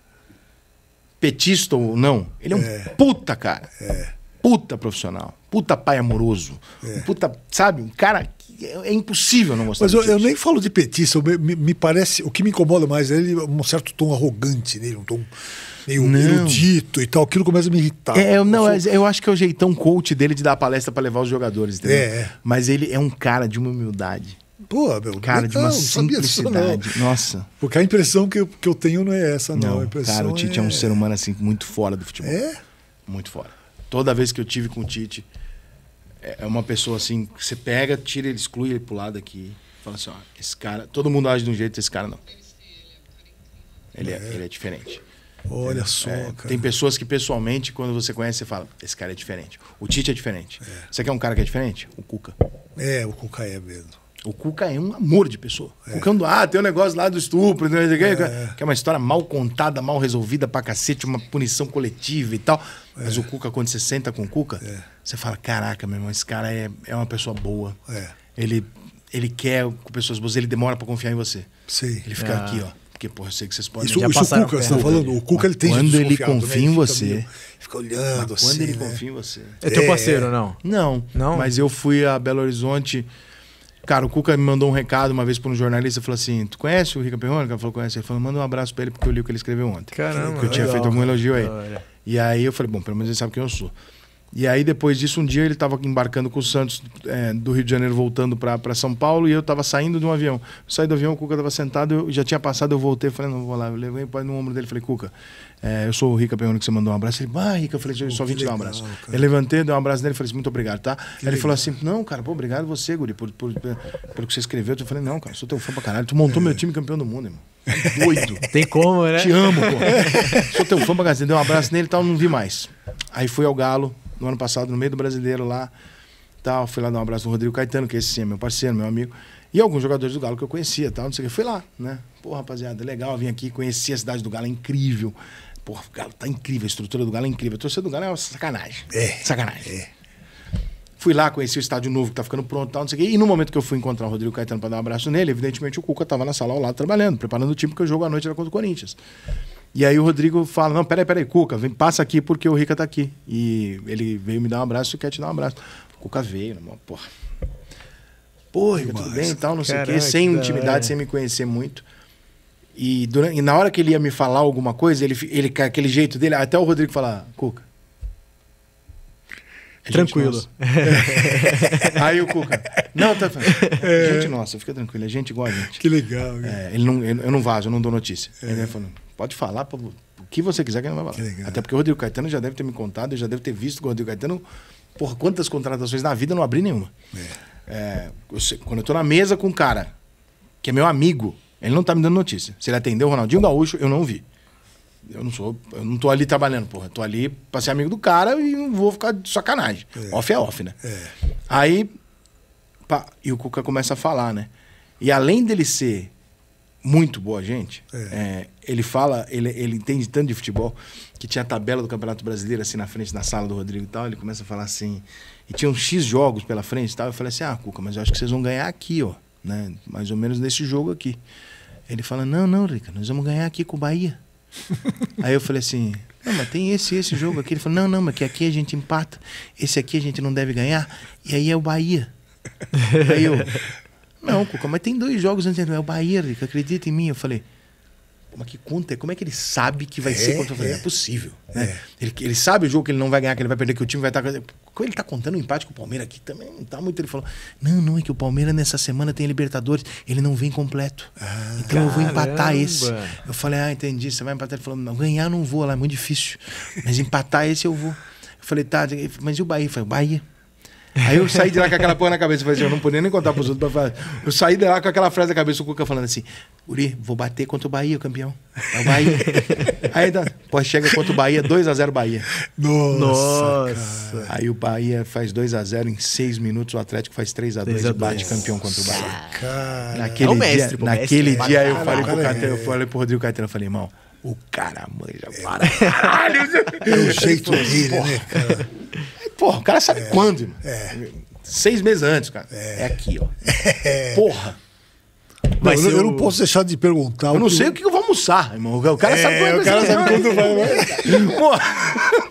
Petista ou não, ele é um é. puta cara. É. Puta profissional. Puta pai amoroso. Um é. puta, sabe? Um cara é, é impossível não gostar Mas eu, eu, nem falo de petista, me, me, parece. O que me incomoda mais é ele, um certo tom arrogante nele, um tom meio não. erudito e tal. Aquilo começa a me irritar. É, eu, não, eu, sou... eu acho que é o jeitão coach dele de dar a palestra para levar os jogadores, é, é. Mas ele é um cara de uma humildade. Pô, meu, cara, de uma não, simplicidade. Nossa. Porque a impressão que eu, que eu tenho não é essa, não. não cara, o Tite é... é um ser humano assim muito fora do futebol. É? Muito fora. Toda vez que eu tive com o Tite, é uma pessoa assim, que você pega, tira ele, exclui ele pro lado aqui. Fala assim, ó, esse cara, todo mundo age de um jeito, esse cara não. Ele é, é. ele é diferente. Olha é, só, é, Tem pessoas que pessoalmente, quando você conhece, você fala, esse cara é diferente. O Tite é diferente. É. Você quer um cara que é diferente? O Cuca. É, o Cuca é mesmo. O Cuca é um amor de pessoa. É. O Cuca, é ah, tem um negócio lá do estupro, né? é. que é uma história mal contada, mal resolvida pra cacete, uma punição coletiva e tal. É. Mas o Cuca, quando você senta com o Cuca, é. você fala: caraca, meu irmão, esse cara é, é uma pessoa boa. É. Ele, ele quer com pessoas boas, ele demora pra confiar em você. Sim. Ele fica ah. aqui, ó. Porque, porra, eu sei que vocês podem... Isso, isso o Cuca, você tá falando. O Cuca, ele tem Quando ele né? confia né? em você... Fica, olhando assim, Quando ele assim, né? confia em você... É teu é. parceiro, não? Não. Não? Mas eu fui a Belo Horizonte... Cara, o Cuca me mandou um recado uma vez para um jornalista falou assim: Tu conhece o Rica Perrone? Ele falou: Conhece. Ele falou: Manda um abraço para ele porque eu li o que ele escreveu ontem. Caramba. Que eu tinha legal. feito algum elogio aí. E aí eu falei: Bom, pelo menos ele sabe quem eu sou. E aí, depois disso, um dia ele estava embarcando com o Santos é, do Rio de Janeiro, voltando para São Paulo, e eu estava saindo de um avião. Eu saí do avião, o Cuca estava sentado, eu já tinha passado, eu voltei, falei, não vou lá. Eu levei pai no ombro dele falei, Cuca, é, eu sou o Rica Peroni que você mandou um abraço. Ele, ah, Rica, eu falei, só vim te dar um abraço. Cara. Eu levantei, dei um abraço nele, falei assim, muito obrigado, tá? Que ele legal. falou assim, não, cara, pô, obrigado você, Guri, por, por, por, pelo que você escreveu. Eu falei, não, cara, sou teu fã pra caralho. Tu montou é. meu time campeão do mundo, irmão. Doido. Tem como, né? Te amo, pô. sou teu fã pra caralho. Dei um abraço nele e tal, não vi mais. Aí fui ao Galo, no ano passado, no meio do brasileiro lá. Tal. Fui lá dar um abraço no Rodrigo Caetano, que é esse sim é meu parceiro, meu amigo. E alguns jogadores do Galo que eu conhecia, tal, não sei o que. Fui lá, né? Pô, rapaziada, legal, vim aqui, conheci a cidade do Galo, é incrível. Pô, o Galo tá incrível, a estrutura do Galo é incrível. A torcida do Galo é uma sacanagem. É. Sacanagem. É. Fui lá, conheci o estádio novo que tá ficando pronto, tal, não sei o que E no momento que eu fui encontrar o Rodrigo Caetano para dar um abraço nele, evidentemente o Cuca tava na sala ao lado trabalhando, preparando o time, porque o jogo à noite era contra o Corinthians. E aí o Rodrigo fala: Não, peraí, peraí, Cuca, vem, passa aqui porque o Rica tá aqui. E ele veio me dar um abraço e quer te dar um abraço. O Cuca veio, irmão, porra. porra Rica, tudo bem e tal, não Caraca, sei o quê, sem intimidade, sem me conhecer muito. E, durante, e na hora que ele ia me falar alguma coisa, ele, ele aquele jeito dele, até o Rodrigo falar: Cuca. É tranquilo. aí o Cuca. Não, tá falando. Tá, é. Gente nossa, fica tranquilo. É gente igual a gente. Que legal. É, ele não, eu, eu não vazo, eu não dou notícia. É. Ele vai falando. Pode falar pra, o que você quiser que ele não vai falar. Até porque o Rodrigo Caetano já deve ter me contado, eu já deve ter visto o Rodrigo Caetano por quantas contratações na vida eu não abri nenhuma. É. É, eu sei, quando eu tô na mesa com um cara que é meu amigo, ele não tá me dando notícia. Se ele atendeu o Ronaldinho Gaúcho, eu não vi. Eu não sou, eu não tô ali trabalhando, porra. Eu tô ali pra ser amigo do cara e não vou ficar de sacanagem. É. Off é off, né? É. Aí, pá, e o Cuca começa a falar, né? E além dele ser muito boa gente. É. É, ele fala, ele, ele entende tanto de futebol que tinha a tabela do Campeonato Brasileiro assim na frente na sala do Rodrigo e tal. Ele começa a falar assim. E tinha uns X jogos pela frente e tal. Eu falei assim: ah, Cuca, mas eu acho que vocês vão ganhar aqui, ó. Né? Mais ou menos nesse jogo aqui. Ele fala: não, não, Rica, nós vamos ganhar aqui com o Bahia. Aí eu falei assim: não, mas tem esse esse jogo aqui. Ele falou: não, não, mas que aqui a gente empata. Esse aqui a gente não deve ganhar. E aí é o Bahia. Aí eu, não, Cuca, mas tem dois jogos antes. É o Bahia, Rica, acredita em mim. Eu falei, mas é que conta? É Como é que ele sabe que vai é, ser contra o Flamengo? É, é possível. É. Né? É. Ele, ele, sabe o jogo que ele não vai ganhar, que ele vai perder, que o time vai estar. Como ele está contando um empate com o Palmeiras aqui, também não está muito. Ele falou: Não, não, é que o Palmeiras nessa semana tem Libertadores, ele não vem completo. Ah, então caramba. eu vou empatar esse. Eu falei: Ah, entendi, você vai empatar. Ele falou: Não, ganhar não vou lá, é muito difícil. Mas empatar esse eu vou. Eu falei: Tá, mas e o Bahia? Eu falei: Bahia. Aí eu saí de lá com aquela porra na cabeça. Assim, eu não podia nem contar pros outros pra falar. Eu saí de lá com aquela frase na cabeça, o Cuca falando assim: Uri, vou bater contra o Bahia, campeão. É o Bahia. Aí tá, pô, chega contra o Bahia, 2x0 Bahia. Nossa. Nossa aí o Bahia faz 2x0 em 6 minutos, o Atlético faz 3x2 e bate campeão contra o Bahia. Cara. Naquele é o mestre, dia, pô, naquele mestre, dia eu falei, pro Catena, eu falei pro Rodrigo Caetano, eu falei, irmão. O cara manja para é. caralho. É o jeito assim, dele, né, cara? Porra, o cara sabe é, quando, irmão. É. Seis meses antes, cara. É, é aqui, ó. É. Porra. Não, eu, eu, não posso deixar de perguntar. Eu não sei o que eu vou almoçar, irmão. O cara é, sabe é, O cara sabe quando vai, né?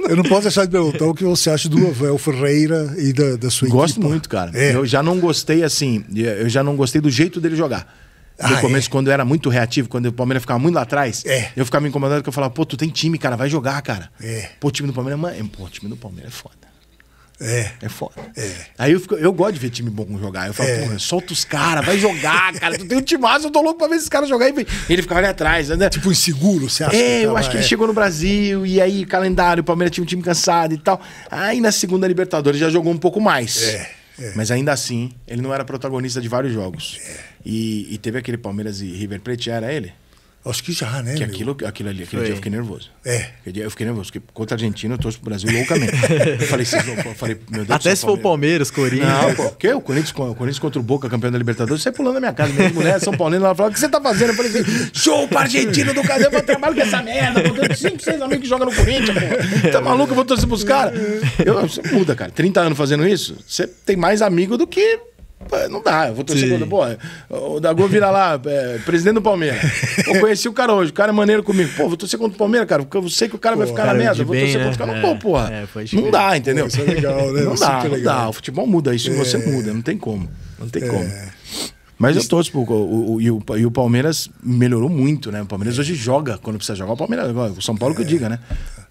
eu não posso deixar de perguntar o que você acha do o Ferreira e da, da sua Gosto muito, cara. É. Eu já não gostei, assim, eu já não gostei do jeito dele jogar. Ah, no ah, começo, é? quando eu era muito reativo, quando o Palmeiras ficava muito lá atrás, é. eu ficava me incomodando porque eu falava, pô, tu tem time, cara, vai jogar, cara. É. Pô, time do Palmeiras, mano, pô, o time do Palmeiras é foda. É. É foda. É. Aí eu, fico, eu gosto de ver time bom jogar. Eu falo, é. porra, solta os caras, vai jogar, cara. Tu tem um time timaço, eu tô louco pra ver esses caras jogar. E ele ficava ali atrás, né? Tipo, inseguro, você acha? É, eu acho que ele é. chegou no Brasil, e aí, calendário, o Palmeiras tinha um time cansado e tal. Aí na segunda Libertadores já jogou um pouco mais. É. É. Mas ainda assim, ele não era protagonista de vários jogos. É. E, e, teve aquele Palmeiras e River Plate, era ele? Acho que já, né? Que aquilo, aquilo ali, aquele Foi. dia eu fiquei nervoso. É. Aquele dia eu fiquei nervoso, porque contra a Argentina eu torço pro Brasil loucamente. eu falei, vocês eu falei, meu Deus Até se for o Palmeiras, Corinthians. Não, pô, porque o Corinthians, o Corinthians contra o Boca, campeão da Libertadores, você pulando na minha casa. Minha mulher, São Paulino, ela falou, o que você tá fazendo? Eu falei assim, show pra Argentina do Brasil, eu vou trabalhar com essa merda. Cinco, seis amigos que jogam no Corinthians, pô. Tá maluco, eu vou torcer pros caras? Você muda, cara. 30 anos fazendo isso, você tem mais amigo do que não dá, eu vou torcer Sim. contra. Pô, o Dago vira lá, é, presidente do Palmeiras. Eu conheci o cara hoje, o cara é maneiro comigo. Pô, vou torcer contra o Palmeiras, cara, porque eu sei que o cara pô, vai ficar cara na merda. Vou torcer né? contra o cara. pô, porra. É, não dá, entendeu? Isso é legal, né? Não é dá, é dá. O futebol muda, isso você é. muda, não tem como. Não tem como. Mas eu torço O, o, e, o, e o Palmeiras melhorou muito, né? O Palmeiras hoje joga quando precisa jogar. O Palmeiras, o São Paulo que eu diga, né?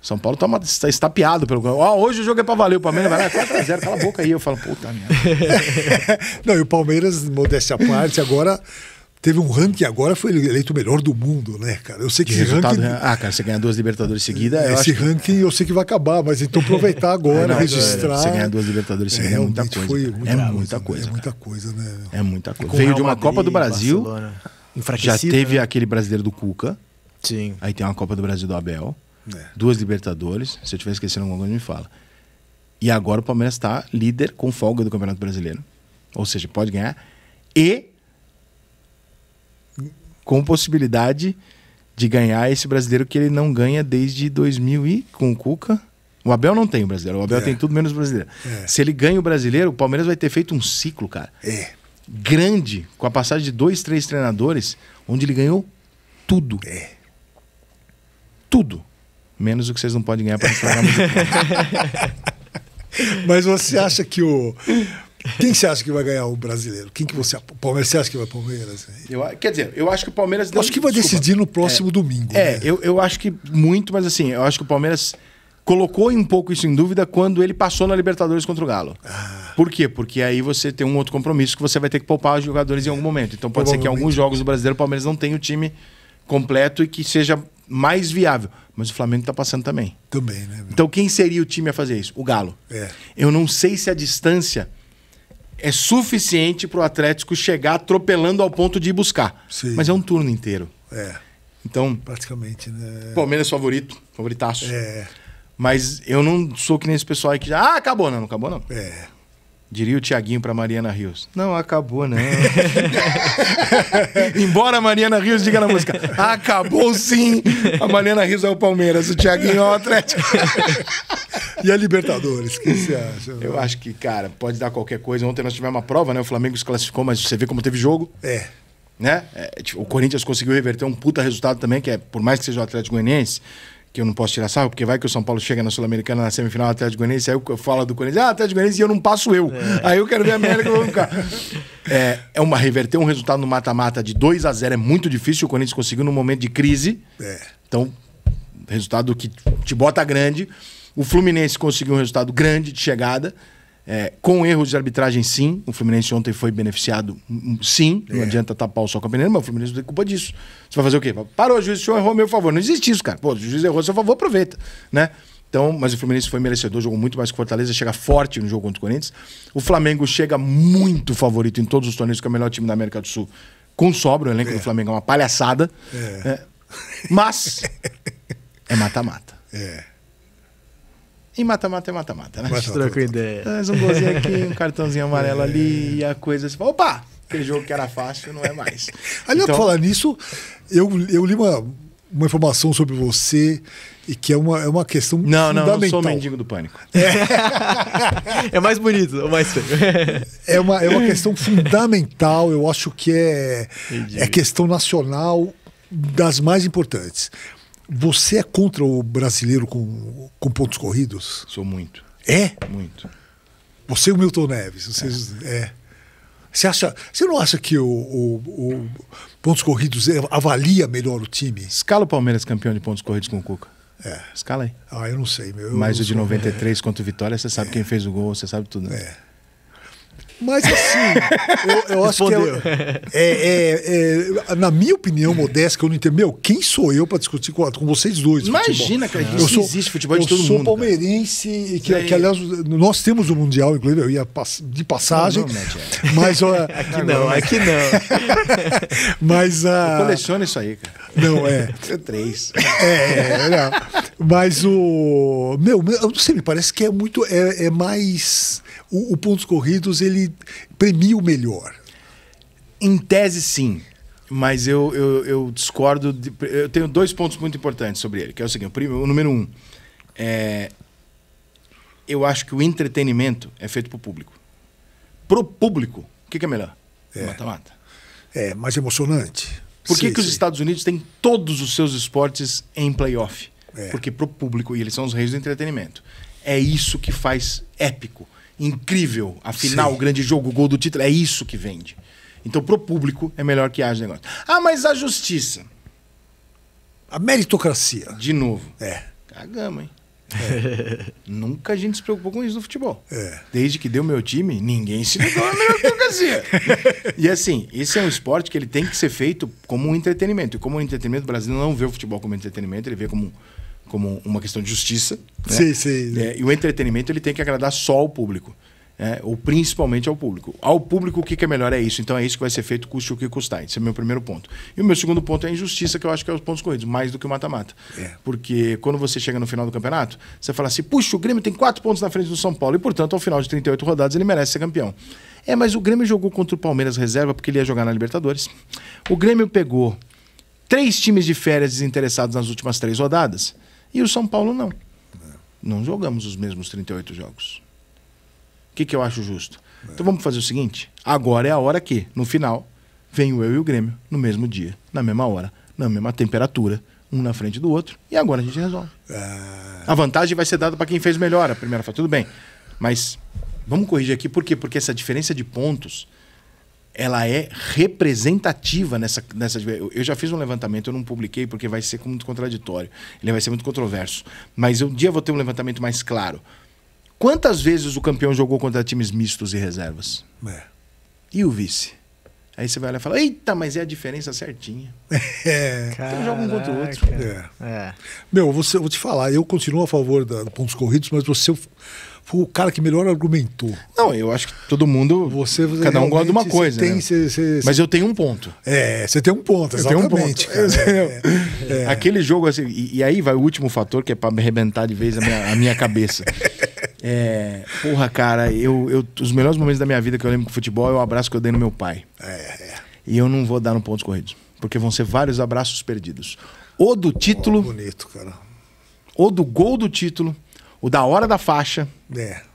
São Paulo está tá estapeado pelo. Ah, hoje o jogo é pra valer, o Palmeiras vai lá, 4x0, é. cala a boca aí. Eu falo, puta minha. Não, e o Palmeiras, modéstia à parte, agora teve um ranking agora, foi eleito o melhor do mundo, né, cara? Eu sei que, esse ranking. Né? Ah, cara, você ganha duas Libertadores seguidas. Esse eu ranking que... eu sei que vai acabar, mas então aproveitar é, agora, não, é, registrar. Você ganha duas Libertadores seguidas é, é muita coisa. Foi é muita assim, coisa. É muita coisa, né? É muita coisa. Veio de uma Madrid, Copa do Brasil. Já teve né? aquele brasileiro do Cuca. Sim. Aí tem uma Copa do Brasil do Abel. É. Duas Libertadores. Se eu estiver esquecendo alguma coisa, me fala. E agora o Palmeiras está líder com folga do Campeonato Brasileiro. Ou seja, pode ganhar. E com possibilidade de ganhar esse brasileiro que ele não ganha desde 2000 e com o Cuca. O Abel não tem o brasileiro, o Abel é. tem tudo menos o brasileiro. É. Se ele ganha o brasileiro, o Palmeiras vai ter feito um ciclo, cara. É. Grande, com a passagem de dois, três treinadores, onde ele ganhou tudo. É. Tudo menos o que vocês não podem ganhar para estragar Mas você acha que o. Quem você acha que vai ganhar o brasileiro? Quem que você. O Palmeiras, você acha que vai Palmeiras? Eu, quer dizer, eu acho que o Palmeiras. acho que vai desculpa. decidir no próximo é, domingo. É, né? eu, eu acho que muito, mas assim, eu acho que o Palmeiras colocou um pouco isso em dúvida quando ele passou na Libertadores contra o Galo. Ah. Por quê? Porque aí você tem um outro compromisso que você vai ter que poupar os jogadores é. em algum momento. Então pode ser que em alguns jogos do brasileiro o Palmeiras não tenha o time completo e que seja mais viável. Mas o Flamengo está passando também. Também, né? Então quem seria o time a fazer isso? O Galo. É. Eu não sei se a distância é suficiente para o Atlético chegar atropelando ao ponto de ir buscar. Sim. Mas é um turno inteiro. É. Então. Praticamente, né? Palmeiras é favorito, favoritaço. É. Mas eu não sou que nem esse pessoal aí que já. Ah, acabou, não, não acabou, não. É. Diria o Tiaguinho para Mariana Rios. Não, acabou, né? Embora Mariana Rios diga na música, acabou sim. A Mariana Rios é o Palmeiras, o Tiaguinho é o Atlético. e a Libertadores, o que você acha? Eu acho que, cara, pode dar qualquer coisa. Ontem nós tivemos uma prova, né? O Flamengo se classificou, mas você vê como teve jogo. É. Né? É, tipo, o Corinthians conseguiu reverter um puta resultado também, que é, por mais que seja o Atlético Goianiense, que eu não posso tirar sarro, porque vai que o São Paulo chega na Sul-Americana na semifinal de Goianiense, aí eu falo do Corinthians, ah, Atlético Goianiense e eu não passo eu. É. Aí eu quero ver a América, eu vou ficar. É, é uma reverter um resultado no mata-mata de 2 a 0 é muito difícil, o Corinthians conseguiu num momento de crise. É. Então, resultado que te bota grande. O Fluminense conseguiu um resultado grande de chegada. É, com erros de arbitragem, sim. O Fluminense ontem foi beneficiado, hum, sim. Não é. adianta tapar o sol com a peneira, mas o Fluminense não tem culpa disso. Você vai fazer o quê? Parou, juiz, o senhor errou meu favor. Não existe isso, cara. Pô, o juiz errou seu favor, aproveita, né? Então, mas o Fluminense foi merecedor, jogou muito mais que Fortaleza, chega forte no jogo contra o Corinthians. O Flamengo chega muito favorito em todos os torneios, que é o melhor time da América do Sul. Com sobra, o elenco é. do Flamengo é uma palhaçada. É. É. Mas é mata-mata. É. E mata-mata é mata-mata, né? Mas troca ideia. Faz um golzinho aqui, um cartãozinho amarelo é. ali e a coisa. se fala, opa, aquele jogo que era fácil não é mais. Aliás, então... falar nisso, eu, eu li uma, uma informação sobre você e que é uma, é uma questão não, fundamental. Não, não sou mendigo do pânico. É, é mais bonito ou é mais feio? é, uma, é uma questão fundamental, eu acho que é, é questão nacional das mais importantes. Você é contra o brasileiro com, com pontos corridos? Sou muito. É? Muito. Você e o Milton Neves. Vocês, é. é. Você, acha, você não acha que o, o, o, pontos corridos é, avalia melhor o time? Escala o Palmeiras campeão de pontos corridos com o Cuca. É. Escala aí. Ah, eu não sei. Meu, Mas o de 93 é. contra o Vitória, você sabe é. quem fez o gol, você sabe tudo. Né? É. Mas assim, eu, eu acho que é, é, é, é, na minha opinião modesta, que eu não entendo, meu, quem sou eu para discutir com, com, vocês dois? Imagina, futebol? cara, eu sou, existe futebol de todo mundo. Eu sou palmeirense, que, que, aliás, nós temos o Mundial, inclusive, eu ia de passagem. Não, não, é. mas, aqui não, não aqui não. mas ah, Uh, coleciona isso aí, cara. Não, é. Três. É, é, não. mas o. Meu, eu não sei, me parece que é muito. é mais o, o pontos corridos ele premia o melhor. Em tese, sim. Mas eu, eu, eu discordo. De, eu tenho dois pontos muito importantes sobre ele, que é o seguinte: o, número um, é, eu acho que o entretenimento é feito para o público. Pro público, o que, que, é melhor? É. Mata-mata. É. é, mais emocionante. Por que, sim, que os Estados Unidos têm todos os seus esportes em playoff? É. Porque pro público, e eles são os reis do entretenimento. É isso que faz épico incrível, afinal, o grande jogo, o gol do título, é isso que vende. Então, pro público, é melhor que haja negócio. Ah, mas a justiça. A meritocracia. De novo. É. Cagamos, hein? É. Nunca a gente se preocupou com isso no futebol. É. Desde que deu meu time, ninguém se ligou na meritocracia. e assim, esse é um esporte que ele tem que ser feito como um entretenimento. E como um entretenimento, o brasileiro não vê o futebol como entretenimento, ele vê como como uma questão de justiça. Né? Sim, sim. É, e o entretenimento ele tem que agradar só ao público. Né? ou principalmente ao público. Ao público, o que, que é melhor é isso. Então é isso que vai ser feito, custe o que custar. Esse é o meu primeiro ponto. E o meu segundo ponto é a injustiça, que eu acho que é os pontos corridos, mais do que o mata-mata. É. Porque quando você chega no final do campeonato, você fala assim: puxa, o Grêmio tem quatro pontos na frente do São Paulo, e portanto, ao final de 38 rodadas, ele merece ser campeão. É, mas o Grêmio jogou contra o Palmeiras reserva porque ele ia jogar na Libertadores. O Grêmio pegou três times de férias desinteressados nas últimas três rodadas. E o São Paulo não. Não jogamos os mesmos 38 jogos. O que, que eu acho justo? É. Então vamos fazer o seguinte: agora é a hora que, no final, venho eu e o Grêmio no mesmo dia, na mesma hora, na mesma temperatura, um na frente do outro, e agora a gente resolve. É. A vantagem vai ser dada para quem fez melhor a primeira fase, tudo bem. Mas vamos corrigir aqui, por quê? Porque essa diferença de pontos ela é representativa nessa, nessa. Eu já fiz um levantamento, eu não publiquei porque vai ser muito contraditório. Ele vai ser muito controverso. Mas um dia vou ter um levantamento mais claro. Quantas vezes o campeão jogou contra times mistos e reservas? É. E o vice? Aí você vai lá e fala: Eita, mas é a diferença certinha. É. Então joga um contra o outro. É. é. Meu, você, vou te falar, eu continuo a favor da, do pontos corridos, mas você, foi o cara que melhor argumentou. Não, eu acho que todo mundo. Você, você cada um gosta de uma coisa. Tem, né? cê, cê, Mas eu tenho um ponto. É, você tem um ponto, exatamente. Eu tenho um ponto. É, é. Aquele jogo assim. E, e, aí vai o último fator, que é para arrebentar de vez a minha, a minha cabeça. É, porra, cara, eu, eu, os melhores momentos da minha vida que eu lembro com futebol é o abraço que eu dei no meu pai. É, é. E eu não vou dar no pontos corridos. Porque vão ser vários abraços perdidos. Ou do título. Oh, bonito, cara. Ou do gol do título o da hora da faixa. É.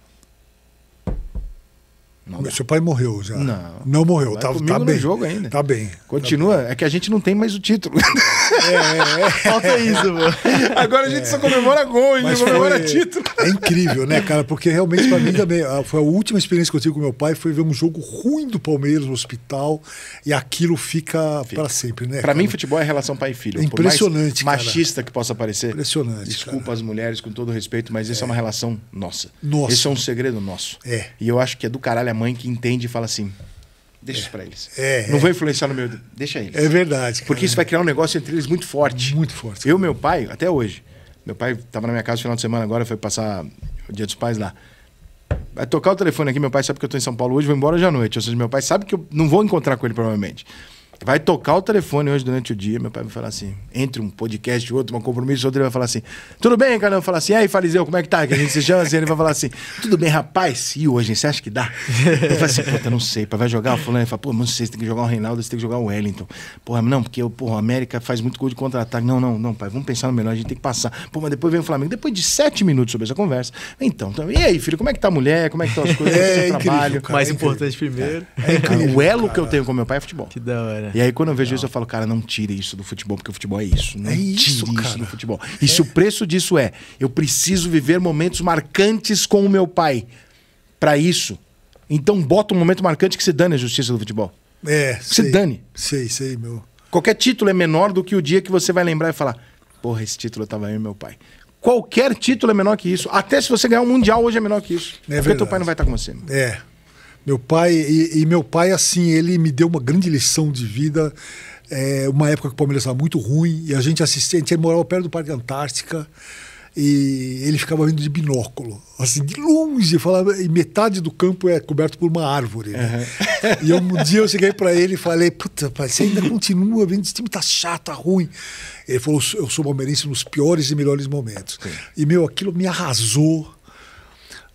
Não Seu pai morreu já. Não. Não morreu. Tá, tá bem. jogo ainda. Tá bem. Continua. Tá bem. É que a gente não tem mais o título. É, é, é. Falta isso, mano. Agora a gente é. só comemora gol, a gente comemora foi... título. É incrível, né, cara? Porque realmente para mim também ah, foi a última experiência que eu tive com meu pai foi ver um jogo ruim do Palmeiras no hospital e aquilo fica, fica. para sempre, né? Para mim futebol é relação pai e filho. É impressionante, mais cara. machista que possa parecer. Impressionante. Desculpa cara. as mulheres com todo respeito, mas isso é. é uma relação nossa. Nossa. Isso é um segredo nosso. É. E eu acho que é do caralho é mãe que entende e fala assim: deixa isso para eles. É, é. não é. vou influenciar no meu. Deixa eles. É verdade. Cara. Porque isso vai criar um negócio entre eles muito forte. Muito forte. Cara. Eu, meu pai, até hoje. Meu pai estava na minha casa no final de semana agora, foi passar o Dia dos Pais lá. Vai tocar o telefone aqui, meu pai sabe que eu estou em São Paulo hoje, vou embora hoje à noite. Ou seja, meu pai sabe que eu não vou encontrar com ele provavelmente. Vai tocar o telefone hoje durante o dia. Meu pai vai falar assim: entre um podcast e outro, um compromisso, outro, ele vai falar assim: tudo bem, cara? Eu falar assim: aí, fariseu, como é que tá? Que a gente se chama assim. Ele vai falar assim: tudo bem, rapaz? E hoje, você acha que dá? Eu falo assim: puta, não sei. Pai, vai jogar o Fulano? Ele fala: pô, não sei, você tem que jogar o Reinaldo, você tem que jogar o Wellington. Porra, não, porque o América faz muito gol de contra-ataque. Não, não, não, pai, vamos pensar no melhor, a gente tem que passar. Pô, mas depois vem o Flamengo. Depois de sete minutos sobre essa conversa. Então, então e aí, filho, como é que tá a mulher? Como é que estão tá as coisas? É, é tá incrível, trabalho? Cara, é Mais é importante primeiro. É ah, incrível, o elo cara. que eu tenho com meu pai é futebol. Que da hora. E aí, quando eu vejo isso, eu falo, cara, não tire isso do futebol, porque o futebol é isso. Não é isso, cara. isso do futebol. E se é. o preço disso é, eu preciso viver momentos marcantes com o meu pai para isso, então bota um momento marcante que se dane a justiça do futebol. É, que sei, se dane. Sei, sei, meu. Qualquer título é menor do que o dia que você vai lembrar e falar: porra, esse título tava aí, meu pai. Qualquer título é menor que isso. Até se você ganhar um Mundial hoje é menor que isso. É porque verdade. teu pai não vai estar com você. Meu. É. Meu pai, e, e, meu pai, assim, ele me deu uma grande lição de vida. É, uma época que o Palmeiras estava muito ruim, e a gente assistia, a gente morava perto do Parque Antártica, e ele ficava vendo de binóculo, assim, de longe, falava, e metade do campo é coberto por uma árvore. Né? Uhum. E um dia eu cheguei para ele e falei: Puta, pai, você ainda continua vendo, esse time tá chato, tá ruim. Ele falou: Eu sou palmeirense nos piores e melhores momentos. Sim. E, meu, aquilo me arrasou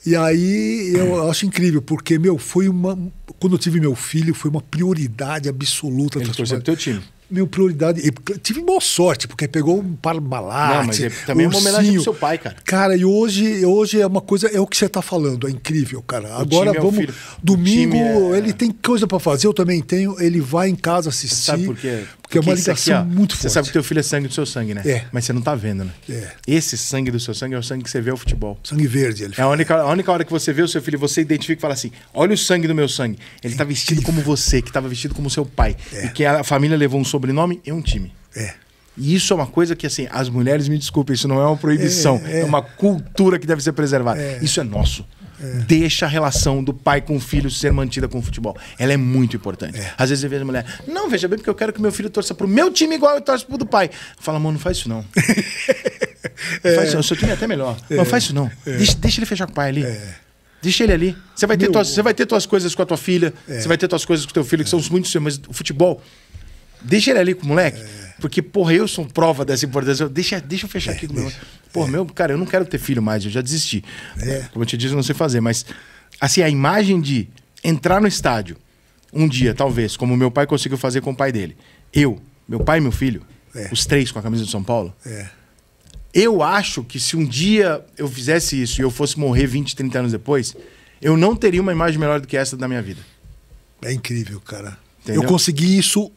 e aí eu acho incrível, porque, meu, foi uma. Quando eu tive meu filho, foi uma prioridade absoluta. Ele torceu pro teu time. Meu, prioridade. tive boa sorte, porque pegou um parmalat. Não, mas é, também ursinho. é uma homenagem pro seu pai, cara. Cara, e hoje, hoje é uma coisa, é o que você tá falando, é incrível, cara. Agora é vamos. É domingo, é... ele tem coisa para fazer, eu também tenho. Ele vai em casa assistir. Sabe por quê? Porque é uma ligação aqui, ó, muito forte. Você sabe que teu filho é sangue do seu sangue, né? É. Mas você não tá vendo, né? É. Esse sangue do seu sangue é o sangue que você vê ao futebol. Sangue verde, ele É a única, a única hora que você vê o seu filho, você identifica e fala assim: olha o sangue do meu sangue. Ele é tá vestido incrível. como você, que tava vestido como seu pai. É. E que a família levou um sobrenome e um time. É. E isso é uma coisa que, assim, as mulheres me desculpem, isso não é uma proibição. É, é. é uma cultura que deve ser preservada. É. Isso é nosso é. deixa a relação do pai com o filho ser mantida com o futebol. Ela é muito importante. É. Às vezes eu vejo a mulher, não, veja bem, porque eu quero que meu filho torça pro meu time igual eu torço pro do pai. Fala, amor, não faz isso não. é. faz o seu time é até melhor. É. Não faz isso não. É. Deixa, deixa, ele fechar com o pai ali. É. Deixa ele ali. Você vai, ter meu... você vai ter tuas coisas com a tua filha, você vai ter tuas coisas com o teu filho, que são muito seus, mas o futebol Deixa ele ali com o moleque. É. Porque, porra, eu sou prova dessa importância. Eu, deixa, deixa eu fechar é, aqui com o meu. Porra, é. meu, cara, eu não quero ter filho mais, eu já desisti. É. Como eu te disse, eu não sei fazer, mas assim, a imagem de entrar no estádio um dia, talvez, como meu pai conseguiu fazer com o pai dele. Eu, meu pai e meu filho, é. os três com a camisa do São Paulo. Eu acho que se um dia eu fizesse isso e eu fosse morrer 20, 30 anos depois, eu não teria uma imagem melhor do que essa da minha vida. É incrível, cara. Entendeu? Eu consegui isso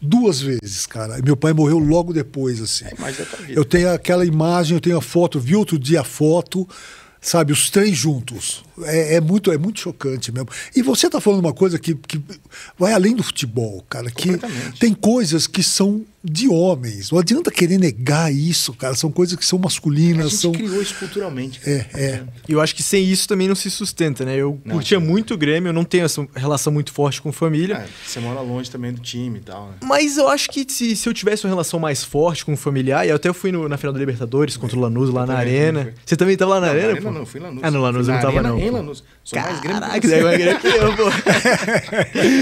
duas vezes, cara. Meu pai morreu logo depois, assim. É, é eu tenho aquela imagem, eu tenho a foto, vi outro dia a foto sabe, os três juntos. É, é, muito é muito chocante mesmo. E você está falando uma coisa que, que vai além do futebol, cara, que tem coisas que são de homens. Não adianta querer negar isso, cara. São coisas que são masculinas. A gente são... criou isso culturalmente. É, é. E eu acho que sem isso também não se sustenta, né? Eu não, curtia muito o Grêmio, eu não tenho essa relação muito forte com família. É, você mora longe também do time e tal, né? Mas eu acho que se, se eu tivesse uma relação mais forte com o familiar, e eu até fui no, na final da Libertadores contra o Lanús lá eu na Arena. Você também estava lá na não, Arena? Na arena não, eu fui Lanús. Ah, no Lanús eu não estava não. Em Lanús. Sou Caraca, é mais Grêmio que eu, pô.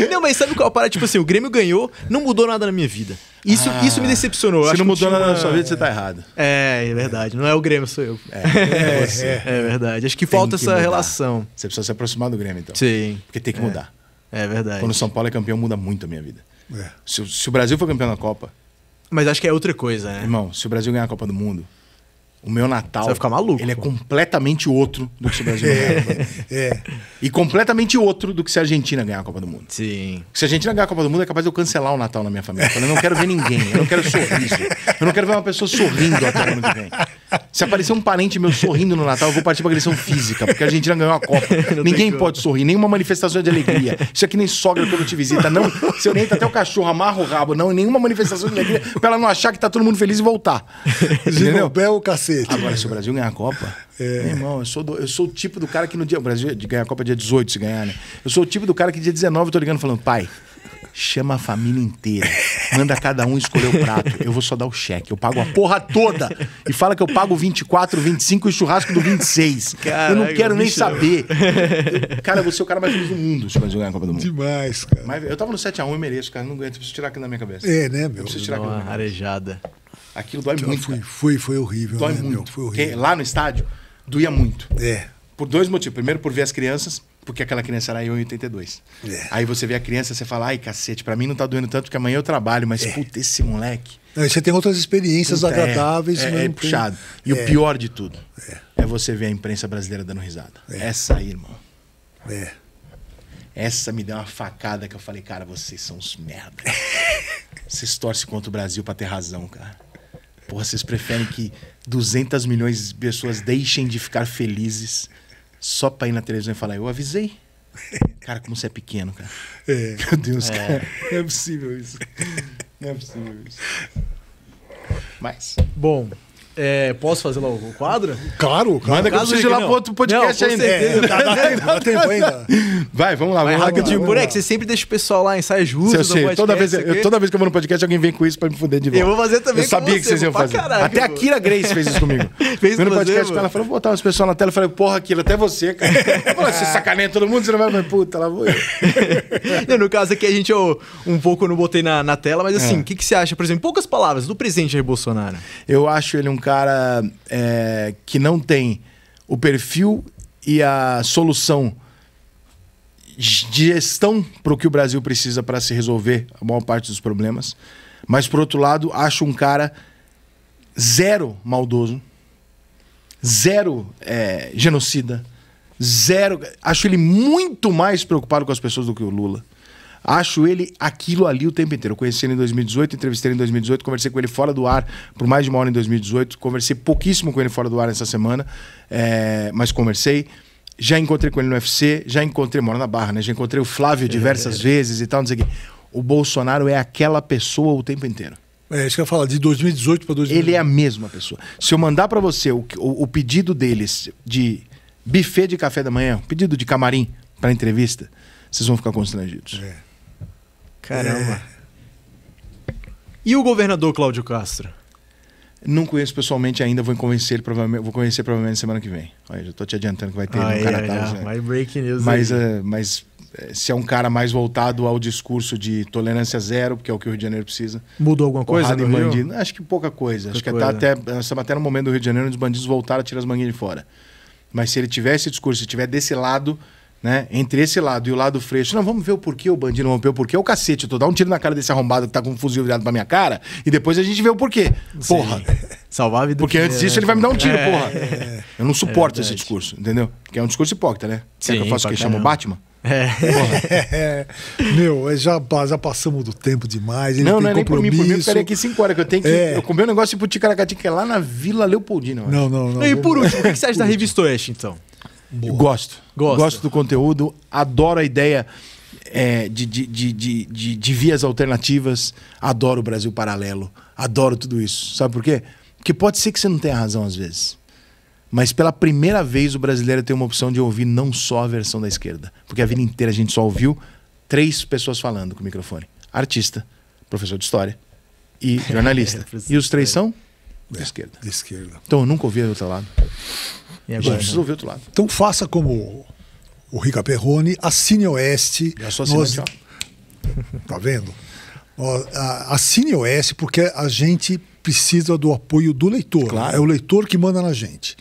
não, mas sabe qual a parada? Tipo assim, o Grêmio ganhou, não mudou nada na minha vida. Isso, ah, isso me decepcionou. Se Acho não mudou nada na sua vida, você tá errado. É, é verdade. Não é o Grêmio, sou eu. É, é, é, é verdade. Acho que tem falta que essa mudar. relação. Você precisa se aproximar do Grêmio, então. Sim. Porque tem que mudar. É, é verdade. Quando o São Paulo é campeão, muda muito a minha vida. É. Se, se o Brasil for campeão na Copa. Mas acho que é outra coisa, né? Irmão, se o Brasil ganhar a Copa do Mundo, o meu Natal. Você vai ficar maluco. Ele é completamente outro do que se o Brasil ganhar. É, é. E completamente outro do que se a Argentina ganhar a Copa do Mundo. Sim. Se a Argentina ganhar a Copa do Mundo, é capaz de eu cancelar o Natal na minha família. Eu não quero ver ninguém. Eu não quero sorriso. Eu não quero ver uma pessoa sorrindo até o ano que vem. Se aparecer um parente meu sorrindo no Natal, eu vou partir pra agressão física, porque a Argentina ganhou a Copa. ninguém pode sorrir, nenhuma manifestação é de alegria. Isso aqui é nem sogra quando te visita, não. Se eu nem até o cachorro, amarra o rabo, não. Nenhuma manifestação de alegria pra ela não achar que tá todo mundo feliz e voltar. Entendeu? cacete. Agora, se o Brasil ganhar a Copa, é. meu irmão, eu sou, do, eu sou o tipo do cara que no dia. O Brasil ganha a Copa é dia 18, se ganhar, né? Eu sou o tipo do cara que dia 19 eu tô ligando falando, pai, chama a família inteira. Manda cada um escolher o prato. Eu vou só dar o cheque. Eu pago a porra toda. E fala que eu pago 24, 25 e o churrasco do 26. Caraca, eu não quero nem saber. Eu, cara, eu vou ser é o cara mais feliz do mundo se o Brasil ganhar a Copa do Mundo. Demais, cara. Mas eu tava no 7x1, eu mereço, cara. Não aguento. Preciso tirar aqui da minha cabeça. É, né, meu? Eu preciso tirar aqui da minha cabeça. arejada. Aquilo dói muito. Foi, fui, foi horrível. Dói né, muito. Meu, foi horrível. Porque lá no estádio, doía muito. É. Por dois motivos. Primeiro, por ver as crianças, porque aquela criança era eu em 82. É. Aí você vê a criança, você fala, ai, cacete, pra mim não tá doendo tanto, porque amanhã eu trabalho, mas é. puta, esse moleque. Não, você tem outras experiências puta, é, agradáveis. É, é, é puxado. E o é. pior de tudo é. é. você ver a imprensa brasileira dando risada. Essa aí, irmão. É. Essa me deu uma facada que eu falei, cara, vocês são uns merda. vocês torcem contra o Brasil pra ter razão, cara. Porra, vocês preferem que 200 milhões de pessoas deixem de ficar felizes só pra ir na televisão e falar, eu avisei? Cara, como você é pequeno, cara. É. Meu Deus, é. cara. Não é possível isso. Não é possível isso. Mas. Bom, é, posso fazer lá o quadro? Claro, claro. Manda que eu lá pro outro podcast não, ainda. É, dá, dá, dá tempo ainda. Vai, vamos lá. Vai, vamos rapidinho. Lá, você sempre deixa o pessoal lá ensaiar junto. Eu sei, podcast, toda, vez, eu, toda vez que eu vou no podcast, alguém vem com isso pra me fuder de volta. Eu vou fazer também. Eu sabia você, que vocês iam fazer. Caraca, até a Kira Grace fez isso comigo. fez no podcast com ela, falou, vou botar os pessoal na tela. Eu falei, porra, Kira, até você, cara. você sacaneia todo mundo, você não vai mas puta, lá vou eu. no caso aqui, a gente, eu, um pouco, não botei na, tela, mas assim, é. o que, que você acha, por exemplo, poucas palavras do presidente Jair Bolsonaro? Eu acho ele um cara é, que não tem o perfil e a solução de gestão para o que o Brasil precisa para se resolver a maior parte dos problemas. Mas, por outro lado, acho um cara zero maldoso, zero é, genocida, zero. Acho ele muito mais preocupado com as pessoas do que o Lula. Acho ele aquilo ali o tempo inteiro. Eu conheci ele em 2018, entrevistei ele em 2018, conversei com ele fora do ar por mais de uma hora em 2018. Conversei pouquíssimo com ele fora do ar essa semana, é, mas conversei. Já encontrei com ele no UFC, já encontrei, mora na Barra, né? Já encontrei o Flávio diversas é. vezes e tal, não sei o quê. O Bolsonaro é aquela pessoa o tempo inteiro. É isso que eu falo, de 2018 para 2018. Ele é a mesma pessoa. Se eu mandar para você o, o, o, pedido deles de buffet de café da manhã, pedido de camarim para entrevista, vocês vão ficar constrangidos. É. Caramba. É... E o governador Cláudio Castro? Não conheço pessoalmente ainda, vou convencer ele provavelmente, vou conhecer provavelmente semana que vem. Olha, já estou te adiantando que vai ter ah, um é, cara é, tal, já. breaking news. Mas, uh, mas eh, se é um cara mais voltado ao discurso de tolerância zero, porque é o que o Rio de Janeiro precisa. Mudou alguma coisa? Corrado bandido. Acho que pouca coisa. Pouca Acho que coisa. Até, até no momento do Rio de Janeiro, os bandidos voltaram a tirar as manguinhas de fora. Mas se ele tiver esse discurso, se tiver desse lado, né? Entre esse lado e o lado fresco, não, vamos ver o porquê o bandido rompeu, porquê o cacete, eu tô dando um tiro na cara desse arrombado que tá com um fuzil virado pra minha cara, e depois a gente vê o porquê. Porra. Salvar a vida Porque antes disso é, ele vai me dar um tiro, é, porra. É, eu não suporto é esse discurso, entendeu? Que é um discurso hipócrita, né? Sim, Quer que eu faça o que chama Batman? É. meu, é, já, já passamos do tempo demais. não, não é nem por mim, por mim eu ficaria aqui 5 horas, que eu tenho que. É. Eu comi um negócio pro é lá na Vila Leopoldina. Não, não, não, não. E por último, o que você acha da revista Oeste, então? Boa. Gosto. Gosta. Gosto do conteúdo, adoro a ideia é, de, de, de, de, de vias alternativas, adoro o Brasil Paralelo, adoro tudo isso. Sabe por quê? Porque pode ser que você não tenha razão às vezes. Mas pela primeira vez o brasileiro tem uma opção de ouvir não só a versão da esquerda. Porque a vida inteira a gente só ouviu três pessoas falando com o microfone: artista, professor de história e jornalista. É, e os três são? Da é, esquerda. Da esquerda. Então eu nunca ouvi do outro lado. E agora, gente precisa ouvir outro lado. Então faça como o Rica Perrone, assine Oeste. E a sua nós... Tá vendo? Assine Oeste, porque a gente precisa do apoio do leitor. Claro. É o leitor que manda na gente.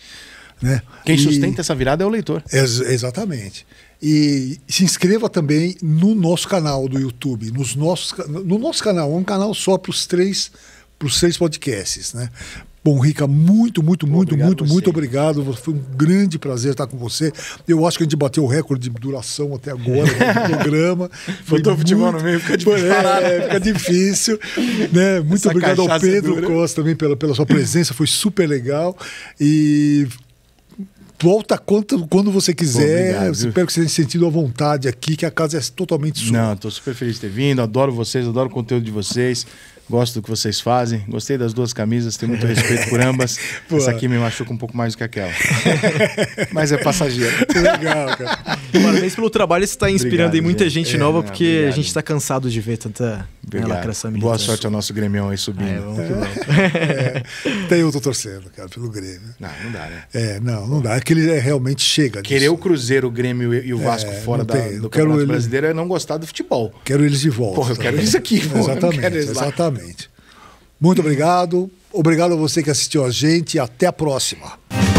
Né? Quem e... sustenta essa virada é o leitor. Ex exatamente. E se inscreva também no nosso canal do YouTube, nos nossos, no nosso canal, um canal só para os três, os seis podcasts, né? Bom, Rica, muito, muito, muito, obrigado muito, você. muito obrigado. Foi um grande prazer estar com você. Eu acho que a gente bateu o recorde de duração até agora né, do programa. Botou o futebol muito... no meio, fica é, difícil. É, fica difícil. né? Muito Essa obrigado ao é Pedro dura. Costa também pela, pela sua presença, foi super legal. E volta quando, quando você quiser. Obrigado. Espero que você tenha sentido à vontade aqui, que a casa é totalmente sua. Não, estou super feliz de ter vindo, adoro vocês, adoro o conteúdo de vocês. Gosto do que vocês fazem. Gostei das duas camisas, tenho muito respeito por ambas. Essa aqui me machuca um pouco mais do que aquela. Mas é Que Legal, cara. Parabéns pelo trabalho, você está inspirando obrigado, muita gente, gente nova, é, porque obrigado. a gente está cansado de ver tanta obrigado. lacração militar. Boa sorte ao nosso Grêmio aí subindo. É, é. é, Tem outro torcendo, cara, pelo Grêmio. Não, não dá, né? É, não, não dá. É que ele é, realmente chega. Querer disso. o Cruzeiro, o Grêmio e o é, Vasco fora da, do Brasileira Campeonato ele... Brasileiro é não gostar do futebol. Quero eles de volta. Porra, eu quero eles aqui, pô. Exatamente, exatamente. Exatamente. Muito obrigado. Obrigado a você que assistiu a gente e até a próxima.